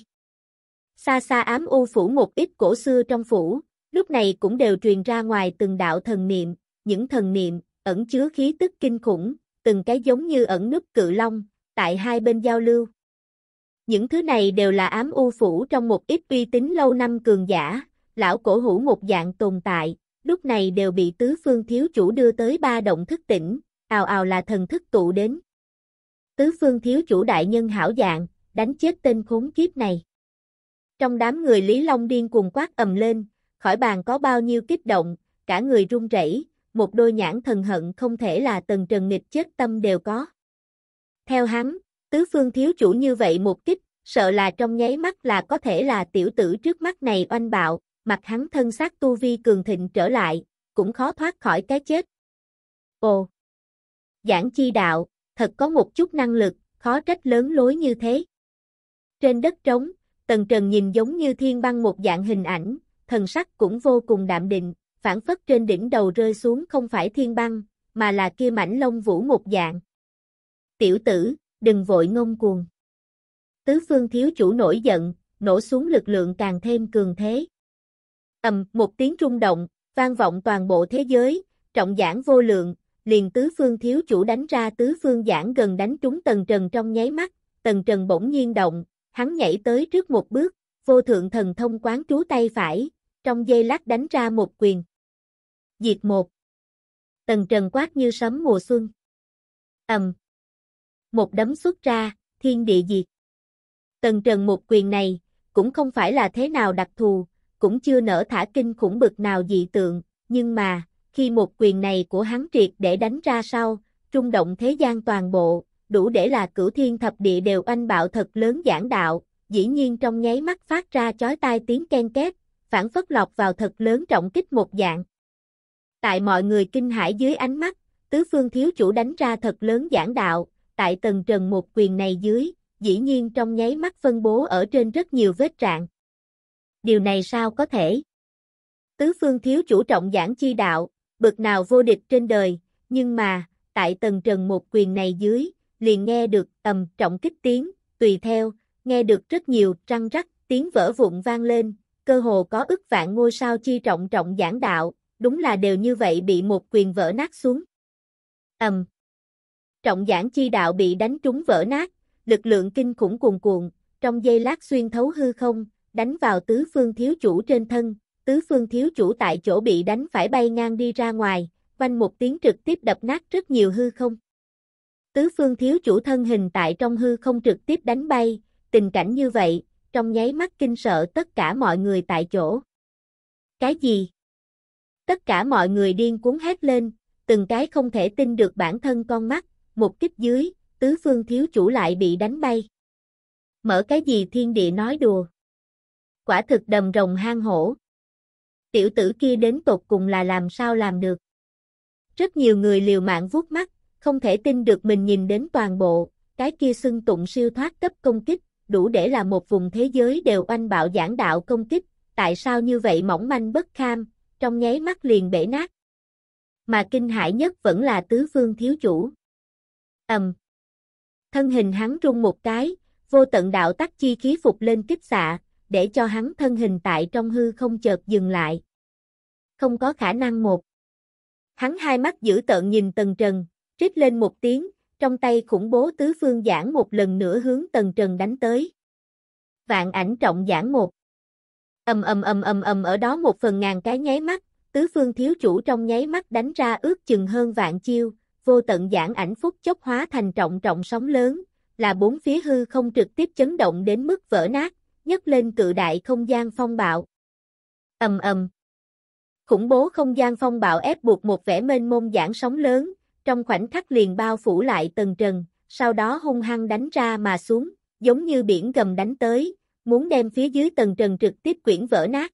Xa xa ám u phủ một ít cổ xưa trong phủ, lúc này cũng đều truyền ra ngoài từng đạo thần niệm, những thần niệm, ẩn chứa khí tức kinh khủng, từng cái giống như ẩn núp cự long, tại hai bên giao lưu. Những thứ này đều là ám u phủ trong một ít uy tín lâu năm cường giả, lão cổ hữu một dạng tồn tại, lúc này đều bị tứ phương thiếu chủ đưa tới ba động thức tỉnh, ào ào là thần thức tụ đến tứ phương thiếu chủ đại nhân hảo dạng, đánh chết tên khốn kiếp này. Trong đám người Lý Long điên cuồng quát ầm lên, khỏi bàn có bao nhiêu kích động, cả người run rẩy, một đôi nhãn thần hận không thể là tần trần nghịch chết tâm đều có. Theo hắn, tứ phương thiếu chủ như vậy một kích, sợ là trong nháy mắt là có thể là tiểu tử trước mắt này oanh bạo, mặt hắn thân xác tu vi cường thịnh trở lại, cũng khó thoát khỏi cái chết. Ồ! Giảng chi đạo, thật có một chút năng lực, khó trách lớn lối như thế. Trên đất trống, Tần Trần nhìn giống như thiên băng một dạng hình ảnh, thần sắc cũng vô cùng đạm định, phản phất trên đỉnh đầu rơi xuống không phải thiên băng, mà là kia mảnh lông vũ một dạng. Tiểu tử, đừng vội ngông cuồng. Tứ phương thiếu chủ nổi giận, nổ xuống lực lượng càng thêm cường thế. ầm, một tiếng trung động, vang vọng toàn bộ thế giới, trọng giảng vô lượng, liền tứ phương thiếu chủ đánh ra tứ phương giảng gần đánh trúng tần trần trong nháy mắt, tần trần bỗng nhiên động, hắn nhảy tới trước một bước, vô thượng thần thông quán chú tay phải, trong giây lát đánh ra một quyền. Diệt một. Tần trần quát như sấm mùa xuân. ầm, Một đấm xuất ra, thiên địa diệt. Tần trần một quyền này, cũng không phải là thế nào đặc thù, cũng chưa nở thả kinh khủng bực nào dị tượng, nhưng mà, khi một quyền này của hắn triệt để đánh ra sau, trung động thế gian toàn bộ, đủ để là cửu thiên thập địa đều anh bạo thật lớn giảng đạo, dĩ nhiên trong nháy mắt phát ra chói tai tiếng ken két, phản phất lọc vào thật lớn trọng kích một dạng. Tại mọi người kinh hãi dưới ánh mắt, tứ phương thiếu chủ đánh ra thật lớn giảng đạo, tại tầng trần một quyền này dưới, dĩ nhiên trong nháy mắt phân bố ở trên rất nhiều vết trạng. Điều này sao có thể? Tứ phương thiếu chủ trọng giảng chi đạo, bực nào vô địch trên đời, nhưng mà, tại tầng trần một quyền này dưới, liền nghe được tầm trọng kích tiếng, tùy theo, nghe được rất nhiều răng rắc, tiếng vỡ vụn vang lên, cơ hồ có ức vạn ngôi sao chi trọng trọng giảng đạo, đúng là đều như vậy bị một quyền vỡ nát xuống. Ầm. Trọng giảng chi đạo bị đánh trúng vỡ nát, lực lượng kinh khủng cuồn cuộn, trong giây lát xuyên thấu hư không, đánh vào tứ phương thiếu chủ trên thân, tứ phương thiếu chủ tại chỗ bị đánh phải bay ngang đi ra ngoài, quanh một tiếng trực tiếp đập nát rất nhiều hư không. Tứ phương thiếu chủ thân hình tại trong hư không trực tiếp đánh bay, tình cảnh như vậy, trong nháy mắt kinh sợ tất cả mọi người tại chỗ. Cái gì? Tất cả mọi người điên cuốn hét lên, từng cái không thể tin được bản thân con mắt, một kích dưới, tứ phương thiếu chủ lại bị đánh bay. Mở cái gì thiên địa nói đùa. Quả thực đầm rồng hang hổ, tiểu tử kia đến tột cùng là làm sao làm được. Rất nhiều người liều mạng vuốt mắt, không thể tin được mình nhìn đến toàn bộ, cái kia xưng tụng siêu thoát cấp công kích, đủ để là một vùng thế giới đều oanh bạo giảng đạo công kích, tại sao như vậy mỏng manh bất kham, trong nháy mắt liền bể nát. Mà kinh hãi nhất vẫn là tứ phương thiếu chủ. Ầm. Thân hình hắn rung một cái, vô tận đạo tắc chi khí phục lên kích xạ, để cho hắn thân hình tại trong hư không chợt dừng lại. Không có khả năng một. Hắn hai mắt giữ tợn nhìn Tần Trần, trích lên một tiếng, trong tay khủng bố tứ phương giảng một lần nữa hướng Tần Trần đánh tới. Vạn ảnh trọng giảng một. Ầm ầm ầm ầm ầm ở đó một phần ngàn cái nháy mắt, tứ phương thiếu chủ trong nháy mắt đánh ra ước chừng hơn vạn chiêu, vô tận giảng ảnh phúc chốc hóa thành trọng trọng sóng lớn, là bốn phía hư không trực tiếp chấn động đến mức vỡ nát, nhấc lên cự đại không gian phong bạo. Ầm ầm. Khủng bố không gian phong bạo ép buộc một vẻ mênh mông giãn sóng lớn, trong khoảnh khắc liền bao phủ lại tầng trần, sau đó hung hăng đánh ra mà xuống, giống như biển gầm đánh tới, muốn đem phía dưới tầng trần trực tiếp quyển vỡ nát.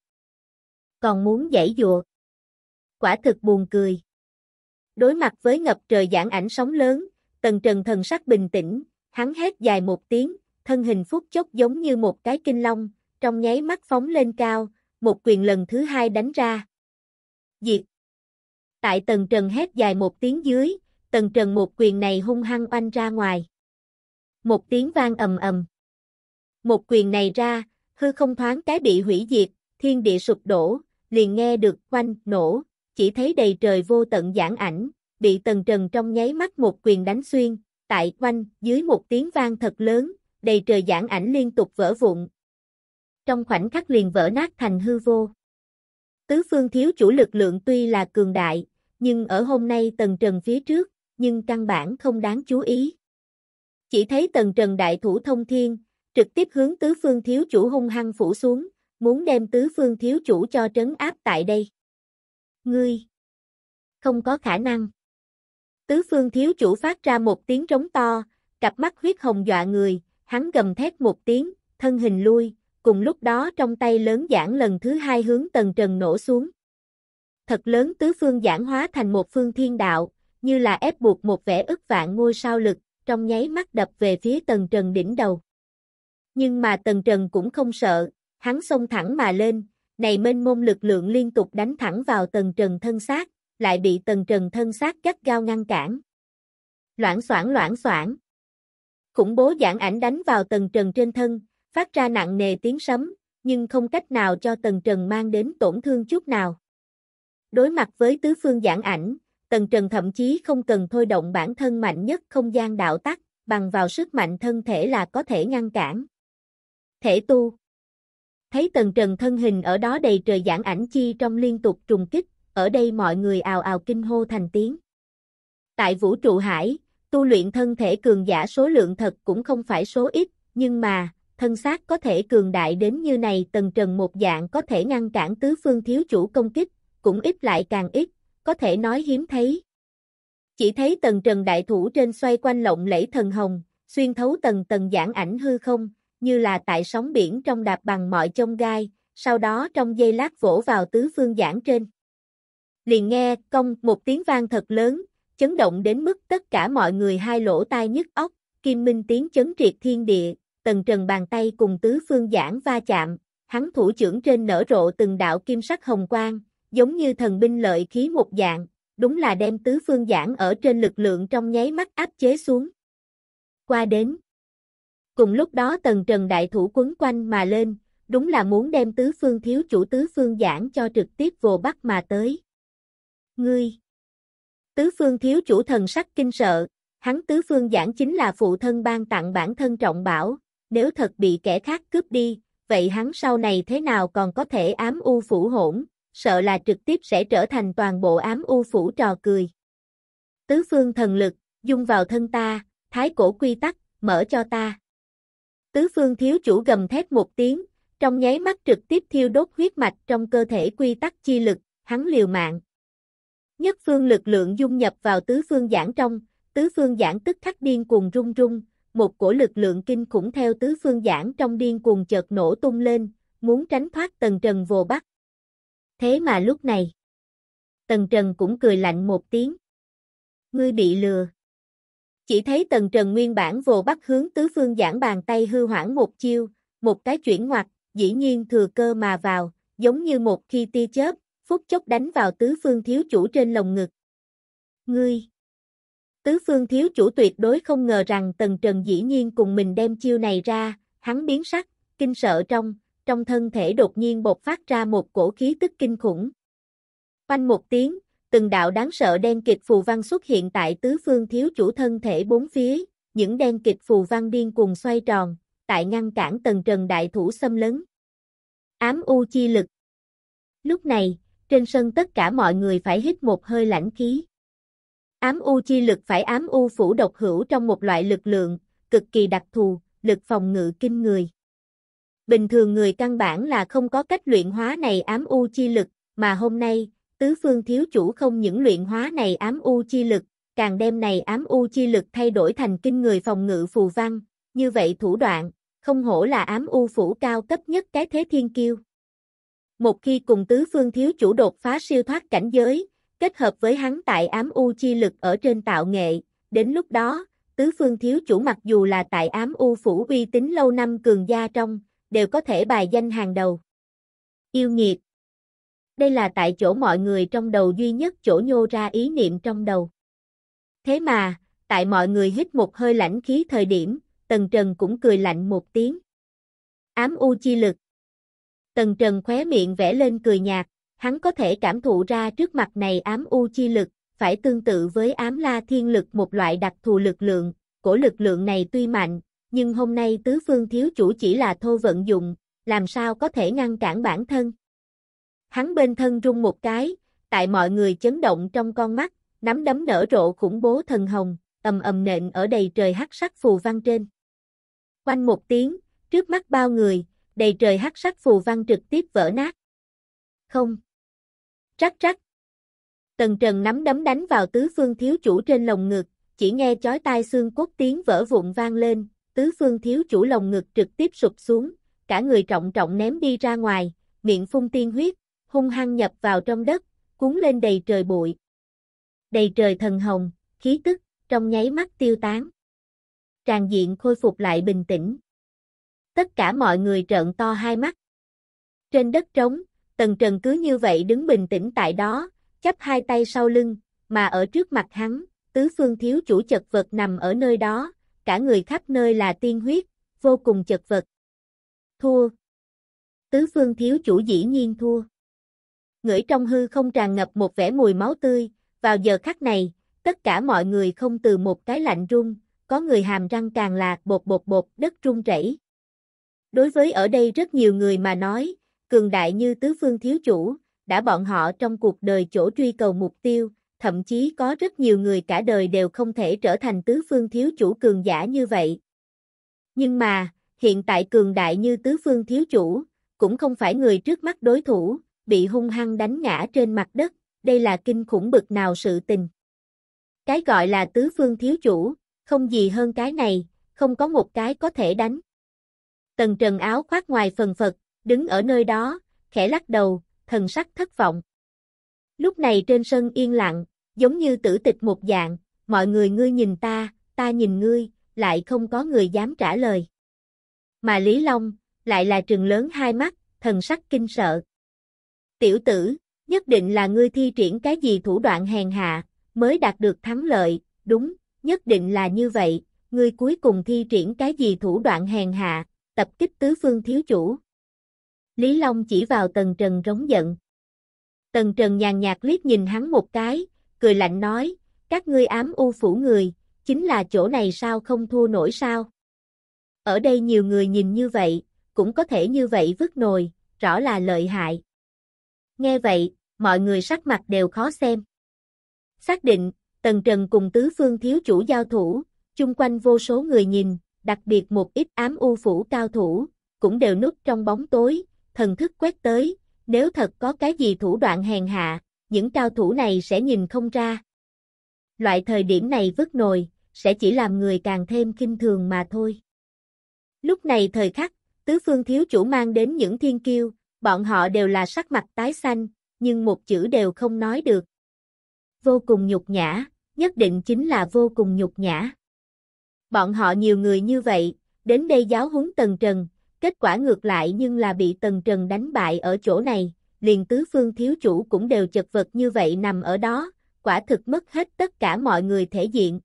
Còn muốn giải dụa. Quả thực buồn cười. Đối mặt với ngập trời giãn ảnh sóng lớn, tầng trần thần sắc bình tĩnh, hắn hét dài một tiếng, thân hình phút chốc giống như một cái kinh long, trong nháy mắt phóng lên cao, một quyền lần thứ hai đánh ra. Diệt! Tại tầng trần hét dài một tiếng dưới, tầng trần một quyền này hung hăng oanh ra ngoài. Một tiếng vang ầm ầm. Một quyền này ra, hư không thoáng cái bị hủy diệt, thiên địa sụp đổ, liền nghe được quanh, nổ, chỉ thấy đầy trời vô tận giãn ảnh, bị tầng trần trong nháy mắt một quyền đánh xuyên, tại quanh, dưới một tiếng vang thật lớn, đầy trời giảng ảnh liên tục vỡ vụn. Trong khoảnh khắc liền vỡ nát thành hư vô. Tứ phương thiếu chủ lực lượng tuy là cường đại, nhưng ở hôm nay tầng trần phía trước, nhưng căn bản không đáng chú ý. Chỉ thấy tầng trần đại thủ thông thiên, trực tiếp hướng tứ phương thiếu chủ hung hăng phủ xuống, muốn đem tứ phương thiếu chủ cho trấn áp tại đây. Ngươi! Không có khả năng. Tứ phương thiếu chủ phát ra một tiếng trống to, cặp mắt huyết hồng dọa người, hắn gầm thét một tiếng, thân hình lui, cùng lúc đó trong tay lớn giảng lần thứ hai hướng tầng trần nổ xuống. Thật lớn tứ phương giảng hóa thành một phương thiên đạo, như là ép buộc một vẻ ức vạn ngôi sao lực, trong nháy mắt đập về phía tầng trần đỉnh đầu. Nhưng mà tầng trần cũng không sợ, hắn xông thẳng mà lên, này mênh mông lực lượng liên tục đánh thẳng vào tầng trần thân xác, lại bị tầng trần thân xác gắt gao ngăn cản. Loãng xoảng loãng xoảng. Khủng bố giảng ảnh đánh vào tần trần trên thân, phát ra nặng nề tiếng sấm, nhưng không cách nào cho tần trần mang đến tổn thương chút nào. Đối mặt với tứ phương giảng ảnh, tần trần thậm chí không cần thôi động bản thân mạnh nhất không gian đạo tắc, bằng vào sức mạnh thân thể là có thể ngăn cản. Thể tu Thấy tần trần thân hình ở đó đầy trời giảng ảnh chi trong liên tục trùng kích, ở đây mọi người ào ào kinh hô thành tiếng. Tại vũ trụ hải, Tu luyện thân thể cường giả số lượng thật cũng không phải số ít, nhưng mà, thân xác có thể cường đại đến như này tầng trần một dạng có thể ngăn cản tứ phương thiếu chủ công kích, cũng ít lại càng ít, có thể nói hiếm thấy. Chỉ thấy tầng trần đại thủ trên xoay quanh lộng lẫy thần hồng, xuyên thấu tầng tầng giảng ảnh hư không, như là tại sóng biển trong đạp bằng mọi chông gai, sau đó trong giây lát vỗ vào tứ phương giảng trên. Liền nghe, công, một tiếng vang thật lớn, chấn động đến mức tất cả mọi người hai lỗ tai nhức óc, kim minh tiếng chấn triệt thiên địa, tần trần bàn tay cùng tứ phương giảng va chạm, hắn thủ trưởng trên nở rộ từng đạo kim sắc hồng quang, giống như thần binh lợi khí một dạng, đúng là đem tứ phương giảng ở trên lực lượng trong nháy mắt áp chế xuống. Qua đến. Cùng lúc đó tần trần đại thủ quấn quanh mà lên, đúng là muốn đem tứ phương thiếu chủ tứ phương giảng cho trực tiếp vô bắt mà tới. Ngươi! Tứ phương thiếu chủ thần sắc kinh sợ, hắn tứ phương giảng chính là phụ thân ban tặng bản thân trọng bảo, nếu thật bị kẻ khác cướp đi, vậy hắn sau này thế nào còn có thể ám u phủ hỗn, sợ là trực tiếp sẽ trở thành toàn bộ ám u phủ trò cười. Tứ phương thần lực, dung vào thân ta, thái cổ quy tắc, mở cho ta. Tứ phương thiếu chủ gầm thét một tiếng, trong nháy mắt trực tiếp thiêu đốt huyết mạch trong cơ thể quy tắc chi lực, hắn liều mạng. Nhất phương lực lượng dung nhập vào tứ phương giảng trong, tứ phương giảng tức khắc điên cuồng rung rung, một cổ lực lượng kinh khủng theo tứ phương giảng trong điên cuồng chợt nổ tung lên, muốn tránh thoát tần trần vô bắt. Thế mà lúc này, tần trần cũng cười lạnh một tiếng. Ngươi bị lừa. Chỉ thấy tần trần nguyên bản vô bắt hướng tứ phương giảng bàn tay hư hoảng một chiêu, một cái chuyển ngoặt, dĩ nhiên thừa cơ mà vào, giống như một khi tia chớp, phút chốc đánh vào tứ phương thiếu chủ trên lồng ngực. Ngươi! Tứ phương thiếu chủ tuyệt đối không ngờ rằng Tần Trần dĩ nhiên cùng mình đem chiêu này ra, hắn biến sắc, kinh sợ trong, trong thân thể đột nhiên bột phát ra một cổ khí tức kinh khủng. Quanh một tiếng, từng đạo đáng sợ đen kịch phù văn xuất hiện tại tứ phương thiếu chủ thân thể bốn phía, những đen kịch phù văn điên cùng xoay tròn, tại ngăn cản Tần Trần đại thủ xâm lấn. Ám u chi lực. Lúc này, trên sân tất cả mọi người phải hít một hơi lãnh khí. Ám u chi lực phải ám u phủ độc hữu trong một loại lực lượng, cực kỳ đặc thù, lực phòng ngự kinh người. Bình thường người căn bản là không có cách luyện hóa này ám u chi lực, mà hôm nay, tứ phương thiếu chủ không những luyện hóa này ám u chi lực, càng đem này ám u chi lực thay đổi thành kinh người phòng ngự phù văn, như vậy thủ đoạn, không hổ là ám u phủ cao cấp nhất cái thế thiên kiêu một khi cùng tứ phương thiếu chủ đột phá siêu thoát cảnh giới, kết hợp với hắn tại ám u chi lực ở trên tạo nghệ, đến lúc đó, tứ phương thiếu chủ mặc dù là tại ám u phủ uy tín lâu năm cường gia trong, đều có thể bài danh hàng đầu. Yêu nghiệt Đây là tại chỗ mọi người trong đầu duy nhất chỗ nhô ra ý niệm trong đầu. Thế mà, tại mọi người hít một hơi lãnh khí thời điểm, Tần Trần cũng cười lạnh một tiếng. Ám u chi lực Tần Trần khóe miệng vẽ lên cười nhạt, hắn có thể cảm thụ ra trước mặt này ám u chi lực, phải tương tự với ám la thiên lực một loại đặc thù lực lượng, cổ lực lượng này tuy mạnh, nhưng hôm nay tứ phương thiếu chủ chỉ là thô vận dụng, làm sao có thể ngăn cản bản thân. Hắn bên thân rung một cái, tại mọi người chấn động trong con mắt, nắm đấm nở rộ khủng bố thần hồng, ầm ầm nện ở đầy trời hắc sắc phù văn trên. Quanh một tiếng, trước mắt bao người, đầy trời hắc sắc phù văn trực tiếp vỡ nát. Không. Trắc trắc. Tần Trần nắm đấm đánh vào tứ phương thiếu chủ trên lồng ngực, chỉ nghe chói tai xương cốt tiếng vỡ vụn vang lên, tứ phương thiếu chủ lồng ngực trực tiếp sụp xuống, cả người trọng trọng ném đi ra ngoài, miệng phun tiên huyết, hung hăng nhập vào trong đất, cuốn lên đầy trời bụi. Đầy trời thần hồng, khí tức, trong nháy mắt tiêu tán. Tràng diện khôi phục lại bình tĩnh tất cả mọi người trợn to hai mắt. Trên đất trống, Tần Trần cứ như vậy đứng bình tĩnh tại đó, chắp hai tay sau lưng, mà ở trước mặt hắn, tứ phương thiếu chủ chật vật nằm ở nơi đó, cả người khắp nơi là tiên huyết, vô cùng chật vật. Thua. Tứ phương thiếu chủ dĩ nhiên thua. Ngửi trong hư không tràn ngập một vẻ mùi máu tươi, vào giờ khắc này, tất cả mọi người không từ một cái lạnh rung có người hàm răng càng lạc bột bột bột đất run rẩy. Đối với ở đây rất nhiều người mà nói, cường đại như tứ phương thiếu chủ, đã bọn họ trong cuộc đời chỗ truy cầu mục tiêu, thậm chí có rất nhiều người cả đời đều không thể trở thành tứ phương thiếu chủ cường giả như vậy. Nhưng mà, hiện tại cường đại như tứ phương thiếu chủ, cũng không phải người trước mắt đối thủ, bị hung hăng đánh ngã trên mặt đất, đây là kinh khủng bực nào sự tình. Cái gọi là tứ phương thiếu chủ, không gì hơn cái này, không có một cái có thể đánh. Tần trần áo khoác ngoài phần phật, đứng ở nơi đó, khẽ lắc đầu, thần sắc thất vọng. Lúc này trên sân yên lặng, giống như tử tịch một dạng, mọi người ngươi nhìn ta, ta nhìn ngươi, lại không có người dám trả lời. Mà Lý Long, lại là trường lớn hai mắt, thần sắc kinh sợ. Tiểu tử, nhất định là ngươi thi triển cái gì thủ đoạn hèn hạ, mới đạt được thắng lợi, đúng, nhất định là như vậy, ngươi cuối cùng thi triển cái gì thủ đoạn hèn hạ, tập kích tứ phương thiếu chủ. Lý Long chỉ vào Tần Trần rống giận. Tần Trần nhàn nhạt liếc nhìn hắn một cái, cười lạnh nói, các ngươi ám u phủ người, chính là chỗ này sao không thua nổi sao? Ở đây nhiều người nhìn như vậy, cũng có thể như vậy vứt nồi, rõ là lợi hại. Nghe vậy, mọi người sắc mặt đều khó xem. Xác định, Tần Trần cùng tứ phương thiếu chủ giao thủ, chung quanh vô số người nhìn, đặc biệt một ít ám u phủ cao thủ, cũng đều núp trong bóng tối, thần thức quét tới, nếu thật có cái gì thủ đoạn hèn hạ, những cao thủ này sẽ nhìn không ra. Loại thời điểm này vứt nồi, sẽ chỉ làm người càng thêm kinh thường mà thôi. Lúc này thời khắc, tứ phương thiếu chủ mang đến những thiên kiêu, bọn họ đều là sắc mặt tái xanh, nhưng một chữ đều không nói được. Vô cùng nhục nhã, nhất định chính là vô cùng nhục nhã bọn họ nhiều người như vậy, đến đây giáo huấn Tần Trần, kết quả ngược lại nhưng là bị Tần Trần đánh bại ở chỗ này, liền tứ phương thiếu chủ cũng đều chật vật như vậy nằm ở đó, quả thực mất hết tất cả mọi người thể diện.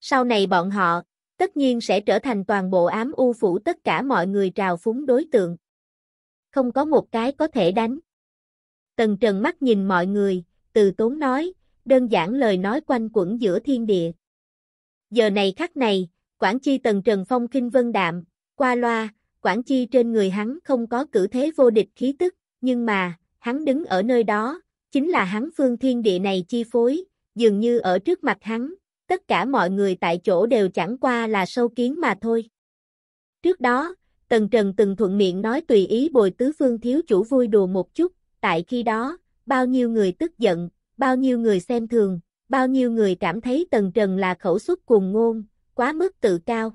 Sau này bọn họ, tất nhiên sẽ trở thành toàn bộ ám u phủ tất cả mọi người trào phúng đối tượng. Không có một cái có thể đánh. Tần Trần mắt nhìn mọi người, từ tốn nói, đơn giản lời nói quanh quẩn giữa thiên địa. Giờ này khắc này, Quảng Chi tần Trần Phong kinh vân đạm, qua loa, Quảng Chi trên người hắn không có cử thế vô địch khí tức, nhưng mà, hắn đứng ở nơi đó, chính là hắn phương thiên địa này chi phối, dường như ở trước mặt hắn, tất cả mọi người tại chỗ đều chẳng qua là sâu kiến mà thôi. Trước đó, Tần Trần từng thuận miệng nói tùy ý bồi tứ phương thiếu chủ vui đùa một chút, tại khi đó, bao nhiêu người tức giận, bao nhiêu người xem thường, bao nhiêu người cảm thấy Tần Trần là khẩu xuất cuồng ngôn, quá mức tự cao.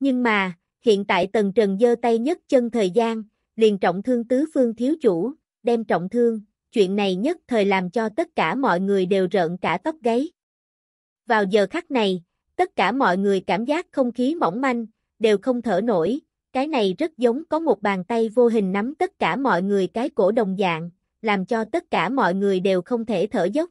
Nhưng mà, hiện tại Tần Trần giơ tay nhất chân thời gian, liền trọng thương tứ phương thiếu chủ, đem trọng thương, chuyện này nhất thời làm cho tất cả mọi người đều rợn cả tóc gáy. Vào giờ khắc này, tất cả mọi người cảm giác không khí mỏng manh, đều không thở nổi, cái này rất giống có một bàn tay vô hình nắm tất cả mọi người cái cổ đồng dạng, làm cho tất cả mọi người đều không thể thở dốc.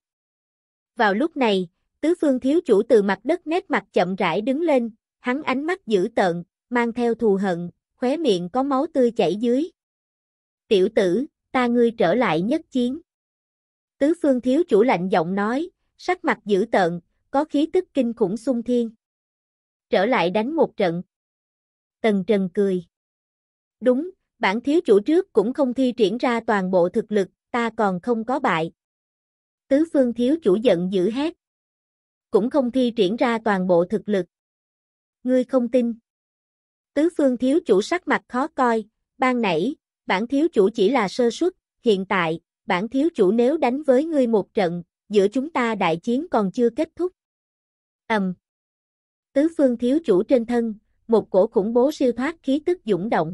Vào lúc này, tứ phương thiếu chủ từ mặt đất nét mặt chậm rãi đứng lên, hắn ánh mắt dữ tợn, mang theo thù hận, khóe miệng có máu tươi chảy dưới. Tiểu tử, ta ngươi trở lại nhất chiến. Tứ phương thiếu chủ lạnh giọng nói, sắc mặt dữ tợn, có khí tức kinh khủng xung thiên. Trở lại đánh một trận. Tần Trần cười. Đúng, bản thiếu chủ trước cũng không thi triển ra toàn bộ thực lực, ta còn không có bại, tứ phương thiếu chủ giận dữ hét. Cũng không thi triển ra toàn bộ thực lực. Ngươi không tin. Tứ phương thiếu chủ sắc mặt khó coi, ban nãy, bản thiếu chủ chỉ là sơ suất, hiện tại, bản thiếu chủ nếu đánh với ngươi một trận, giữa chúng ta đại chiến còn chưa kết thúc. Ầm. Tứ phương thiếu chủ trên thân, một cổ khủng bố siêu thoát khí tức dũng động.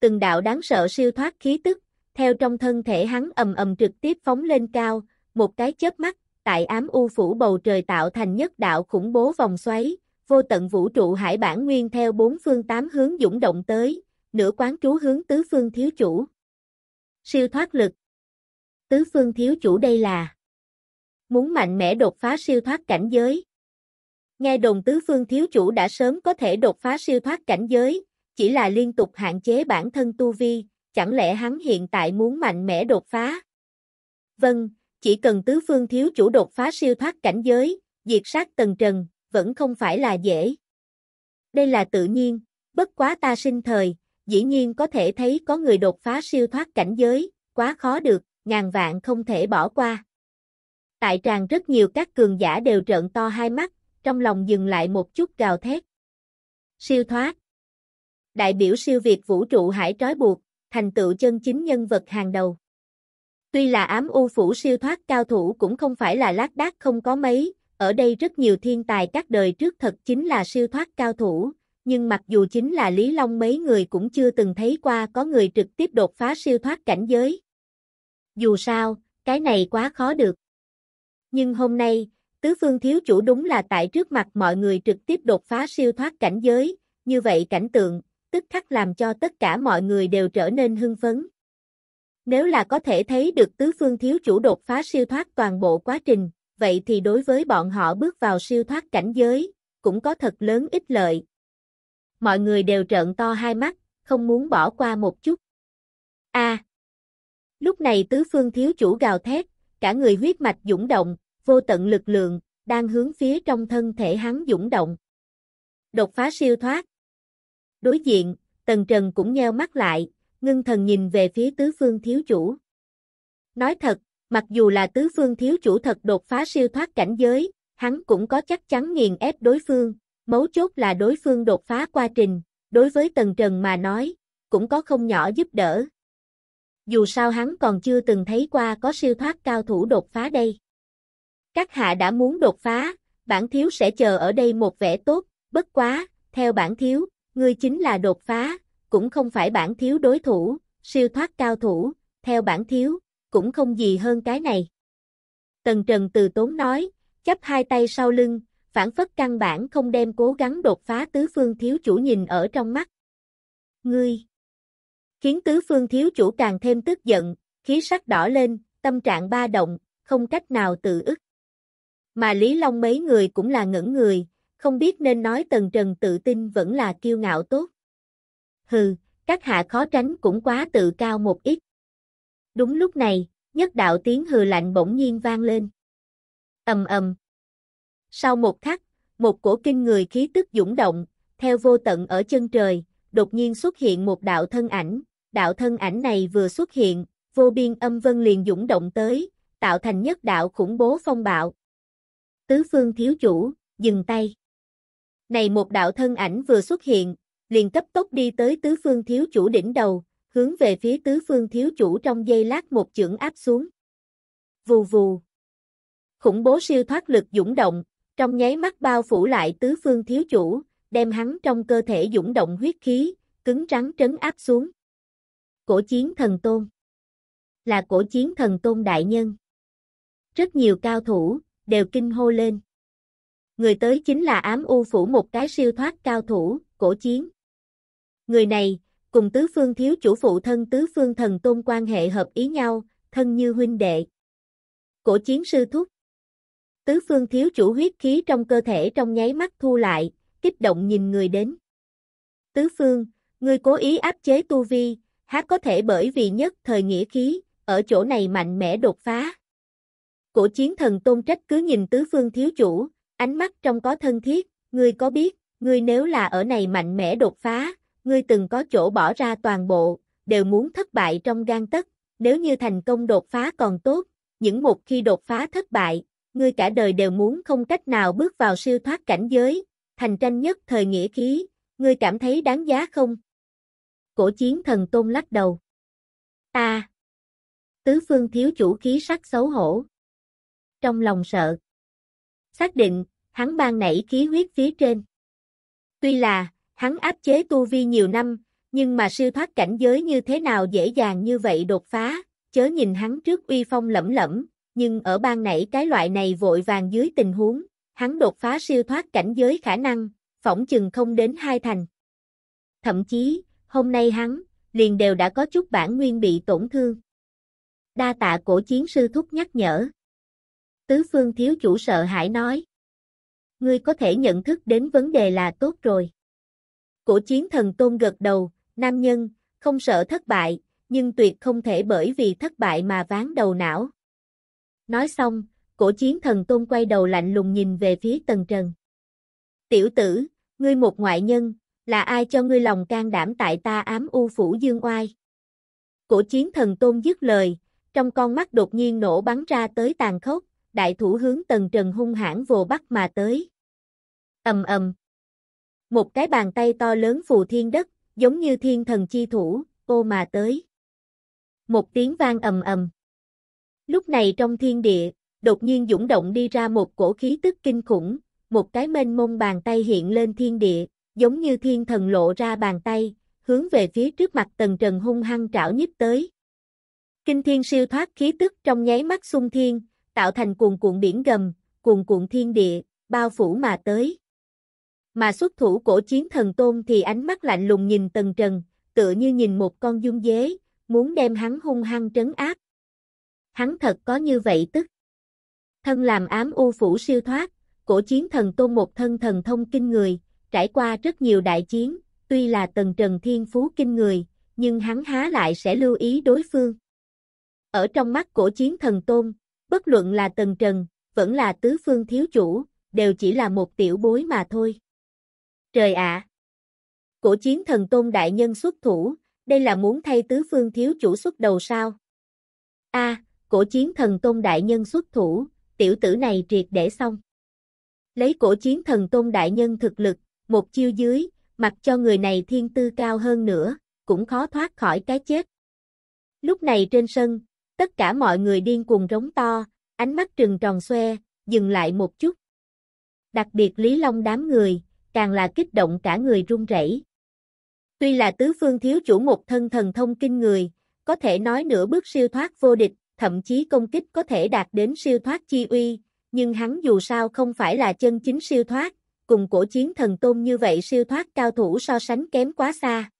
Từng đạo đáng sợ siêu thoát khí tức, theo trong thân thể hắn ầm ầm trực tiếp phóng lên cao, một cái chớp mắt, tại ám u phủ bầu trời tạo thành nhất đạo khủng bố vòng xoáy, vô tận vũ trụ hải bản nguyên theo bốn phương tám hướng dũng động tới, nửa quán trú hướng tứ phương thiếu chủ. Siêu thoát lực Tứ phương thiếu chủ đây là Muốn mạnh mẽ đột phá siêu thoát cảnh giới. Nghe đồn tứ phương thiếu chủ đã sớm có thể đột phá siêu thoát cảnh giới, chỉ là liên tục hạn chế bản thân tu vi, chẳng lẽ hắn hiện tại muốn mạnh mẽ đột phá? Vâng, chỉ cần tứ phương thiếu chủ đột phá siêu thoát cảnh giới, diệt sát tầng trần, vẫn không phải là dễ. Đây là tự nhiên, bất quá ta sinh thời, dĩ nhiên có thể thấy có người đột phá siêu thoát cảnh giới, quá khó được, ngàn vạn không thể bỏ qua. Tại tràng rất nhiều các cường giả đều trợn to hai mắt, trong lòng dừng lại một chút gào thét. Siêu thoát Đại biểu siêu việt vũ trụ hải trói buộc, thành tựu chân chính nhân vật hàng đầu. Tuy là ám u phủ siêu thoát cao thủ cũng không phải là lác đác không có mấy, ở đây rất nhiều thiên tài các đời trước thật chính là siêu thoát cao thủ, nhưng mặc dù chính là Lý Long mấy người cũng chưa từng thấy qua có người trực tiếp đột phá siêu thoát cảnh giới. Dù sao, cái này quá khó được. Nhưng hôm nay, Tứ Phương Thiếu Chủ đúng là tại trước mặt mọi người trực tiếp đột phá siêu thoát cảnh giới, như vậy cảnh tượng, tức khắc làm cho tất cả mọi người đều trở nên hưng phấn. Nếu là có thể thấy được tứ phương thiếu chủ đột phá siêu thoát toàn bộ quá trình, vậy thì đối với bọn họ bước vào siêu thoát cảnh giới, cũng có thật lớn ích lợi. Mọi người đều trợn to hai mắt, không muốn bỏ qua một chút. A. lúc này tứ phương thiếu chủ gào thét, cả người huyết mạch dũng động, vô tận lực lượng, đang hướng phía trong thân thể hắn dũng động. Đột phá siêu thoát. Đối diện, Tần Trần cũng nheo mắt lại, ngưng thần nhìn về phía tứ phương thiếu chủ. Nói thật, mặc dù là tứ phương thiếu chủ thật đột phá siêu thoát cảnh giới, hắn cũng có chắc chắn nghiền ép đối phương, mấu chốt là đối phương đột phá qua trình, đối với Tần Trần mà nói, cũng có không nhỏ giúp đỡ. Dù sao hắn còn chưa từng thấy qua có siêu thoát cao thủ đột phá đây. Các hạ đã muốn đột phá, bản thiếu sẽ chờ ở đây một vẻ tốt, bất quá, theo bản thiếu, ngươi chính là đột phá, cũng không phải bản thiếu đối thủ, siêu thoát cao thủ, theo bản thiếu, cũng không gì hơn cái này. Tần Trần từ tốn nói, chấp hai tay sau lưng, phản phất căn bản không đem cố gắng đột phá tứ phương thiếu chủ nhìn ở trong mắt. Ngươi! Khiến tứ phương thiếu chủ càng thêm tức giận, khí sắc đỏ lên, tâm trạng ba động, không cách nào tự ức. Mà Lý Long mấy người cũng là ngẩn người, không biết nên nói Tần Trần tự tin vẫn là kiêu ngạo tốt hừ, các hạ khó tránh cũng quá tự cao một ít. Đúng lúc này, nhất đạo tiếng hừ lạnh bỗng nhiên vang lên. Ầm ầm. Sau một khắc, một cổ kinh người khí tức dũng động, theo vô tận ở chân trời, đột nhiên xuất hiện một đạo thân ảnh, đạo thân ảnh này vừa xuất hiện, vô biên âm vân liền dũng động tới, tạo thành nhất đạo khủng bố phong bạo. Tứ phương thiếu chủ, dừng tay. Này một đạo thân ảnh vừa xuất hiện, liền cấp tốc đi tới tứ phương thiếu chủ đỉnh đầu, hướng về phía tứ phương thiếu chủ trong giây lát một chưởng áp xuống. Vù vù. Khủng bố siêu thoát lực dũng động, trong nháy mắt bao phủ lại tứ phương thiếu chủ, đem hắn trong cơ thể dũng động huyết khí, cứng rắn trấn áp xuống. Cổ chiến thần tôn Là cổ chiến thần tôn đại nhân. Rất nhiều cao thủ, đều kinh hô lên. Người tới chính là ám u phủ một cái siêu thoát cao thủ, cổ chiến. Người này, cùng tứ phương thiếu chủ phụ thân tứ phương thần tôn quan hệ hợp ý nhau, thân như huynh đệ. Cổ chiến sư thúc Tứ phương thiếu chủ huyết khí trong cơ thể trong nháy mắt thu lại, kích động nhìn người đến. Tứ phương, người cố ý áp chế tu vi, há có thể bởi vì nhất thời nghĩa khí, ở chỗ này mạnh mẽ đột phá. Cổ chiến thần tôn trách cứ nhìn tứ phương thiếu chủ, ánh mắt trong có thân thiết, người có biết, người nếu là ở này mạnh mẽ đột phá, ngươi từng có chỗ bỏ ra toàn bộ, đều muốn thất bại trong gan tất, nếu như thành công đột phá còn tốt, những một khi đột phá thất bại, ngươi cả đời đều muốn không cách nào bước vào siêu thoát cảnh giới, thành tranh nhất thời nghĩa khí, ngươi cảm thấy đáng giá không? Cổ chiến thần tôn lắc đầu. Ta. tứ phương thiếu chủ khí sắc xấu hổ. Trong lòng sợ. Xác định, hắn ban nảy khí huyết phía trên. Tuy là, Hắn áp chế tu vi nhiều năm, nhưng mà siêu thoát cảnh giới như thế nào dễ dàng như vậy đột phá, chớ nhìn hắn trước uy phong lẫm lẫm, nhưng ở ban nãy cái loại này vội vàng dưới tình huống, hắn đột phá siêu thoát cảnh giới khả năng, phỏng chừng không đến hai thành. Thậm chí, hôm nay hắn, liền đều đã có chút bản nguyên bị tổn thương. Đa tạ cổ chiến sư thúc nhắc nhở. Tứ phương thiếu chủ sợ hãi nói. Ngươi có thể nhận thức đến vấn đề là tốt rồi. Cổ chiến thần tôn gật đầu, nam nhân, không sợ thất bại, nhưng tuyệt không thể bởi vì thất bại mà ván đầu não. Nói xong, cổ chiến thần tôn quay đầu lạnh lùng nhìn về phía tần trần. Tiểu tử, ngươi một ngoại nhân, là ai cho ngươi lòng can đảm tại ta ám u phủ dương oai? Cổ chiến thần tôn dứt lời, trong con mắt đột nhiên nổ bắn ra tới tàn khốc, đại thủ hướng tần trần hung hãn vồ bắt mà tới. ầm ầm, một cái bàn tay to lớn phù thiên đất, giống như thiên thần chi thủ, ô mà tới. Một tiếng vang ầm ầm. Lúc này trong thiên địa, đột nhiên dũng động đi ra một cổ khí tức kinh khủng, một cái mênh mông bàn tay hiện lên thiên địa, giống như thiên thần lộ ra bàn tay, hướng về phía trước mặt tầng trần hung hăng trảo nhíp tới. Kinh thiên siêu thoát khí tức trong nháy mắt xung thiên, tạo thành cuồn cuộn biển gầm, cuồn cuộn thiên địa, bao phủ mà tới mà xuất thủ cổ chiến thần tôn thì ánh mắt lạnh lùng nhìn Tần Trần, tựa như nhìn một con dung dế, muốn đem hắn hung hăng trấn áp. Hắn thật có như vậy tức. Thân làm ám u phủ siêu thoát, cổ chiến thần tôn một thân thần thông kinh người, trải qua rất nhiều đại chiến, tuy là Tần Trần thiên phú kinh người, nhưng hắn há lại sẽ lưu ý đối phương. Ở trong mắt cổ chiến thần tôn, bất luận là Tần Trần, vẫn là tứ phương thiếu chủ, đều chỉ là một tiểu bối mà thôi trời ạ! Cổ chiến thần tôn đại nhân xuất thủ, đây là muốn thay tứ phương thiếu chủ xuất đầu sao? A, cổ chiến thần tôn đại nhân xuất thủ, tiểu tử này triệt để xong. Lấy cổ chiến thần tôn đại nhân thực lực, một chiêu dưới, mặc cho người này thiên tư cao hơn nữa, cũng khó thoát khỏi cái chết. Lúc này trên sân, tất cả mọi người điên cuồng rống to, ánh mắt trừng tròn xoe, dừng lại một chút. Đặc biệt Lý Long đám người, càng là kích động cả người run rẩy. Tuy là tứ phương thiếu chủ một thân thần thông kinh người, có thể nói nửa bước siêu thoát vô địch, thậm chí công kích có thể đạt đến siêu thoát chi uy, nhưng hắn dù sao không phải là chân chính siêu thoát, cùng cổ chiến thần tôn như vậy siêu thoát cao thủ so sánh kém quá xa.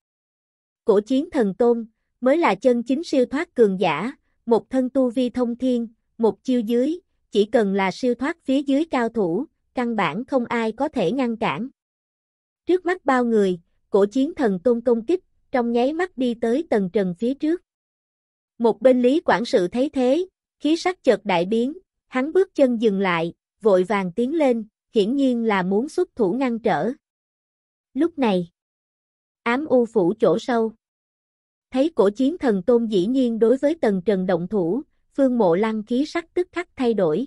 Cổ chiến thần tôn mới là chân chính siêu thoát cường giả, một thân tu vi thông thiên, một chiêu dưới, chỉ cần là siêu thoát phía dưới cao thủ, căn bản không ai có thể ngăn cản. Trước mắt bao người, cổ chiến thần tôn công kích, trong nháy mắt đi tới tầng trần phía trước. Một bên lý quản sự thấy thế, khí sắc chợt đại biến, hắn bước chân dừng lại, vội vàng tiến lên, hiển nhiên là muốn xuất thủ ngăn trở. Lúc này, ám u phủ chỗ sâu. Thấy cổ chiến thần tôn dĩ nhiên đối với tầng trần động thủ, phương mộ lăng khí sắc tức khắc thay đổi.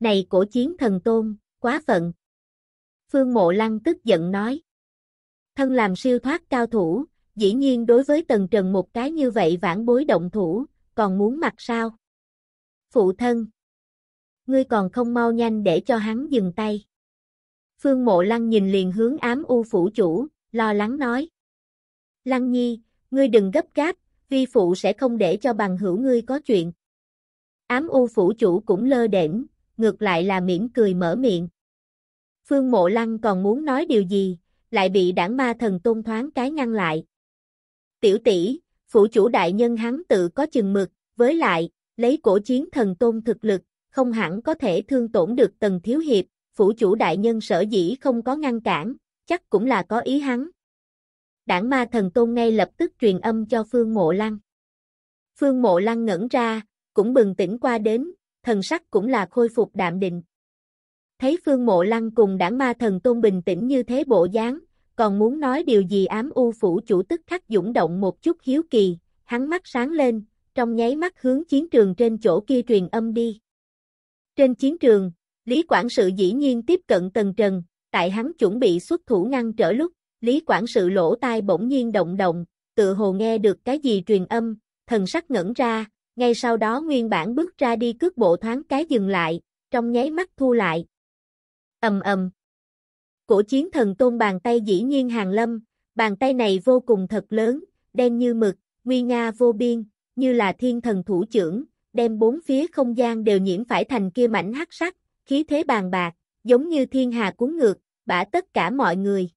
Này cổ chiến thần tôn, quá phận. Phương Mộ Lăng tức giận nói. Thân làm siêu thoát cao thủ, dĩ nhiên đối với Tần Trần một cái như vậy vãn bối động thủ, còn muốn mặt sao? Phụ thân! Ngươi còn không mau nhanh để cho hắn dừng tay. Phương Mộ Lăng nhìn liền hướng ám u phủ chủ, lo lắng nói. Lăng nhi, ngươi đừng gấp gáp, vi phụ sẽ không để cho bằng hữu ngươi có chuyện. Ám u phủ chủ cũng lơ đễnh, ngược lại là miễn cười mở miệng. Phương Mộ Lăng còn muốn nói điều gì, lại bị đảng ma thần tôn thoáng cái ngăn lại. Tiểu tỷ, phủ chủ đại nhân hắn tự có chừng mực, với lại, lấy cổ chiến thần tôn thực lực, không hẳn có thể thương tổn được tần thiếu hiệp, phủ chủ đại nhân sở dĩ không có ngăn cản, chắc cũng là có ý hắn. Đảng ma thần tôn ngay lập tức truyền âm cho Phương Mộ Lăng. Phương Mộ Lăng ngẩn ra, cũng bừng tỉnh qua đến, thần sắc cũng là khôi phục đạm định thấy Phương Mộ Lăng cùng đảng ma thần tôn bình tĩnh như thế bộ dáng, còn muốn nói điều gì ám u phủ chủ tức khắc dũng động một chút hiếu kỳ, hắn mắt sáng lên, trong nháy mắt hướng chiến trường trên chỗ kia truyền âm đi. Trên chiến trường, Lý Quản sự dĩ nhiên tiếp cận tầng Trần, tại hắn chuẩn bị xuất thủ ngăn trở lúc, Lý Quản sự lỗ tai bỗng nhiên động động, tự hồ nghe được cái gì truyền âm, thần sắc ngẩn ra, ngay sau đó nguyên bản bước ra đi cước bộ thoáng cái dừng lại, trong nháy mắt thu lại, ầm ầm. Cổ chiến thần tôn bàn tay dĩ nhiên hàng lâm, bàn tay này vô cùng thật lớn, đen như mực, nguy nga vô biên, như là thiên thần thủ trưởng, đem bốn phía không gian đều nhiễm phải thành kia mảnh hắc sắc, khí thế bàn bạc, giống như thiên hà cuốn ngược, bả tất cả mọi người.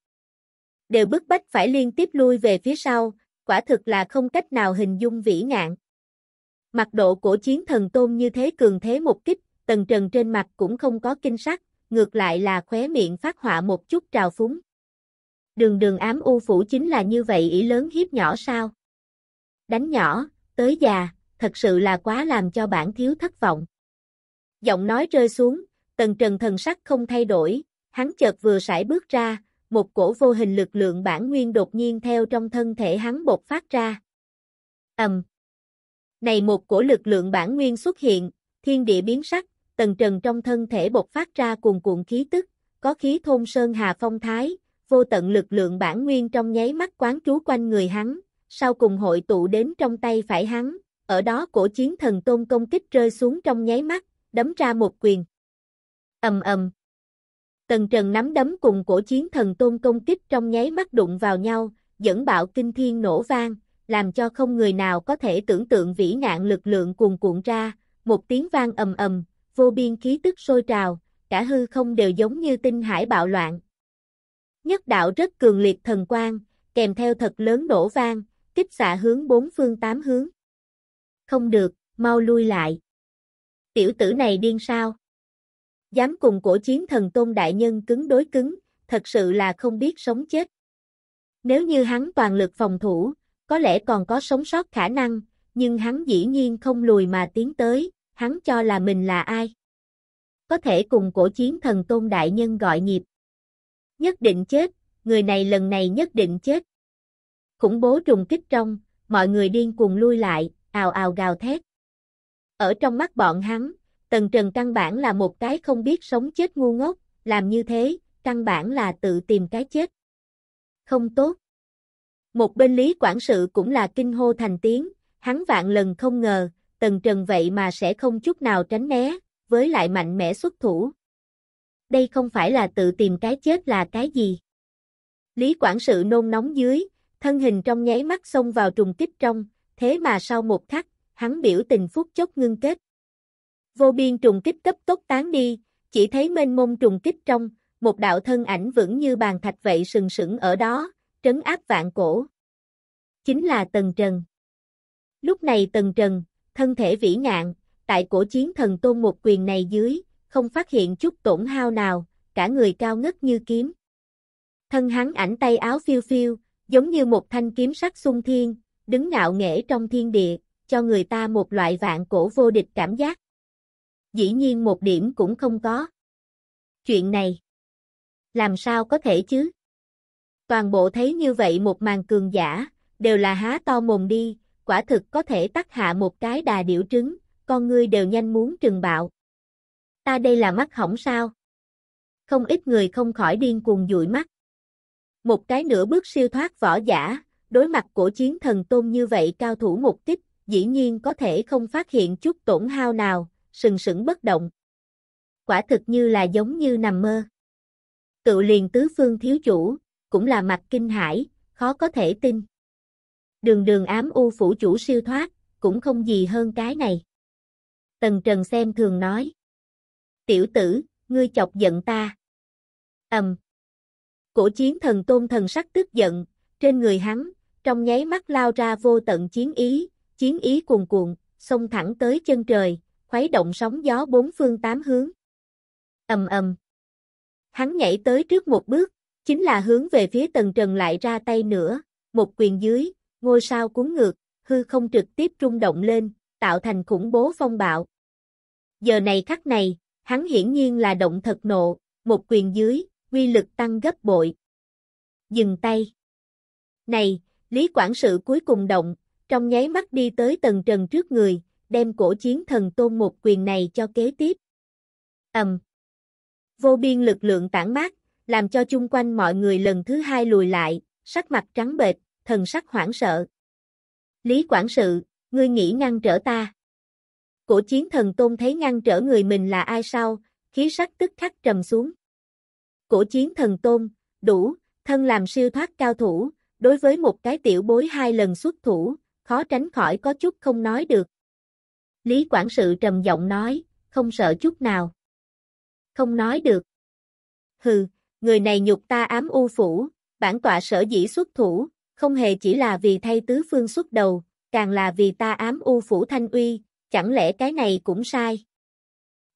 Đều bức bách phải liên tiếp lui về phía sau, quả thực là không cách nào hình dung vĩ ngạn. Mặt độ của chiến thần tôn như thế cường thế một kích, tần trần trên mặt cũng không có kinh sắc, ngược lại là khóe miệng phát họa một chút trào phúng. Đường đường ám u phủ chính là như vậy ý lớn hiếp nhỏ sao? Đánh nhỏ, tới già, thật sự là quá làm cho bản thiếu thất vọng. Giọng nói rơi xuống, tần trần thần sắc không thay đổi, hắn chợt vừa sải bước ra, một cổ vô hình lực lượng bản nguyên đột nhiên theo trong thân thể hắn bột phát ra. ầm, Này một cổ lực lượng bản nguyên xuất hiện, thiên địa biến sắc, tần trần trong thân thể bộc phát ra cuồn cuộn khí tức, có khí thôn sơn hà phong thái, vô tận lực lượng bản nguyên trong nháy mắt quán trú quanh người hắn, sau cùng hội tụ đến trong tay phải hắn, ở đó cổ chiến thần tôn công kích rơi xuống trong nháy mắt, đấm ra một quyền. ầm ầm. Tần Trần nắm đấm cùng cổ chiến thần tôn công kích trong nháy mắt đụng vào nhau, dẫn bạo kinh thiên nổ vang, làm cho không người nào có thể tưởng tượng vĩ ngạn lực lượng cuồn cuộn ra, một tiếng vang ầm ầm, vô biên khí tức sôi trào, cả hư không đều giống như tinh hải bạo loạn. Nhất đạo rất cường liệt thần quang, kèm theo thật lớn nổ vang, kích xạ hướng bốn phương tám hướng. Không được, mau lui lại. Tiểu tử này điên sao? Dám cùng cổ chiến thần tôn đại nhân cứng đối cứng, thật sự là không biết sống chết. Nếu như hắn toàn lực phòng thủ, có lẽ còn có sống sót khả năng, nhưng hắn dĩ nhiên không lùi mà tiến tới, hắn cho là mình là ai. Có thể cùng cổ chiến thần tôn đại nhân gọi nghiệp. Nhất định chết, người này lần này nhất định chết. Khủng bố trùng kích trong, mọi người điên cuồng lui lại, ào ào gào thét. Ở trong mắt bọn hắn, Tần Trần căn bản là một cái không biết sống chết ngu ngốc, làm như thế, căn bản là tự tìm cái chết. Không tốt. Một bên lý quản sự cũng là kinh hô thành tiếng, hắn vạn lần không ngờ, Tần Trần vậy mà sẽ không chút nào tránh né, với lại mạnh mẽ xuất thủ. Đây không phải là tự tìm cái chết là cái gì. Lý quản sự nôn nóng dưới, thân hình trong nháy mắt xông vào trùng kích trong, thế mà sau một khắc, hắn biểu tình phút chốc ngưng kết. Vô biên trùng kích cấp tốc tán đi, chỉ thấy mênh mông trùng kích trong, một đạo thân ảnh vững như bàn thạch vậy sừng sững ở đó, trấn áp vạn cổ. Chính là Tần Trần. Lúc này Tần Trần, thân thể vĩ ngạn, tại cổ chiến thần tôn một quyền này dưới, không phát hiện chút tổn hao nào, cả người cao ngất như kiếm. Thân hắn ảnh tay áo phiêu phiêu, giống như một thanh kiếm sắc xung thiên, đứng ngạo nghễ trong thiên địa, cho người ta một loại vạn cổ vô địch cảm giác. Dĩ nhiên một điểm cũng không có. Chuyện này, làm sao có thể chứ? Toàn bộ thấy như vậy một màn cường giả, đều là há to mồm đi, quả thực có thể tắt hạ một cái đà điểu trứng, con ngươi đều nhanh muốn trừng bạo. Ta đây là mắt hỏng sao? Không ít người không khỏi điên cuồng dụi mắt. Một cái nửa bước siêu thoát võ giả, đối mặt của chiến thần tôn như vậy cao thủ một kích, dĩ nhiên có thể không phát hiện chút tổn hao nào, sừng sững bất động. Quả thực như là giống như nằm mơ. Cựu liền tứ phương thiếu chủ, cũng là mặt kinh hãi, khó có thể tin đường đường ám u phủ chủ siêu thoát, cũng không gì hơn cái này. Tần Trần xem thường nói. Tiểu tử, ngươi chọc giận ta. Ầm. Cổ chiến thần tôn thần sắc tức giận, trên người hắn, trong nháy mắt lao ra vô tận chiến ý, chiến ý cuồn cuộn, xông thẳng tới chân trời, khuấy động sóng gió bốn phương tám hướng. Ầm ầm. Hắn nhảy tới trước một bước, chính là hướng về phía Tần Trần lại ra tay nữa, một quyền dưới, ngôi sao cuốn ngược, hư không trực tiếp rung động lên, tạo thành khủng bố phong bạo. Giờ này khắc này, hắn hiển nhiên là động thật nộ, một quyền dưới, uy lực tăng gấp bội. Dừng tay. Này, Lý Quản sự cuối cùng động, trong nháy mắt đi tới tầng trần trước người, đem cổ chiến thần tôn một quyền này cho kế tiếp. Ầm. Vô biên lực lượng tản mát, làm cho chung quanh mọi người lần thứ hai lùi lại, sắc mặt trắng bệch, thần sắc hoảng sợ. Lý quản sự, ngươi nghĩ ngăn trở ta. Cổ chiến thần tôn thấy ngăn trở người mình là ai sao, khí sắc tức khắc trầm xuống. Cổ chiến thần tôn, đủ, thân làm siêu thoát cao thủ, đối với một cái tiểu bối hai lần xuất thủ, khó tránh khỏi có chút không nói được. Lý quản sự trầm giọng nói, không sợ chút nào. Không nói được. Hừ, người này nhục ta ám u phủ, bản tọa sở dĩ xuất thủ, không hề chỉ là vì thay tứ phương xuất đầu, càng là vì ta ám u phủ thanh uy, chẳng lẽ cái này cũng sai?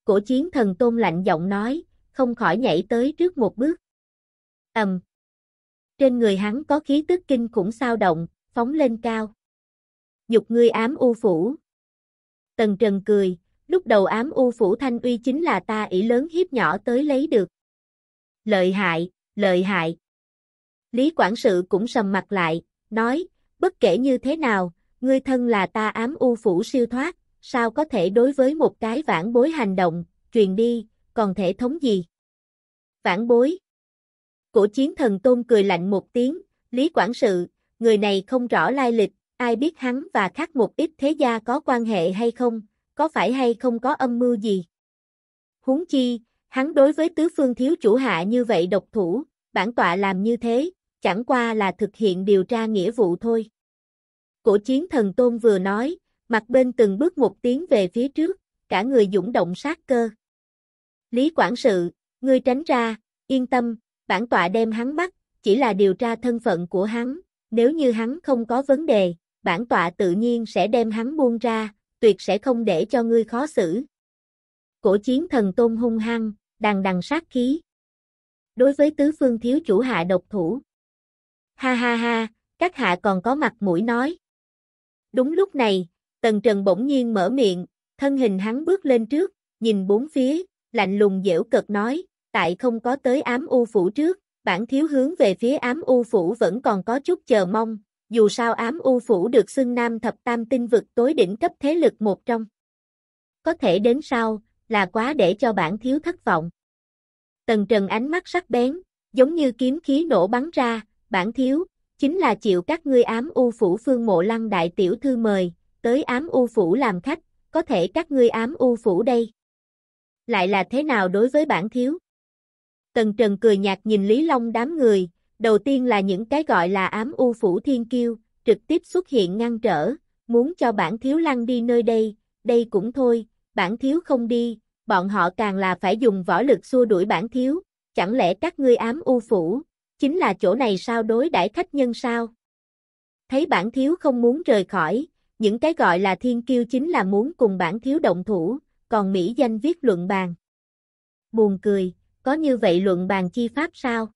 Cổ chiến thần tôn lạnh giọng nói, không khỏi nhảy tới trước một bước. Ầm. Trên người hắn có khí tức kinh khủng sao động, phóng lên cao. Dục ngươi ám u phủ. Tần Trần cười, lúc đầu ám u phủ thanh uy chính là ta ỷ lớn hiếp nhỏ tới lấy được. Lợi hại, lợi hại. Lý quản sự cũng sầm mặt lại, nói, bất kể như thế nào, ngươi thân là ta ám u phủ siêu thoát, sao có thể đối với một cái vãn bối hành động, truyền đi, còn thể thống gì? Vãn bối Cổ chiến thần tôn cười lạnh một tiếng, Lý quản sự, người này không rõ lai lịch, ai biết hắn và khác một ít thế gia có quan hệ hay không, có phải hay không có âm mưu gì. Huống chi, hắn đối với tứ phương thiếu chủ hạ như vậy độc thủ, bản tọa làm như thế, chẳng qua là thực hiện điều tra nghĩa vụ thôi. Cổ chiến thần tôn vừa nói, mặt bên từng bước một tiến về phía trước, cả người dũng động sát cơ. Lý quản sự, ngươi tránh ra, yên tâm, bản tọa đem hắn bắt, chỉ là điều tra thân phận của hắn, nếu như hắn không có vấn đề, bản tọa tự nhiên sẽ đem hắn buông ra, tuyệt sẽ không để cho ngươi khó xử. Cổ chiến thần tôn hung hăng, đằng đằng sát khí. Đối với tứ phương thiếu chủ hạ độc thủ, Ha ha ha, các hạ còn có mặt mũi nói. Đúng lúc này, Tần Trần bỗng nhiên mở miệng, thân hình hắn bước lên trước, nhìn bốn phía, lạnh lùng dễu cợt nói, tại không có tới ám u phủ trước, bản thiếu hướng về phía ám u phủ vẫn còn có chút chờ mong, dù sao ám u phủ được xưng nam thập tam tinh vực tối đỉnh cấp thế lực một trong. Có thể đến sau, là quá để cho bản thiếu thất vọng. Tần Trần ánh mắt sắc bén, giống như kiếm khí nổ bắn ra, bản thiếu, chính là chịu các ngươi ám u phủ phương mộ lăng đại tiểu thư mời, tới ám u phủ làm khách, có thể các ngươi ám u phủ đây. Lại là thế nào đối với bản thiếu? Tần Trần cười nhạt nhìn Lý Long đám người, đầu tiên là những cái gọi là ám u phủ thiên kiêu, trực tiếp xuất hiện ngăn trở, muốn cho bản thiếu lăng đi nơi đây, đây cũng thôi, bản thiếu không đi, bọn họ càng là phải dùng võ lực xua đuổi bản thiếu, chẳng lẽ các ngươi ám u phủ, Chính là chỗ này sao đối đãi khách nhân sao? Thấy bản thiếu không muốn rời khỏi, những cái gọi là thiên kiêu chính là muốn cùng bản thiếu động thủ, còn Mỹ danh viết luận bàn. Buồn cười, có như vậy luận bàn chi pháp sao?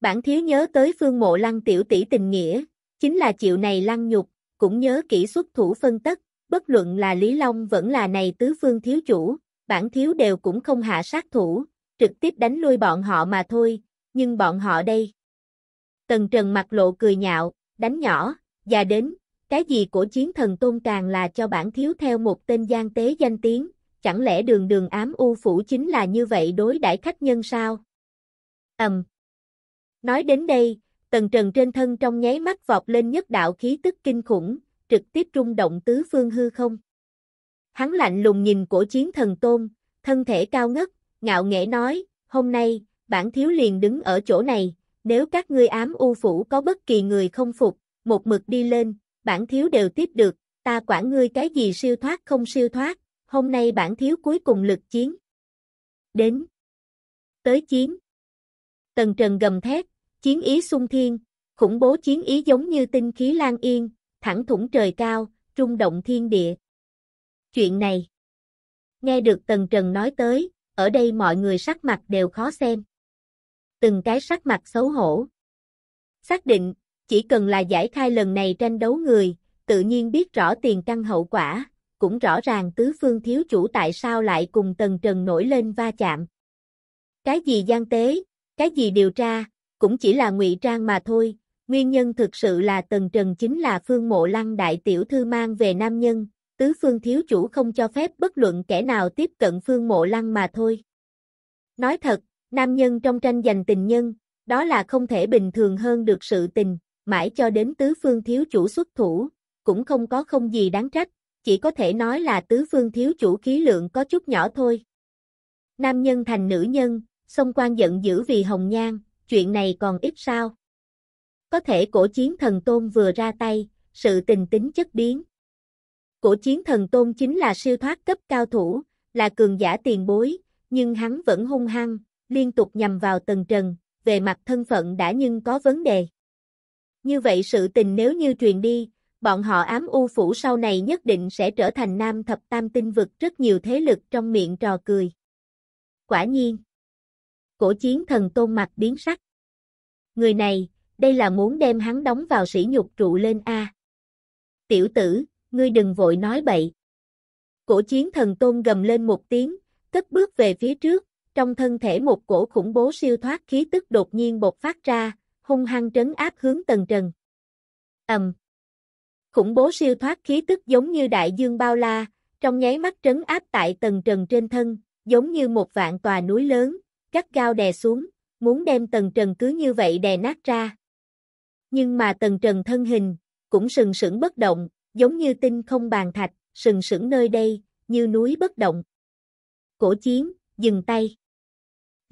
Bản thiếu nhớ tới phương mộ lăng tiểu tỷ tình nghĩa, chính là chịu này lăng nhục, cũng nhớ kỹ xuất thủ phân tất, bất luận là Lý Long vẫn là này tứ phương thiếu chủ, bản thiếu đều cũng không hạ sát thủ, trực tiếp đánh lui bọn họ mà thôi, nhưng bọn họ đây. Tần Trần mặt lộ cười nhạo, đánh nhỏ, và đến, cái gì của chiến thần tôn càng là cho bản thiếu theo một tên gian tế danh tiếng, chẳng lẽ đường đường ám u phủ chính là như vậy đối đãi khách nhân sao? Ầm. Nói đến đây, tần trần trên thân trong nháy mắt vọt lên nhất đạo khí tức kinh khủng, trực tiếp rung động tứ phương hư không. Hắn lạnh lùng nhìn cổ chiến thần tôn, thân thể cao ngất, ngạo nghễ nói, hôm nay, bản thiếu liền đứng ở chỗ này, nếu các ngươi ám u phủ có bất kỳ người không phục, một mực đi lên, bản thiếu đều tiếp được, ta quản ngươi cái gì siêu thoát không siêu thoát, hôm nay bản thiếu cuối cùng lực chiến. Đến. Tới chiến. Tần Trần gầm thét, chiến ý sung thiên, khủng bố chiến ý giống như tinh khí lan yên, thẳng thủng trời cao, trung động thiên địa. Chuyện này. Nghe được Tần Trần nói tới, ở đây mọi người sắc mặt đều khó xem từng cái sắc mặt xấu hổ. Xác định, chỉ cần là giải khai lần này tranh đấu người, tự nhiên biết rõ tiền căn hậu quả, cũng rõ ràng tứ phương thiếu chủ tại sao lại cùng Tần Trần nổi lên va chạm. Cái gì gian tế, cái gì điều tra, cũng chỉ là ngụy trang mà thôi, nguyên nhân thực sự là Tần Trần chính là phương mộ lăng đại tiểu thư mang về nam nhân, tứ phương thiếu chủ không cho phép bất luận kẻ nào tiếp cận phương mộ lăng mà thôi. Nói thật, Nam nhân trong tranh giành tình nhân, đó là không thể bình thường hơn được sự tình, mãi cho đến tứ phương thiếu chủ xuất thủ, cũng không có không gì đáng trách, chỉ có thể nói là tứ phương thiếu chủ khí lượng có chút nhỏ thôi. Nam nhân thành nữ nhân, song quan giận dữ vì hồng nhan, chuyện này còn ít sao. Có thể cổ chiến thần tôn vừa ra tay, sự tình tính chất biến. Cổ chiến thần tôn chính là siêu thoát cấp cao thủ, là cường giả tiền bối, nhưng hắn vẫn hung hăng, liên tục nhằm vào Tần Trần, về mặt thân phận đã nhưng có vấn đề. Như vậy sự tình nếu như truyền đi, bọn họ ám u phủ sau này nhất định sẽ trở thành nam thập tam tinh vực rất nhiều thế lực trong miệng trò cười. Quả nhiên, cổ chiến thần tôn mặt biến sắc. Người này, đây là muốn đem hắn đóng vào sỉ nhục trụ lên A. Tiểu tử, ngươi đừng vội nói bậy. Cổ chiến thần tôn gầm lên một tiếng, cất bước về phía trước, trong thân thể một cổ khủng bố siêu thoát khí tức đột nhiên bộc phát ra, hung hăng trấn áp hướng Tần Trần. Ầm. Khủng bố siêu thoát khí tức giống như đại dương bao la, trong nháy mắt trấn áp tại Tần Trần trên thân, giống như một vạn tòa núi lớn, cắt cao đè xuống, muốn đem Tần Trần cứ như vậy đè nát ra. Nhưng mà Tần Trần thân hình, cũng sừng sững bất động, giống như tinh không bàn thạch, sừng sững nơi đây, như núi bất động. Cổ chiến, dừng tay.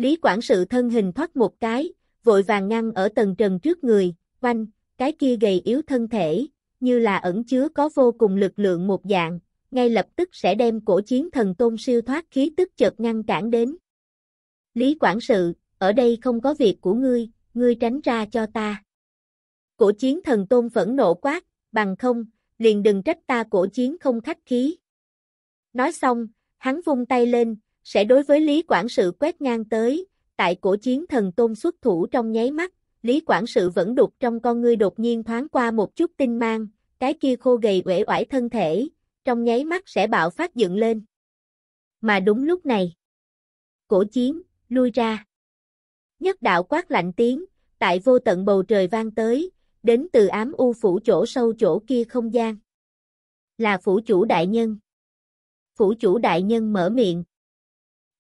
Lý quản sự thân hình thoát một cái, vội vàng ngăn ở tầng trần trước người, quanh, cái kia gầy yếu thân thể, như là ẩn chứa có vô cùng lực lượng một dạng, ngay lập tức sẽ đem cổ chiến thần tôn siêu thoát khí tức chợt ngăn cản đến. Lý quản sự, ở đây không có việc của ngươi, ngươi tránh ra cho ta. Cổ chiến thần tôn phẫn nộ quát, bằng không, liền đừng trách ta cổ chiến không khách khí. Nói xong, hắn vung tay lên, sẽ đối với Lý Quản sự quét ngang tới, tại cổ chiến thần tôn xuất thủ trong nháy mắt, Lý Quản sự vẫn đục trong con ngươi đột nhiên thoáng qua một chút tinh mang, cái kia khô gầy uể oải thân thể, trong nháy mắt sẽ bạo phát dựng lên. Mà đúng lúc này, cổ chiến, lui ra. Nhất đạo quát lạnh tiếng, tại vô tận bầu trời vang tới, đến từ ám u phủ chỗ sâu chỗ kia không gian. Là phủ chủ đại nhân. Phủ chủ đại nhân mở miệng,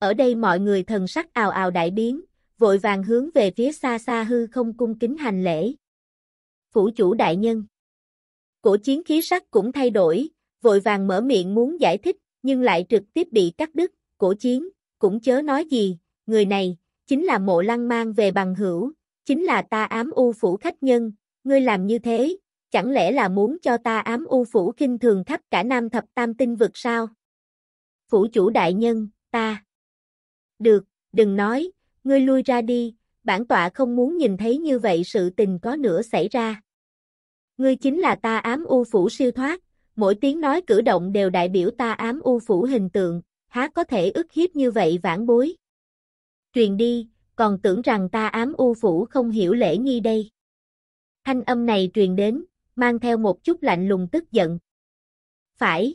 ở đây mọi người thần sắc ào ào đại biến, vội vàng hướng về phía xa xa hư không cung kính hành lễ. Phủ chủ đại nhân. Cổ chiến khí sắc cũng thay đổi, vội vàng mở miệng muốn giải thích, nhưng lại trực tiếp bị cắt đứt, cổ chiến, cũng chớ nói gì, người này, chính là mộ lăng mang về bằng hữu, chính là ta ám u phủ khách nhân, ngươi làm như thế, chẳng lẽ là muốn cho ta ám u phủ khinh thường khắp cả nam thập tam tinh vực sao? Phủ chủ đại nhân, ta được, đừng nói, ngươi lui ra đi, bản tọa không muốn nhìn thấy như vậy sự tình có nữa xảy ra. Ngươi chính là ta ám u phủ siêu thoát, mỗi tiếng nói cử động đều đại biểu ta ám u phủ hình tượng, há có thể ức hiếp như vậy vãn bối. Truyền đi, còn tưởng rằng ta ám u phủ không hiểu lễ nghi đây. Thanh âm này truyền đến, mang theo một chút lạnh lùng tức giận. Phải.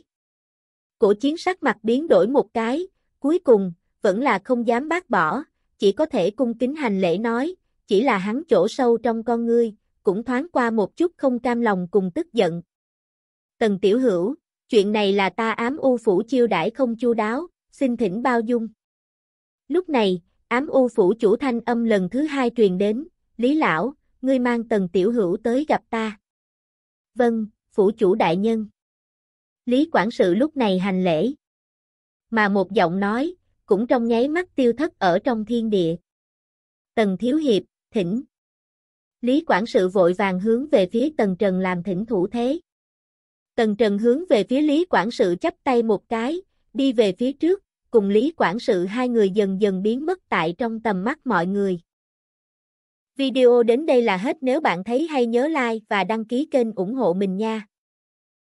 Cổ chiến sắc mặt biến đổi một cái, cuối cùng, vẫn là không dám bác bỏ, chỉ có thể cung kính hành lễ nói, chỉ là hắn chỗ sâu trong con ngươi, cũng thoáng qua một chút không cam lòng cùng tức giận. Tần Tiểu Hữu, chuyện này là ta ám u phủ chiêu đãi không chu đáo, xin thỉnh bao dung. Lúc này, ám u phủ chủ thanh âm lần thứ hai truyền đến, Lý Lão, ngươi mang Tần Tiểu Hữu tới gặp ta. Vâng, phủ chủ đại nhân. Lý quản sự lúc này hành lễ. Mà một giọng nói, cũng trong nháy mắt tiêu thất ở trong thiên địa. Tần Thiếu Hiệp, thỉnh. Lý quản sự vội vàng hướng về phía Tần Trần làm thỉnh thủ thế. Tần Trần hướng về phía Lý quản sự chắp tay một cái, đi về phía trước, cùng Lý quản sự hai người dần dần biến mất tại trong tầm mắt mọi người. Video đến đây là hết nếu bạn thấy hay nhớ like và đăng ký kênh ủng hộ mình nha.